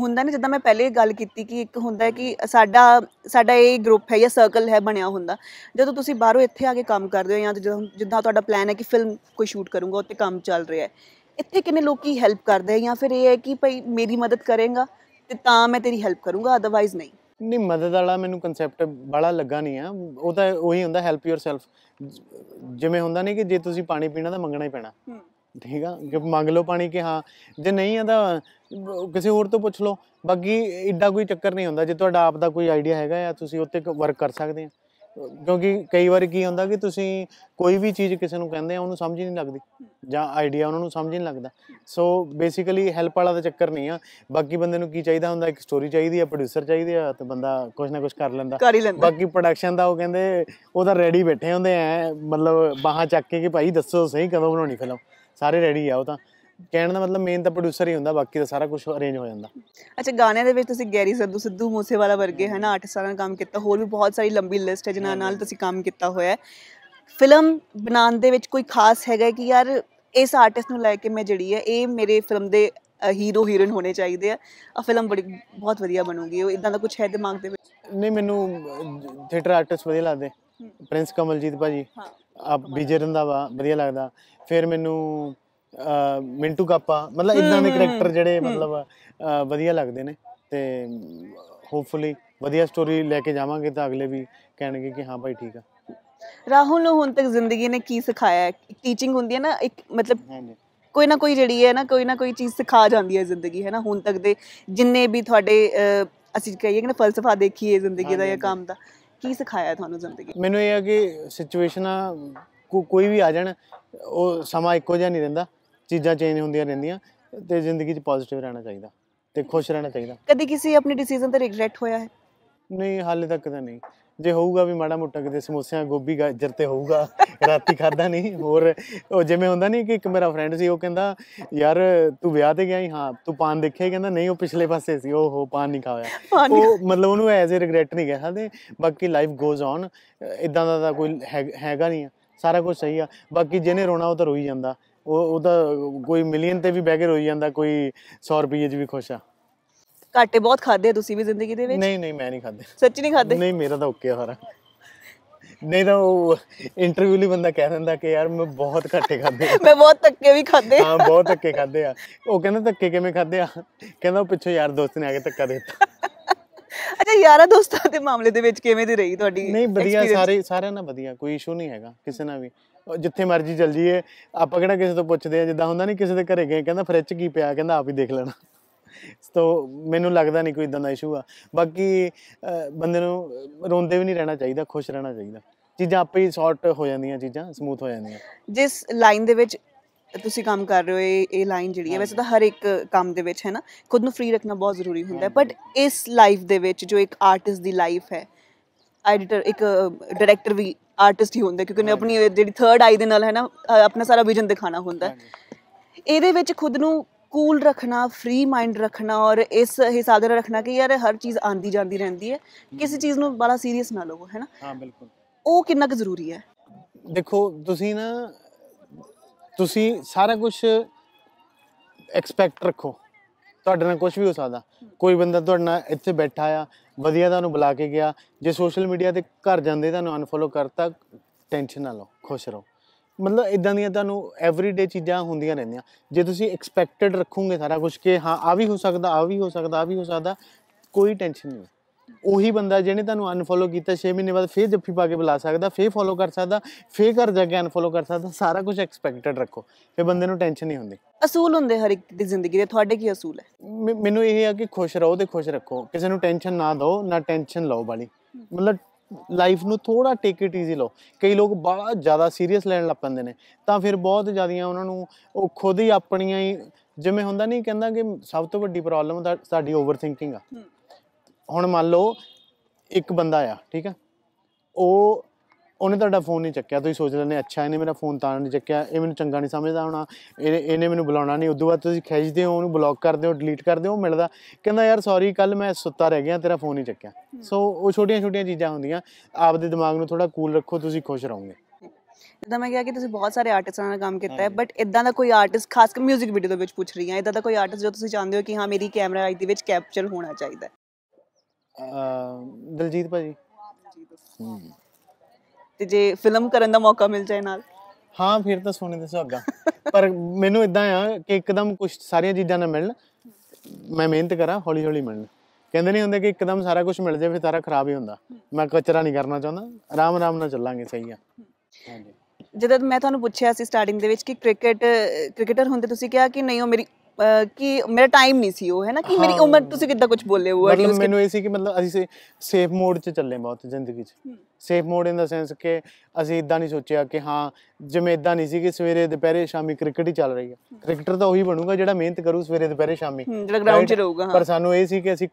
ਹੁੰਦਾ ਨਾ ਜਦੋਂ ਮੈਂ ਪਹਿਲੇ ਗੱਲ ਕੀਤੀ ਕਿ ਇੱਕ ਹੁੰਦਾ ਹੈ ਕਿ ਸਾਡਾ ਸਾਡਾ ਇਹ ਗਰੁੱਪ ਹੈ ਜਾਂ ਸਰਕਲ ਹੈ ਬਣਿਆ ਹੁੰਦਾ ਜਦੋਂ ਤੁਸੀਂ ਬਾਹਰੋਂ ਇੱਥੇ ਆ ਕੇ ਕੰਮ ਕਰਦੇ ਹੋ ਜਾਂ ਜਿੱਦਾਂ ਤੁਹਾਡਾ ਪਲਾਨ ਹੈ ਕਿ ਫਿਲਮ ਕੋਈ ਸ਼ੂਟ ਕਰੂੰਗਾ ਉੱਤੇ ਕੰਮ ਚੱਲ ਰਿਹਾ ਹੈ ਇੱਥੇ ਕਿੰਨੇ ਲੋਕੀ ਹੈਲਪ ਕਰਦੇ ਜਾਂ ਫਿਰ ਇਹ ਹੈ ਕਿ ਭਾਈ ਮੇਰੀ ਮਦਦ ਕਰੇਗਾ ਤੇ ਤਾਂ ਮੈਂ ਤੇਰੀ ਹੈਲਪ ਕਰੂੰਗਾ ਆਦਰਵਾਇਜ਼ ਨਹੀਂ ਨਹੀਂ ਮਦਦ ਵਾਲਾ ਮੈਨੂੰ ਕਨਸੈਪਟ ਬੜਾ ਲੱਗਾ ਨਹੀਂ ਆ ਉਹ ਤਾਂ ਉਹੀ ਹੁੰਦਾ ਹੈਲਪ ਯੋਰਸੈਲਫ ਜਿਵੇਂ ਹੁੰਦਾ ਨਹੀਂ ਕਿ ਜੇ ਤੁਸੀਂ ਪਾਣੀ ਪੀਣਾ ਤਾਂ ਮੰਗਣਾ ਹੀ ਪੈਣਾ ਠੀਕ ਆ ਕਿ ਮੰਗ ਲਓ ਪਾਣੀ ਕਿ ਹਾਂ ਜੇ ਨਹੀਂ ਆ ਤਾਂ ਕਿਸੇ ਹੋਰ ਤੋਂ ਪੁੱਛ ਲਓ ਬਾਕੀ ਐਡਾ ਕੋਈ ਚੱਕਰ ਨਹੀਂ ਹੁੰਦਾ ਜੇ ਤੁਹਾਡਾ ਆਪ ਦਾ ਕੋਈ ਆਈਡੀਆ ਹੈਗਾ ਆ ਤੁਸੀਂ ਉੱਤੇ ਵਰਕ ਕਰ ਸਕਦੇ ਆ ਕਿਉਂਕਿ ਕਈ ਵਾਰ ਕੀ ਹੁੰਦਾ ਕਿ ਤੁਸੀਂ ਕੋਈ ਵੀ ਚੀਜ਼ ਕਿਸੇ ਨੂੰ ਕਹਿੰਦੇ ਆ ਉਹਨੂੰ ਸਮਝ ਹੀ ਨਹੀਂ ਲੱਗਦੀ ਜਾਂ ਆਈਡੀਆ ਉਹਨਾਂ ਨੂੰ ਸਮਝ ਨਹੀਂ ਲੱਗਦਾ ਸੋ ਬੇਸਿਕਲੀ ਹੈਲਪ ਵਾਲਾ ਦਾ ਚੱਕਰ ਨਹੀਂ ਆ ਬਾਕੀ ਬੰਦੇ ਨੂੰ ਕੀ ਚਾਹੀਦਾ ਹੁੰਦਾ ਇੱਕ ਸਟੋਰੀ ਚਾਹੀਦੀ ਆ ਪ੍ਰੋਡਿਊਸਰ ਚਾਹੀਦੇ ਆ ਤੇ ਬੰਦਾ ਕੁਝ ਨਾ ਕੁਝ ਕਰ ਲੈਂਦਾ ਬਾਕੀ ਪ੍ਰੋਡਕਸ਼ਨ ਦਾ ਉਹ ਕਹਿੰਦੇ ਉਹ ਤਾਂ ਰੈਡੀ ਬੈਠੇ ਹੁੰਦੇ ਆ ਮਤਲਬ ਬਾਹਾਂ ਚੱਕ ਕੇ ਕਿ ਭਾਈ ਦੱਸੋ ਸਹੀ ਕਦੋਂ ਬਣਾਉਣੀ ਫਿਲਮ ਸਾਰੇ ਰੈਡੀ ਆ ਉਹ ਤਾਂ ਕਹਿਣ ਦਾ ਮਤਲਬ ਮੇਨ ਤਾਂ ਪ੍ਰੋਡਿਊਸਰ ਹੀ ਹੁੰਦਾ ਬਾਕੀ ਤਾਂ ਸਾਰਾ ਕੁਝ ਅਰੇਂਜ ਹੋ ਜਾਂਦਾ ਅੱਛਾ ਗਾਣਿਆਂ ਦੇ ਵਿੱਚ ਤੁਸੀਂ ਗੈਰੀ ਸੰਧੂ ਸਿੱਧੂ ਮੂਸੇਵਾਲਾ ਵਰਗੇ ਹਨਾ 8 ਸਾਲਾਂ ਕੰਮ ਕੀਤਾ ਹੋਰ ਵੀ ਬਹੁਤ ਸਾਰੀ ਲੰਬੀ ਲਿਸਟ ਹੈ ਜਿਨ੍ਹਾਂ ਨਾਲ ਤੁਸੀਂ ਕੰਮ ਕੀਤਾ ਹੋਇਆ ਹੈ ਫਿਲਮ ਬਣਾਉਣ ਦੇ ਵਿੱਚ ਕੋਈ ਖਾਸ ਹੈਗਾ ਕਿ ਯਾਰ ਇਸ ਆਰਟਿਸਟ ਨੂੰ ਲੈ ਕੇ ਮੈਂ ਜਿਹੜੀ ਹੈ ਇਹ ਮੇਰੇ ਫਿਲਮ ਦੇ ਹੀਰੋ ਹੀਰੋਇਨ ਹੋਣੇ ਚਾਹੀਦੇ ਆ ਆ ਫਿਲਮ ਬੜੀ ਬਹੁਤ ਵਧੀਆ ਬਣੂਗੀ ਉਹ ਇਦਾਂ ਦਾ ਕੁਝ ਹੈ ਦਿਮਾਗ ਦੇ ਵਿੱਚ ਨਹੀਂ ਮੈਨੂੰ ਥੀਏਟਰ ਆਰਟਿਸਟ ਵਧੀਆ ਲੱਗਦੇ ਪ੍ਰਿੰਸ ਕਮਲਜੀਤ ਭਾਜੀ ਹਾਂ ਆ ਵਿਜੇ ਰੰਦਾਵਾ ਵਧੀਆ ਲੱਗਦਾ ਫਿਰ ਮੈਨੂੰ ਮਿੰਟੂ ਕਾਪਾ ਮਤਲਬ ਇਦਾਂ ਦੇ ਕੈਰੈਕਟਰ ਜਿਹੜੇ ਮਤਲਬ ਵਧੀਆ ਲੱਗਦੇ ਨੇ ਤੇ ਹੋਪਫੁਲੀ ਵਧੀਆ ਸਟੋਰੀ ਲੈ ਕੇ ਜਾਵਾਂਗੇ ਤਾਂ ਅਗਲੇ ਵੀ ਕਹਿਣਗੇ ਕਿ ਹਾਂ ਭਾਈ ਠੀਕ ਆ ਰਾਹੁਲ ਨੂੰ ਹੁਣ ਤੱਕ ਜ਼ਿੰਦਗੀ ਨੇ ਕੀ ਸਿਖਾਇਆ ਟੀਚਿੰਗ ਹੁੰਦੀ ਹੈ ਨਾ ਇੱਕ ਮਤਲਬ ਕੋਈ ਨਾ ਕੋਈ ਜਿਹੜੀ ਹੈ ਨਾ ਕੋਈ ਨਾ ਕੋਈ ਚੀਜ਼ ਸਿਖਾ ਜਾਂਦੀ ਹੈ ਜ਼ਿੰਦਗੀ ਹੈ ਨਾ ਹੁਣ ਤੱਕ ਦੇ ਜਿੰਨੇ ਵੀ ਤੁਹਾਡੇ ਅਸੀਂ ਕਹੀਏ ਕਿ ਨਾ ਫਲਸਫਾ ਦੇਖੀਏ ਜ਼ਿੰਦਗੀ ਦਾ ਜਾਂ ਕੰਮ ਦਾ ਕੀ ਸਿਖਾਇਆ ਤੁਹਾਨੂੰ ਜ਼ਿੰਦਗੀ ਮੈਨੂੰ ਇਹ ਹੈ ਕਿ ਸਿਚੁਏਸ਼ਨਾਂ ਕੋਈ ਵੀ ਆ ਜਾਣ ਉਹ ਸਮਾਂ ਇੱਕੋ ਜਿਹਾ ਨਹੀਂ ਰਹਿੰਦਾ ਚੀਜ਼ਾਂ ਚੇਂਜ ਹੁੰਦੀਆਂ ਰਹਿੰਦੀਆਂ ਤੇ ਜ਼ਿੰਦਗੀ 'ਚ ਪੋਜ਼ਿਟਿਵ ਰਹਿਣਾ ਚਾਹੀਦਾ ਤੇ ਖੁਸ਼ ਰਹਿਣਾ ਚਾਹੀਦਾ ਕਦੀ ਕਿਸੇ ਆਪਣੇ ਡਿਸੀਜਨ ਤੇ ਰਿਗਰੈਟ ਹੋਇਆ ਹੈ ਨਹੀਂ ਹਾਲੇ ਤੱਕ ਤਾਂ ਨਹੀਂ ਜੇ ਹੋਊਗਾ ਵੀ ਮਾੜਾ ਮੋਟਾ ਕਿਤੇ ਸਮੋਸਿਆਂ ਗੋਭੀ ਗਾਜਰ ਤੇ ਹੋਊਗਾ ਰਾਤੀ ਖਾਦਾ ਨਹੀਂ ਹੋਰ ਉਹ ਜਿਵੇਂ ਹੁੰਦਾ ਨਹੀਂ ਕਿ ਇੱਕ ਮੇਰਾ ਫਰੈਂਡ ਸੀ ਉਹ ਕਹਿੰਦਾ ਯਾਰ ਤੂੰ ਵਿਆਹ ਤੇ ਗਿਆ ਹੀ ਹਾਂ ਤੂੰ ਪਾਨ ਦੇਖਿਆ ਕਹਿੰਦਾ ਨਹੀਂ ਉਹ ਪਿਛਲੇ ਪਾਸੇ ਸੀ ਉਹ ਹੋ ਪਾਨ ਨਹੀਂ ਖਾਇਆ ਉਹ ਮਤਲਬ ਉਹਨੂੰ ਐਜ਼ ਅ ਰਿਗਰੈਟ ਨਹੀਂ ਕਿਹਾ ਤੇ ਬਾਕੀ ਲਾਈਫ ਗੋਜ਼ ਔਨ ਇਦਾਂ ਦਾ ਤਾਂ ਕੋਈ ਹੈਗਾ ਨਹੀਂ ਸਾਰਾ ਕੁਝ ਸਹੀ ਆ ਬਾਕੀ ਜਿਹਨੇ ਰੋਣਾ ਉਹ ਤਾਂ ਰੋਈ ਜਾਂਦਾ ਉਹ ਉਹਦਾ ਕੋਈ ਮਿਲੀਅਨ ਤੇ ਵੀ ਬੈਗਰ ਹੋਈ ਜਾਂਦਾ ਕੋਈ 100 ਰੁਪਏ 'ਚ ਵੀ ਖੁਸ਼ ਆ ਘਾਟੇ ਬਹੁਤ ਖਾਦੇ ਆ ਤੁਸੀਂ ਵੀ ਜ਼ਿੰਦਗੀ ਦੇ ਵਿੱਚ ਨਹੀਂ ਨਹੀਂ ਮੈਂ ਨਹੀਂ ਖਾਦੇ ਸੱਚੀ ਨਹੀਂ ਖਾਦੇ ਨਹੀਂ ਮੇਰਾ ਤਾਂ ਓਕੇ ਆ ਸਾਰਾ ਨਹੀਂ ਤਾਂ ਉਹ ਇੰਟਰਵਿਊ ਲਈ ਬੰਦਾ ਕਹਿ ਦਿੰਦਾ ਕਿ ਯਾਰ ਮੈਂ ਬਹੁਤ ਘੱਟੇ ਖਾਦੇ ਮੈਂ ਬਹੁਤ ਧੱਕੇ ਵੀ ਖਾਦੇ ਹਾਂ ਬਹੁਤ ਧੱਕੇ ਖਾਦੇ ਆ ਉਹ ਕਹਿੰਦਾ ਧੱਕੇ ਕਿਵੇਂ ਖਾਦੇ ਆ ਕਹਿੰਦਾ ਉਹ ਪਿੱਛੇ ਯਾਰ ਦੋਸਤ ਨੇ ਆ ਕੇ ਧੱਕਾ ਦਿੱਤਾ ਅੱਛਾ ਯਾਰਾ ਦੋਸਤਾਂ ਦੇ ਮਾਮਲੇ ਦੇ ਵਿੱਚ ਕਿਵੇਂ ਦੀ ਰਹੀ ਤੁਹਾਡੀ ਨਹੀਂ ਵਧੀਆ ਸਾਰੇ ਸਾਰਿਆਂ ਨਾਲ ਵਧੀਆ ਕੋਈ ਇਸ਼ੂ ਨਹੀਂ ਹੈਗਾ ਕਿਸੇ ਨਾਲ ਵੀ ਜਿੱਥੇ ਮਰਜ਼ੀ ਚੱਲ ਜੀਏ ਆਪਾਂ ਕਿਹੜਾ ਕਿਸੇ ਤੋਂ ਪੁੱਛਦੇ ਆ ਜਿੱਦਾਂ ਹੁੰਦਾ ਨਹੀਂ ਕਿਸੇ ਦੇ ਘਰੇ ਗਏ ਕਹਿੰਦਾ ਫ੍ਰਿਜ ਕੀ ਪਿਆ ਕਹਿੰਦਾ ਆਪ ਹੀ ਦੇਖ ਲੈਣਾ ਸੋ ਮੈਨੂੰ ਲੱਗਦਾ ਨਹੀਂ ਕੋਈ ਇਦਾਂ ਦਾ ਇਸ਼ੂ ਆ ਬਾਕੀ ਬੰਦੇ ਨੂੰ ਰੋਂਦੇ ਵੀ ਨਹੀਂ ਰਹਿਣਾ ਚਾਹੀਦਾ ਖੁਸ਼ ਰਹਿਣਾ ਚਾਹੀਦਾ ਚੀਜ਼ਾਂ ਆਪੇ ਹੀ ਸੌਰਟ ਹੋ ਜਾਂਦੀਆਂ ਚੀਜ਼ਾਂ ਸਮੂਥ ਹੋ ਜਾਂਦੀਆਂ ਜਿਸ ਲਾਈਨ ਦੇ ਵਿੱਚ ਤੁਸੀਂ ਕੰਮ ਕਰ ਰਹੇ ਹੋ ਇਹ ਇਹ ਲਾਈਨ ਜਿਹੜੀ ਹੈ ਵੈਸੇ ਤਾਂ ਹਰ ਇੱਕ ਕੰਮ ਦੇ ਵਿੱਚ ਹੈ ਨਾ ਖੁਦ ਨੂੰ ਫ੍ਰੀ ਰੱਖਣਾ ਬਹੁਤ ਜ਼ਰੂਰੀ ਹੁੰਦਾ ਹੈ ਬਟ ਇਸ ਲਾਈਫ ਦੇ ਵਿੱਚ ਜੋ ਇੱਕ ਆਰਟਿਸਟ ਦੀ ਲਾਈਫ ਹੈ ਐਡੀਟਰ ਇੱਕ ਡਾਇਰੈਕਟਰ ਵੀ ਆਰਟਿਸਟ ਹੀ ਹੁੰਦੇ ਕਿਉਂਕਿ ਉਹਨੇ ਆਪਣੀ ਜਿਹੜੀ 3rd ਆਈ ਦੇ ਨਾਲ ਹੈ ਨਾ ਆਪਣਾ ਸਾਰਾ ਵਿਜ਼ਨ ਦਿਖਾਣਾ ਹੁੰਦਾ ਇਹਦੇ ਵਿੱਚ ਖੁਦ ਨੂੰ ਕੂਲ ਰੱਖਣਾ ਫ੍ਰੀ ਮਾਈਂਡ ਰੱਖਣਾ ਔਰ ਇਸ ਹਿਸਾਬ ਨਾਲ ਰੱਖਣਾ ਕਿ ਯਾਰ ਹਰ ਚੀਜ਼ ਆਂਦੀ ਜਾਂਦੀ ਰਹਿੰਦੀ ਹੈ ਕਿਸੇ ਚੀਜ਼ ਨੂੰ ਬੜਾ ਸੀਰੀਅਸ ਨਾ ਲਵੋ ਹੈ ਨਾ ਹਾਂ ਬਿਲਕੁਲ ਉਹ ਕਿੰਨਾ ਕੁ ਜ਼ਰੂਰੀ ਹੈ ਦੇਖੋ ਤੁਸੀਂ ਨਾ ਤੁਸੀਂ ਸਾਰਾ ਕੁਝ ਐਕਸਪੈਕਟ ਰੱਖੋ ਤੁਹਾਡੇ ਨਾਲ ਕੁਝ ਵੀ ਹੋ ਸਕਦਾ ਕੋਈ ਬੰਦਾ ਤੁਹਾਡੇ ਨਾਲ ਇੱਥੇ ਬੈਠਾ ਆ ਵਧੀਆ ਤੁਹਾਨੂੰ ਬੁਲਾ ਕੇ ਗਿਆ ਜੇ ਸੋਸ਼ਲ ਮੀਡੀਆ ਤੇ ਘਰ ਜਾਂਦੇ ਤੁਹਾਨੂੰ ਅਨਫੋਲੋ ਕਰਤਾ ਟੈਨਸ਼ਨ ਨਾ ਲਓ ਖੁਸ਼ ਰਹੋ ਮਤਲਬ ਇਦਾਂ ਦੀਆਂ ਤੁਹਾਨੂੰ ਐਵਰੀਡੇ ਚੀਜ਼ਾਂ ਹੁੰਦੀਆਂ ਰਹਿੰਦੀਆਂ ਜੇ ਤੁਸੀਂ ਐਕਸਪੈਕਟਡ ਰੱਖੋਗੇ ਸਾਰਾ ਕੁਝ ਕਿ ਹਾਂ ਆ ਵੀ ਹੋ ਸਕਦਾ ਆ ਵੀ ਹੋ ਸਕਦਾ ਆ ਵੀ ਹੋ ਸਕਦਾ ਕੋਈ ਟੈਨਸ਼ਨ ਨਹੀਂ ਉਹੀ ਬੰਦਾ ਜਿਹਨੇ ਤੁਹਾਨੂੰ ਅਨਫੋਲੋ ਕੀਤਾ 6 ਮਹੀਨੇ ਬਾਅਦ ਫੇਰ ਜੱਫੀ ਪਾ ਕੇ ਬੁਲਾ ਸਕਦਾ ਫੇਰ ਫੋਲੋ ਕਰ ਸਕਦਾ ਫੇਰ ਕਰ ਜਾ ਕੇ ਅਨਫੋਲੋ ਕਰ ਸਕਦਾ ਸਾਰਾ ਕੁਝ ਐਕਸਪੈਕਟਡ ਰੱਖੋ ਫੇਰ ਬੰਦੇ ਨੂੰ ਟੈਨਸ਼ਨ ਨਹੀਂ ਹੁੰਦੀ ਅਸੂਲ ਹੁੰਦੇ ਹਰ ਇੱਕ ਦੀ ਜ਼ਿੰਦਗੀ ਦੇ ਤੁਹਾਡੇ ਕੀ ਅਸੂਲ ਹੈ ਮੈਨੂੰ ਇਹ ਹੈ ਕਿ ਖੁਸ਼ ਰਹੋ ਤੇ ਖੁਸ਼ ਰੱਖੋ ਕਿਸੇ ਨੂੰ ਟੈਨਸ਼ਨ ਨਾ ਦਿਓ ਨਾ ਟੈਨਸ਼ਨ ਲਓ ਵਾਲੀ ਮਤਲਬ ਲਾਈਫ ਨੂੰ ਥੋੜਾ ਟੇਕ ਇਟ ਈਜ਼ੀ ਲਓ ਕਈ ਲੋਕ ਬੜਾ ਜ਼ਿਆਦਾ ਸੀਰੀਅਸ ਲੈਣ ਲੱਗ ਪੈਂਦੇ ਨੇ ਤਾਂ ਫਿਰ ਬਹੁਤ ਜ਼ਿਆਦੀਆਂ ਉਹਨਾਂ ਨੂੰ ਉਹ ਖੁਦ ਹੀ ਆਪਣੀਆਂ ਹੀ ਜਿਵੇਂ ਹੁੰਦਾ ਨਹੀਂ ਕਹਿੰਦਾ ਕਿ ਸਭ ਤੋਂ ਵੱਡੀ ਪ੍ਰੋਬਲਮ ਸਾਡੀ ਓਵਰ ਥਿੰਕਿੰਗ ਆ ਹੁਣ ਮੰਨ ਲਓ ਇੱਕ ਬੰਦਾ ਆ ਠੀਕ ਆ ਉਹ ਉਹਨੇ ਤੁਹਾਡਾ ਫੋਨ ਨਹੀਂ ਚੱਕਿਆ ਤੁਸੀਂ ਸੋਚ ਲੈਂਦੇ ਅੱਛਾ ਇਹਨੇ ਮੇਰਾ ਫੋਨ ਤਾਂ ਨਹੀਂ ਚੱਕਿਆ ਇਹ ਮੈਨੂੰ ਚੰਗਾ ਨਹੀਂ ਸਮਝਦਾ ਹੋਣਾ ਇਹਨੇ ਮੈਨੂੰ ਬੁਲਾਉਣਾ ਨਹੀਂ ਉਦੋਂ ਬਾਅਦ ਤੁਸੀਂ ਖਿੱਚਦੇ ਹੋ ਉਹਨੂੰ ਬਲੌਕ ਕਰਦੇ ਹੋ ਡਿਲੀਟ ਕਰਦੇ ਹੋ ਮਿਲਦਾ ਕਹਿੰਦਾ ਯਾਰ ਸੌਰੀ ਕੱਲ ਮੈਂ ਸੁੱਤਾ ਰਹਿ ਗਿਆ ਤੇਰਾ ਫੋਨ ਨਹੀਂ ਚੱਕਿਆ ਸੋ ਉਹ ਛੋਟੀਆਂ-ਛੋਟੀਆਂ ਚੀਜ਼ਾਂ ਹੁੰਦੀਆਂ ਆਪਦੇ ਦਿਮਾਗ ਨੂੰ ਥੋੜਾ ਕੂਲ ਰੱਖੋ ਤੁਸੀਂ ਖੁਸ਼ ਰਹੋਗੇ ਜਿੱਦਾਂ ਮੈਂ ਕਿਹਾ ਕਿ ਤੁਸੀਂ ਬਹੁਤ ਸਾਰੇ ਆਰਟਿਸਟਾਂ ਨਾਲ ਕੰਮ ਕੀਤਾ ਹੈ ਬਟ ਇਦਾਂ ਦਾ ਕੋਈ ਆਰਟਿਸਟ ਖਾਸ ਕਰ 뮤직 ਵੀਡੀਓ ਦੇ ਵਿੱਚ ਪੁੱਛ ਰਹੀ ਹਾਂ ਇਦਾਂ ਦਾ ਕੋਈ ਆਰਟਿਸਟ ਜੋ ਤੁਸੀਂ ਚਾਹੁੰਦੇ ਹੋ ਕਿ ਹਾਂ ਮੇਰੀ ਕੈਮਰਾ ਆਈ ਦੇ ਵਿੱਚ ਕੈਪਚਰ ਹੋਣਾ ਚਾਹੀਦਾ ਹੈ ਦਲਜੀਤ ਭਾਜੀ ਹੂੰ। ਤੇ ਜੇ ਫਿਲਮ ਕਰਨ ਦਾ ਮੌਕਾ ਮਿਲ ਜਾਏ ਨਾਲ ਹਾਂ ਫਿਰ ਤਾਂ ਸੋਨੇ ਦੇ ਸੁਹਾਗਾ ਪਰ ਮੈਨੂੰ ਇਦਾਂ ਆ ਕਿ ਇੱਕਦਮ ਕੁਝ ਸਾਰੀਆਂ ਚੀਜ਼ਾਂ ਨਾ ਮਿਲਣ ਮੈਂ ਮਿਹਨਤ ਕਰਾਂ ਹੌਲੀ ਹੌਲੀ ਮਿਲਣ ਕਹਿੰਦੇ ਨਹੀਂ ਹੁੰਦੇ ਕਿ ਇੱਕਦਮ ਸਾਰਾ ਕੁਝ ਮਿਲ ਜਾਵੇ ਫਿਰ ਸਾਰਾ ਖਰਾਬ ਹੀ ਹੁੰਦਾ ਮੈਂ ਕਚਰਾ ਨਹੀਂ ਕਰਨਾ ਚਾਹੁੰਦਾ ਆਰਾਮ ਆਰਾਮ ਨਾਲ ਚੱਲਾਂਗੇ ਸਹੀ ਆ ਹਾਂਜੀ ਜਦੋਂ ਮੈਂ ਤੁਹਾਨੂੰ ਪੁੱਛਿਆ ਸੀ ਸਟਾਰਟਿੰਗ ਦੇ ਵਿੱਚ ਕਿ ਕ੍ਰਿਕਟ ਕ੍ਰਿਕਟਰ ਹੁੰਦੇ ਤੁਸੀਂ ਕਿਹਾ ਕਿ ਨਹੀਂ ਉਹ ਮੇਰੀ ਕਿ ਮੇਰਾ ਟਾਈਮ ਨਹੀਂ ਸੀ ਉਹ ਹੈ ਨਾ ਕਿ ਮੇਰੀ ਉਮਰ ਤੁਸੀਂ ਕਿੱਦਾਂ ਕੁਝ ਬੋਲੇ ਹੋ ਮਤਲਬ ਮੈਨੂੰ ਇਹ ਸੀ ਕਿ ਮਤਲਬ ਅਸੀਂ ਸੇਫ ਮੋਡ 'ਚ ਚੱਲੇ ਬਹੁਤ ਜ਼ਿੰਦਗੀ 'ਚ safe mode in the sense ਕਿ ਅਸੀਂ ਇਦਾਂ ਨਹੀਂ ਸੋਚਿਆ ਕਿ ਹਾਂ ਜਿਵੇਂ ਇਦਾਂ ਨਹੀਂ ਸੀ ਕਿ ਸਵੇਰੇ ਦੁਪਹਿਰੇ ਸ਼ਾਮੀ ਕ੍ਰਿਕਟ ਹੀ ਚੱਲ ਰਹੀ ਹੈ ਕ੍ਰਿਕਟਰ ਤਾਂ ਉਹੀ ਬਣੂਗਾ ਜਿਹੜਾ ਮਿਹਨਤ ਕਰੂ ਸਵੇਰੇ ਦੁਪਹਿਰੇ ਸ਼ਾਮੀ ਜਿਹੜਾ ਗਰਾਊਂਡ 'ਚ ਰਹੂਗਾ ਪਰ ਸਾਨੂੰ ਇਹ ਸੀ ਕਿ ਅਸੀਂ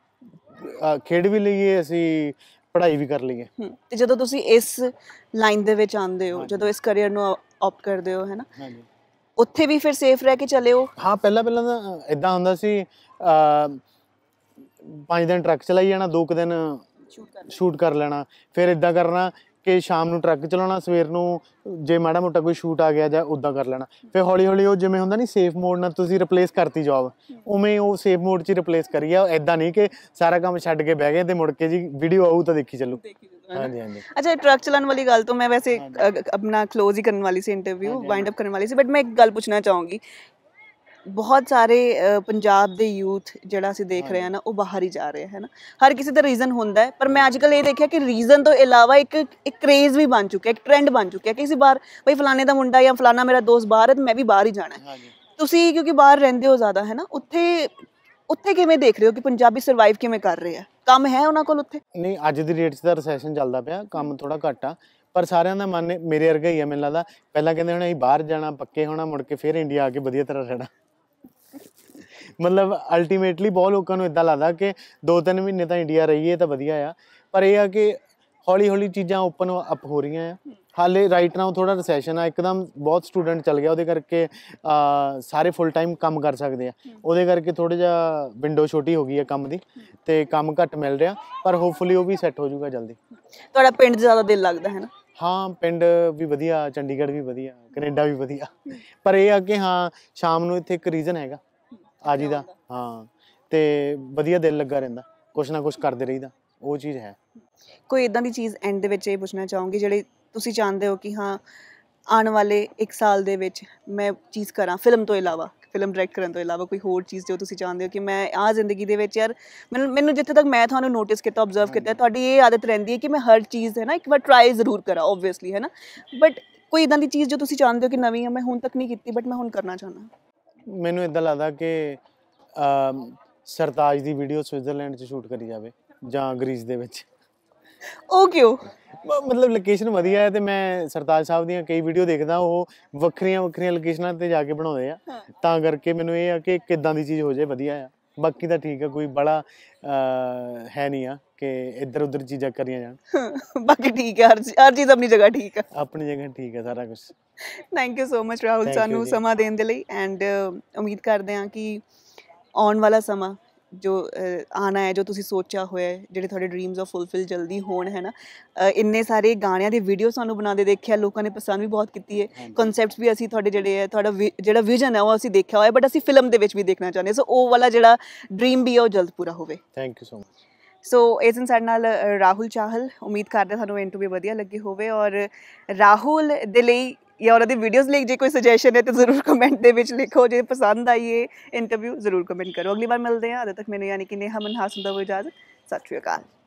ਖੇਡ ਵੀ ਲਈਏ ਅਸੀਂ ਪੜ੍ਹਾਈ ਵੀ ਕਰ ਲਈਏ ਤੇ ਜਦੋਂ ਤੁਸੀਂ ਇਸ ਲਾਈਨ ਦੇ ਵਿੱਚ ਆਉਂਦੇ ਹੋ ਜਦੋਂ ਇਸ ਕੈਰੀਅਰ ਨੂੰ ਆਪ ਕਰਦੇ ਹੋ ਹੈ ਨਾ ਉੱਥੇ ਵੀ ਫਿਰ ਸੇਫ ਰਹਿ ਕੇ ਚੱਲੇ ਹੋ ਹਾਂ ਪਹਿਲਾਂ ਪਹਿਲਾਂ ਤਾਂ ਇਦਾਂ ਹੁੰਦਾ ਸੀ ਪੰਜ ਦਿਨ ਟਰੱਕ ਚਲਾਈ ਜਾਣਾ ਦੋ ਕੁ ਦਿਨ ਸ਼ੂਟ ਕਰ ਲੈਣਾ ਫਿਰ ਇਦਾਂ ਕਰਨਾ ਕਿ ਸ਼ਾਮ ਨੂੰ ਟਰੱਕ ਚਲਾਉਣਾ ਸਵੇਰ ਨੂੰ ਜੇ ਮਾੜਾ ਮੋਟਾ ਕੋਈ ਸ਼ੂਟ ਆ ਗਿਆ ਜਾਂ ਉਦਾਂ ਕਰ ਲੈਣਾ ਫਿਰ ਹੌਲੀ ਹੌਲੀ ਉਹ ਜਿਵੇਂ ਹੁੰਦਾ ਨਹੀਂ ਸੇਫ ਮੋਡ ਨਾਲ ਤੁਸੀਂ ਰਿਪਲੇਸ ਕਰਤੀ ਜੌਬ ਉਵੇਂ ਉਹ ਸੇਫ ਮੋਡ 'ਚ ਰਿਪਲੇਸ ਕਰੀ ਗਿਆ ਐਦਾਂ ਨਹੀਂ ਕਿ ਸਾਰਾ ਕੰਮ ਛੱਡ ਕੇ ਬਹਿ ਗਏ ਤੇ ਮੁੜ ਕੇ ਜੀ ਵੀਡੀਓ ਆਊ ਤਾਂ ਦੇਖੀ ਚੱਲੂ ਹਾਂਜੀ ਹਾਂਜੀ ਅੱਛਾ ਟਰੱਕ ਚਲਾਉਣ ਵਾਲੀ ਗੱਲ ਤੋਂ ਮੈਂ ਵੈਸੇ ਆਪਣਾ ਕਲੋਜ਼ ਹੀ ਕਰਨ ਵਾਲੀ ਸੀ ਇੰਟਰਵਿਊ ਵਾਈਂਡ ਅਪ ਕਰਨ ਵਾਲੀ ਸੀ ਬਟ ਮੈਂ ਇੱਕ ਗੱਲ ਪੁੱਛਣਾ ਚਾਹੂੰਗੀ ਬਹੁਤ ਸਾਰੇ ਪੰਜਾਬ ਦੇ ਯੂਥ ਜਿਹੜਾ ਅਸੀਂ ਦੇਖ ਰਹੇ ਹਾਂ ਨਾ ਉਹ ਬਾਹਰ ਹੀ ਜਾ ਰਿਹਾ ਹੈ ਨਾ ਹਰ ਕਿਸੇ ਦਾ ਰੀਜ਼ਨ ਹੁੰਦਾ ਹੈ ਪਰ ਮੈਂ ਅੱਜ ਕੱਲ ਇਹ ਦੇਖਿਆ ਕਿ ਰੀਜ਼ਨ ਤੋਂ ਇਲਾਵਾ ਇੱਕ ਇੱਕ ਕ੍ਰੇਜ਼ ਵੀ ਬਣ ਚੁੱਕਿਆ ਇੱਕ ਟ੍ਰੈਂਡ ਬਣ ਚੁੱਕਿਆ ਕਿ ਕਿਸੇ ਵਾਰ ਬਈ ਫਲਾਣੇ ਦਾ ਮੁੰਡਾ ਜਾਂ ਫਲਾਣਾ ਮੇਰਾ ਦੋਸਤ ਬਾਹਰ ਹੈ ਤੇ ਮੈਂ ਵੀ ਬਾਹਰ ਹੀ ਜਾਣਾ ਹੈ ਤੁਸੀਂ ਕਿਉਂਕਿ ਬਾਹਰ ਰਹਿੰਦੇ ਹੋ ਜ਼ਿਆਦਾ ਹੈ ਨਾ ਉੱਥੇ ਉੱਥੇ ਕਿਵੇਂ ਦੇਖ ਰਹੇ ਹੋ ਕਿ ਪੰਜਾਬੀ ਸਰਵਾਈਵ ਕਿਵੇਂ ਕਰ ਰਹੇ ਆ ਕੰਮ ਹੈ ਉਹਨਾਂ ਕੋਲ ਉੱਥੇ ਨਹੀਂ ਅੱਜ ਦੀ ਰੇਟ 'ਚ ਤਾਂ ਰੈਸੈਸ਼ਨ ਚੱਲਦਾ ਪਿਆ ਕੰਮ ਥੋੜਾ ਘੱਟ ਆ ਪਰ ਸਾਰਿਆਂ ਦਾ ਮਨ ਮੇਰੇ ਵਰਗਾ ਹੀ ਹੈ ਮੈਨੂੰ ਲੱਗਦਾ ਪਹਿਲਾਂ ਕਹਿੰਦੇ ਹੁਣ ਅਸੀਂ ਬਾਹਰ ਜਾਣਾ ਪੱਕੇ ਹੋਣਾ ਮੁੜ ਕੇ ਫਿਰ ਇੰਡੀਆ ਆ ਕੇ ਵਧੀਆ ਤਰ੍ਹਾਂ ਰਹਿਣਾ ਮਤਲਬ ਅਲਟੀਮੇਟਲੀ ਬਹੁਤ ਲੋਕਾਂ ਨੂੰ ਇਦਾਂ ਲੱਗਦਾ ਕਿ 2-3 ਮਹੀਨੇ ਤਾਂ ਇੰਡੀਆ ਰਹੀਏ ਤਾਂ ਵਧੀਆ ਆ ਪਰ ਇਹ ਆ ਕਿ ਹੌਲੀ ਹੌਲੀ ਚੀਜ਼ਾਂ ਓਪਨ ਅਪ ਹੋ ਰਹੀਆਂ ਆ ਹਾਲੇ ਰਾਈਟ ਨਾਓ ਥੋੜਾ ਰੈਸੈਸ਼ਨ ਆ ਇੱਕਦਮ ਬਹੁਤ ਸਟੂਡੈਂਟ ਚਲ ਗਿਆ ਉਹਦੇ ਕਰਕੇ ਆ ਸਾਰੇ ਫੁੱਲ ਟਾਈਮ ਕੰਮ ਕਰ ਸਕਦੇ ਆ ਉਹਦੇ ਕਰਕੇ ਥੋੜਾ ਜਿਹਾ ਵਿੰਡੋ ਛੋਟੀ ਹੋ ਗਈ ਆ ਕੰਮ ਦੀ ਤੇ ਕੰਮ ਘੱਟ ਮਿਲ ਰਿਹਾ ਪਰ ਹੋਪਫੁਲੀ ਉਹ ਵੀ ਸੈੱਟ ਹੋ ਜਾਊਗਾ ਜਲਦੀ ਤੁਹਾਡਾ ਪਿੰਡ ਜ਼ਿਆਦਾ ਦਿਲ ਲੱਗਦਾ ਹੈ ਨਾ ਹਾਂ ਪਿੰਡ ਵੀ ਵਧੀਆ ਚੰਡੀਗੜ੍ਹ ਵੀ ਵਧੀਆ ਕੈਨੇਡਾ ਵੀ ਵਧੀਆ ਪਰ ਇਹ ਆ ਕਿ ਹਾਂ ਸ਼ਾਮ ਨੂੰ ਇੱਥੇ ਇੱਕ ਰੀਜ਼ਨ ਹੈਗਾ ਆ ਜੀਦਾ ਹਾਂ ਤੇ ਵਧੀਆ ਦਿਲ ਲੱਗਾ ਰਹਿੰਦਾ ਕੁਛ ਨਾ ਕੁਛ ਕਰਦੇ ਰਹੀਦਾ ਉਹ ਚੀਜ਼ ਹੈ ਕੋਈ ਇਦਾਂ ਦੀ ਚੀਜ਼ ਐਂਡ ਦੇ ਵਿੱਚ ਇਹ ਪੁੱਛਣਾ ਚਾਹੂੰਗੀ ਜਿਹੜੇ ਤੁਸੀਂ ਚਾਹੁੰਦੇ ਹੋ ਕਿ ਹਾਂ ਆਉਣ ਵਾਲੇ 1 ਸਾਲ ਦੇ ਵਿੱਚ ਮੈਂ ਚੀਜ਼ ਕਰਾਂ ਫਿਲਮ ਤੋਂ ਇਲਾਵਾ ਫਿਲਮ ਡਾਇਰੈਕਟ ਕਰਨ ਤੋਂ ਇਲਾਵਾ ਕੋਈ ਹੋਰ ਚੀਜ਼ ਜੋ ਤੁਸੀਂ ਚਾਹੁੰਦੇ ਹੋ ਕਿ ਮੈਂ ਆ ਜ਼ਿੰਦਗੀ ਦੇ ਵਿੱਚ ਯਾਰ ਮੈਨੂੰ ਮੈਨੂੰ ਜਿੱਥੇ ਤੱਕ ਮੈਂ ਤੁਹਾਨੂੰ ਨੋਟਿਸ ਕੀਤਾ ਆਬਜ਼ਰਵ ਕੀਤਾ ਤੁਹਾਡੀ ਇਹ ਆਦਤ ਰਹਿੰਦੀ ਹੈ ਕਿ ਮੈਂ ਹਰ ਚੀਜ਼ ਹੈ ਨਾ ਇੱਕ ਵਾਰ ਟਰਾਈ ਜ਼ਰੂਰ ਕਰਾਂ ਆਬਵੀਅਸਲੀ ਹੈ ਨਾ ਬਟ ਕੋਈ ਇਦਾਂ ਦੀ ਚੀਜ਼ ਜੋ ਤੁਸੀਂ ਚਾਹੁੰਦੇ ਹੋ ਕਿ ਨਵੀਂ ਹੈ ਮੈਂ ਹੁਣ ਤੱਕ ਨਹੀਂ ਕੀਤੀ ਬਟ ਮੈਂ ਹੁਣ ਕਰਨਾ ਚਾਹੁੰਦਾ ਮੈਨੂੰ ਇਦਾਂ ਲੱਗਦਾ ਕਿ ਅ ਸਰਤਾਜ ਦੀ ਵੀਡੀਓ ਸਵਿਟਜ਼ਰਲੈਂਡ 'ਚ ਸ਼ੂਟ ਕਰੀ ਜਾਵੇ ਜਾਂ ਗ੍ਰੀਸ ਦੇ ਵਿੱਚ ਉਹ ਕਿਉਂ ਮਤਲਬ ਲੋਕੇਸ਼ਨ ਵਧੀਆ ਹੈ ਤੇ ਮੈਂ ਸਰਤਾਜ ਸਾਹਿਬ ਦੀਆਂ ਕਈ ਵੀਡੀਓ ਦੇਖਦਾ ਉਹ ਵੱਖਰੀਆਂ ਵੱਖਰੀਆਂ ਲੋਕੇਸ਼ਨਾਂ ਤੇ ਜਾ ਕੇ ਬਣਾਉਂਦੇ ਆ ਤਾਂ ਕਰਕੇ ਮੈਨੂੰ ਇਹ ਆ ਕਿ ਕਿੱਦਾਂ ਦੀ ਚੀਜ਼ ਹੋ ਜਾਏ ਵਧੀਆ ਆ ਬਾਕੀ ਤਾਂ ਠੀਕ ਹੈ ਕੋਈ ਬੜਾ ਹੈ ਨਹੀਂ ਆ ਕਿ ਇੱਧਰ ਉੱਧਰ ਚੀਜ਼ਾਂ ਕਰੀਆਂ ਜਾਣ ਬਾਕੀ ਠੀਕ ਹੈ ਹਰ ਹਰ ਚੀਜ਼ ਆਪਣੀ ਜਗ੍ਹਾ ਠੀਕ ਹੈ ਆਪਣੀ ਜਗ੍ਹਾ ਠੀਕ ਹੈ ਸਾਰਾ ਕੁਝ thank you so much Rahul ਸਾਨੂੰ ਸਮਾਂ ਦੇਣ ਦੇ ਲਈ ਐਂਡ ਉਮੀਦ ਕਰਦੇ ਹਾਂ ਕਿ ਆਉਣ ਵਾਲਾ ਸਮਾਂ ਜੋ ਆਣਾ ਹੈ ਜੋ ਤੁਸੀਂ ਸੋਚਿਆ ਹੋਇਆ ਜਿਹੜੇ ਤੁਹਾਡੇ ਡ੍ਰੀਮਸ ਆ ਫੁੱਲਫਿਲ ਜਲਦੀ ਹੋਣ ਹੈ ਨਾ ਇੰਨੇ ਸਾਰੇ ਗਾਣਿਆਂ ਦੇ ਵੀਡੀਓ ਸਾਨੂੰ ਬਣਾਉਂਦੇ ਦੇਖਿਆ ਲੋਕਾਂ ਨੇ ਪਸੰਦ ਵੀ ਬਹੁਤ ਕੀਤੀ ਹੈ ਕਨਸੈਪਟਸ ਵੀ ਅਸੀਂ ਤੁਹਾਡੇ ਜਿਹੜੇ ਹੈ ਤੁਹਾਡਾ ਜਿਹੜਾ ਵਿਜ਼ਨ ਹੈ ਉਹ ਅਸੀਂ ਦੇਖਿਆ ਹੋਇਆ ਬਟ ਅਸੀਂ ਫਿਲਮ ਦੇ ਵਿੱਚ ਵੀ ਦੇਖਣਾ ਚਾਹੁੰਦੇ ਸੋ ਉਹ ਵਾਲਾ ਜਿਹੜਾ ਡ੍ਰੀਮ ਵੀ ਹੈ ਉਹ ਜਲਦ ਪੂਰਾ ਹੋਵੇ thank you so much so ਇਸ ਸਾਡੇ ਨਾਲ ਰਾਹੁਲ ਚਾਹਲ ਉਮੀਦ ਕਰਦੇ ਤੁਹਾਨੂੰ ਇੰਟਰਵਿਊ ਵਧੀਆ ਲੱਗੀ ਹੋਵੇ ਔਰ ਰਾਹੁਲ ਦੇ ਲਈ ਜਾਂ ਉਹਨਾਂ ਦੀ ਵੀਡੀਓਜ਼ ਲਈ ਜੇ ਕੋਈ ਸੁਜੈਸ਼ਨ ਹੈ ਤੇ ਜ਼ਰੂਰ ਕਮੈਂਟ ਦੇ ਵਿੱਚ ਲਿਖੋ ਜੇ ਪਸੰਦ ਆਈ ਇੰਟਰਵਿਊ ਜ਼ਰੂਰ ਕਮੈਂਟ ਕਰੋ ਅਗਲੀ ਵਾਰ ਮਿਲਦੇ ਹਾਂ ਅਦ ਤੱਕ ਮੈਨੂੰ ਯਾਨੀ ਕਿ ਨੇਹਾ ਮਨਹਾਸ ਹੁੰਦਾ ਹੋਵੇ ਇਜਾਜ਼ਤ ਸਤਿ ਸ਼੍ਰੀ ਅਕਾਲ